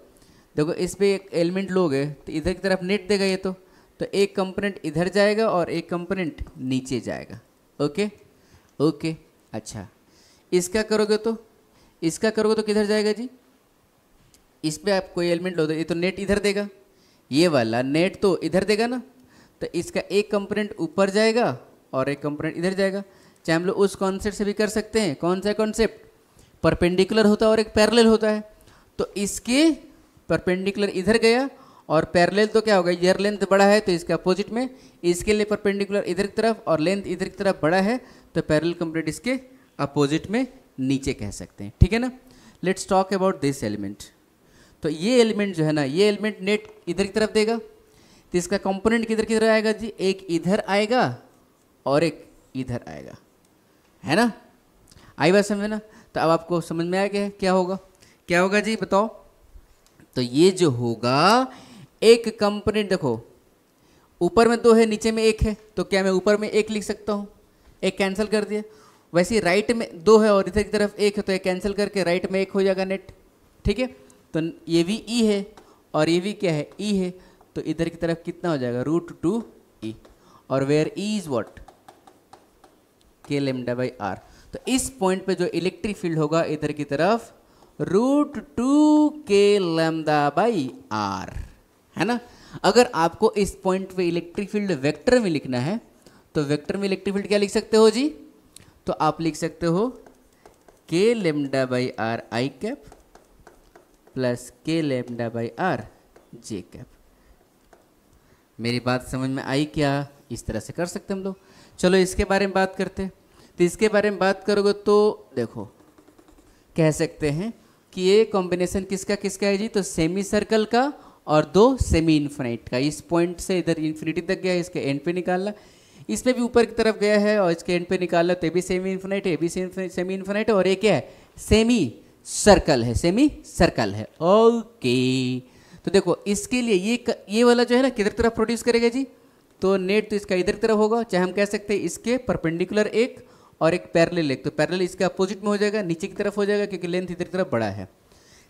देखो इस पर एक एलिमेंट लोगे तो इधर की तरफ नेट देगा ये तो तो एक कंपोनेंट इधर जाएगा और एक कंपोनेंट नीचे जाएगा ओके ओके अच्छा इसका करोगे तो इसका करोगे तो किधर जाएगा जी इस पर आप कोई एलिमेंट लो दो ये तो नेट इधर देगा ये वाला नेट तो इधर देगा ना तो इसका एक कंपोनेंट ऊपर जाएगा और एक कंपोनेंट इधर जाएगा चाहे हम लोग उस कॉन्सेप्ट से भी कर सकते हैं कौन सा कॉन्सेप्ट परपेंडिकुलर होता है और एक पैरेलल होता है तो इसके परपेंडिकुलर इधर गया और पैरेलल तो क्या होगा ईयर लेंथ बड़ा है तो इसके अपोजिट में इसके लिए परपेंडिकुलर इधर की तरफ और लेंथ इधर की तरफ बड़ा है तो पैरेलल कंप्लीट इसके अपोजिट में नीचे कह सकते हैं ठीक है ना let's talk about this element तो ये एलिमेंट जो है ना ये एलिमेंट नेट इधर की तरफ देगा तो इसका कंपोनेंट किधर किधर आएगा जी एक इधर आएगा और एक इधर आएगा है ना आई बात समझ ना तो अब आपको समझ में आ गया क्या होगा क्या होगा जी बताओ तो ये जो होगा एक कंपोनेंट देखो ऊपर में दो है नीचे में एक है तो क्या मैं ऊपर में एक लिख सकता हूँ एक कैंसिल कर दिया वैसे राइट में दो है और इधर की तरफ एक है तो एक कैंसिल करके राइट में एक हो जाएगा नेट ठीक है तो ये भी ई e है और ये भी क्या है ई e है तो इधर की तरफ कितना हो जाएगा रूट टू ई और where E is what K lambda by R तो इस पॉइंट पे जो इलेक्ट्रिक फील्ड होगा इधर की तरफ रूट टू के लेमडा बाई आर है ना अगर आपको इस पॉइंट पे इलेक्ट्रिक फील्ड वेक्टर में लिखना है तो वेक्टर में इलेक्ट्रिक फील्ड क्या लिख सकते हो जी तो आप लिख सकते हो K lambda by R I cap plus के lambda by R J cap मेरी बात समझ में आई क्या इस तरह से कर सकते हम लोग चलो इसके बारे में बात करते हैं तो इसके बारे में बात करोगे तो देखो कह सकते हैं कि ये कॉम्बिनेशन किसका किसका है जी तो सेमी सर्कल का और दो सेमी इन्फिनाइट का इस पॉइंट से इधर इन्फिनिटी तक गया है इसके एंड पे निकालना इसमें भी ऊपर की तरफ गया है और इसके एंड पे निकालना तो ये भी सेमी इन्फिनाइट ए भी सेमी इन्फिनाइट और ये क्या है सेमी सर्कल है सेमी सर्कल है ओके तो देखो इसके लिए ये ये वाला जो है ना किधर तरफ प्रोड्यूस करेगा जी तो नेट तो इसका इधर तरफ होगा चाहे हम कह सकते हैं इसके परपेंडिकुलर एक और एक पैरेलल एक तो पैरेलल इसके अपोजिट में हो जाएगा नीचे की तरफ हो जाएगा क्योंकि लेंथ इधर तरफ बड़ा है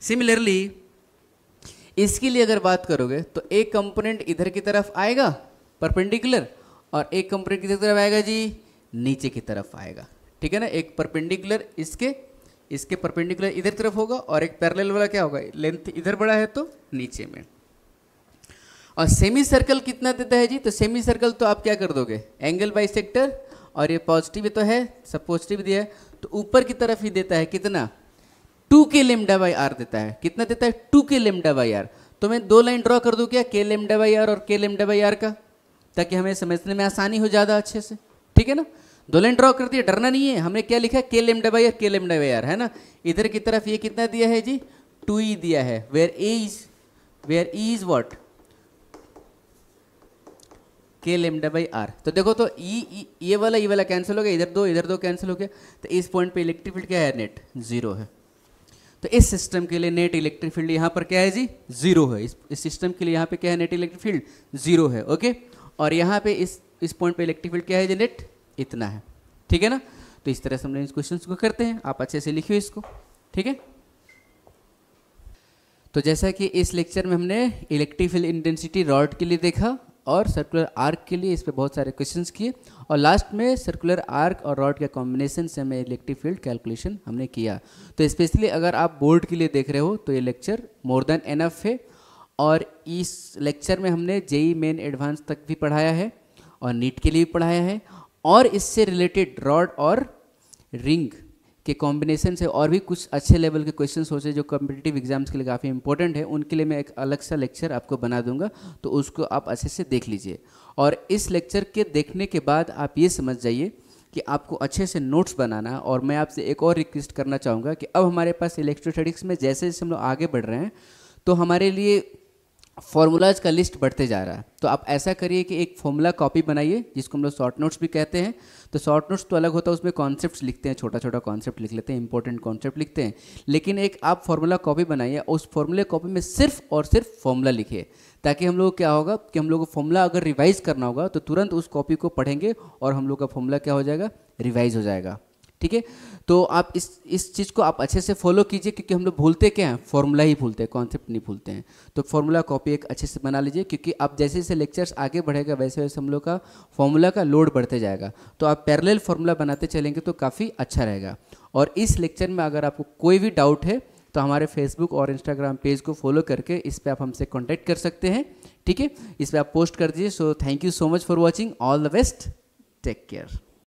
सिमिलरली इसके लिए अगर बात करोगे तो एक कंपोनेंट इधर की तरफ आएगा परपेंडिकुलर और एक कंपोनेंट किधर की तरफ आएगा जी नीचे की तरफ आएगा ठीक है ना एक परपेंडिकुलर इसके इसके परपेंडिकुलर इधर तरफ होगा और एक पैरेलल वाला क्या होगा लेंथ इधर बड़ा है तो नीचे में और सेमी सर्कल कितना देता है जी तो सेमी सर्कल तो आप क्या कर दोगे एंगल बाई और ये पॉजिटिव तो है सब पॉजिटिव दिया है तो ऊपर की तरफ ही देता है कितना टू के लेमडा बाई आर देता है कितना देता है टू के लेमडा बाई आर तो मैं दो लाइन ड्रॉ कर दूँ क्या के लेमडा बाई आर और के लेमडा बाई आर का ताकि हमें समझने में आसानी हो ज़्यादा अच्छे से ठीक है ना दो लाइन ड्रॉ कर दिया डरना नहीं है हमने क्या लिखा K lambda by R K lambda by R है ना इधर की तरफ ये कितना दिया है जी टू ई दिया है where A is where E is what K lambda by R तो देखो तो ई ये वाला ये वाला कैंसिल हो गया इधर दो इधर दो कैंसिल हो गया तो इस पॉइंट पे इलेक्ट्रिक फील्ड क्या है नेट जीरो है तो इस सिस्टम के लिए नेट इलेक्ट्रिक फील्ड यहाँ पर क्या है जी जीरो है इस सिस्टम के लिए यहाँ पे क्या है नेट इलेक्ट्रिक फील्ड जीरो है ओके और यहाँ पे इस इस पॉइंट पे इलेक्ट्रिक फील्ड क्या है जी नेट इतना है ठीक है ना तो इस तरह से हम लोग इस क्वेश्चन को करते हैं आप अच्छे से लिखिए इसको ठीक है तो जैसा कि इस लेक्चर में हमने इलेक्ट्रिक फील्ड इंटेंसिटी रॉड के लिए देखा और सर्कुलर आर्क के लिए इस पर बहुत सारे क्वेश्चन किए और लास्ट में सर्कुलर आर्क और रॉड के कॉम्बिनेशन से हमें इलेक्ट्रिक फील्ड कैलकुलेशन हमने किया तो स्पेशली अगर आप बोर्ड के लिए देख रहे हो तो ये लेक्चर मोर देन एनफ है और इस लेक्चर में हमने जेई मेन एडवांस तक भी पढ़ाया है और नीट के लिए भी पढ़ाया है और इससे रिलेटेड रॉड और रिंग के कॉम्बिनेशन से और भी कुछ अच्छे लेवल के क्वेश्चन हो जो कॉम्पिटेटिव एग्जाम्स के लिए काफ़ी इंपॉर्टेंट है उनके लिए मैं एक अलग सा लेक्चर आपको बना दूंगा तो उसको आप अच्छे से देख लीजिए और इस लेक्चर के देखने के बाद आप ये समझ जाइए कि आपको अच्छे से नोट्स बनाना है और मैं आपसे एक और रिक्वेस्ट करना चाहूँगा कि अब हमारे पास इलेक्ट्रोस्टैटिक्स में जैसे जैसे हम लोग आगे बढ़ रहे हैं तो हमारे लिए फॉर्मूलाज का लिस्ट बढ़ते जा रहा है तो आप ऐसा करिए कि एक फॉर्मूला कॉपी बनाइए जिसको हम लोग शॉर्ट नोट्स भी कहते हैं तो शॉर्ट नोट्स तो अलग होता है उसमें कॉन्सेप्ट लिखते हैं छोटा छोटा कॉन्सेप्ट लिख लेते हैं इंपॉर्टेंट कॉन्सेप्ट लिखते हैं लेकिन एक आप फॉर्मूला कॉपी बनाइए उस फॉर्मूले कॉपी में सिर्फ और सिर्फ फॉर्मूला लिखिए ताकि हम लोग क्या होगा कि हम लोग को फॉर्मूला अगर रिवाइज़ करना होगा तो तुरंत उस कॉपी को पढ़ेंगे और हम लोग का फॉर्मूला क्या हो जाएगा रिवाइज़ हो जाएगा ठीक है तो आप इस इस चीज़ को आप अच्छे से फॉलो कीजिए क्योंकि हम लोग भूलते क्या हैं फॉर्मूला ही भूलते हैं कॉन्सेप्ट नहीं भूलते हैं तो फॉर्मूला कॉपी एक अच्छे से बना लीजिए क्योंकि आप जैसे जैसे लेक्चर्स आगे बढ़ेगा वैसे वैसे हम लोग का फॉर्मूला का लोड बढ़ते जाएगा तो आप पैरेलल फॉर्मूला बनाते चलेंगे तो काफ़ी अच्छा रहेगा और इस लेक्चर में अगर आपको कोई भी डाउट है तो हमारे फेसबुक और इंस्टाग्राम पेज को फॉलो करके इस पर आप हमसे कॉन्टैक्ट कर सकते हैं ठीक है इस पर आप पोस्ट कर दीजिए so thank you so much for watching all the best take care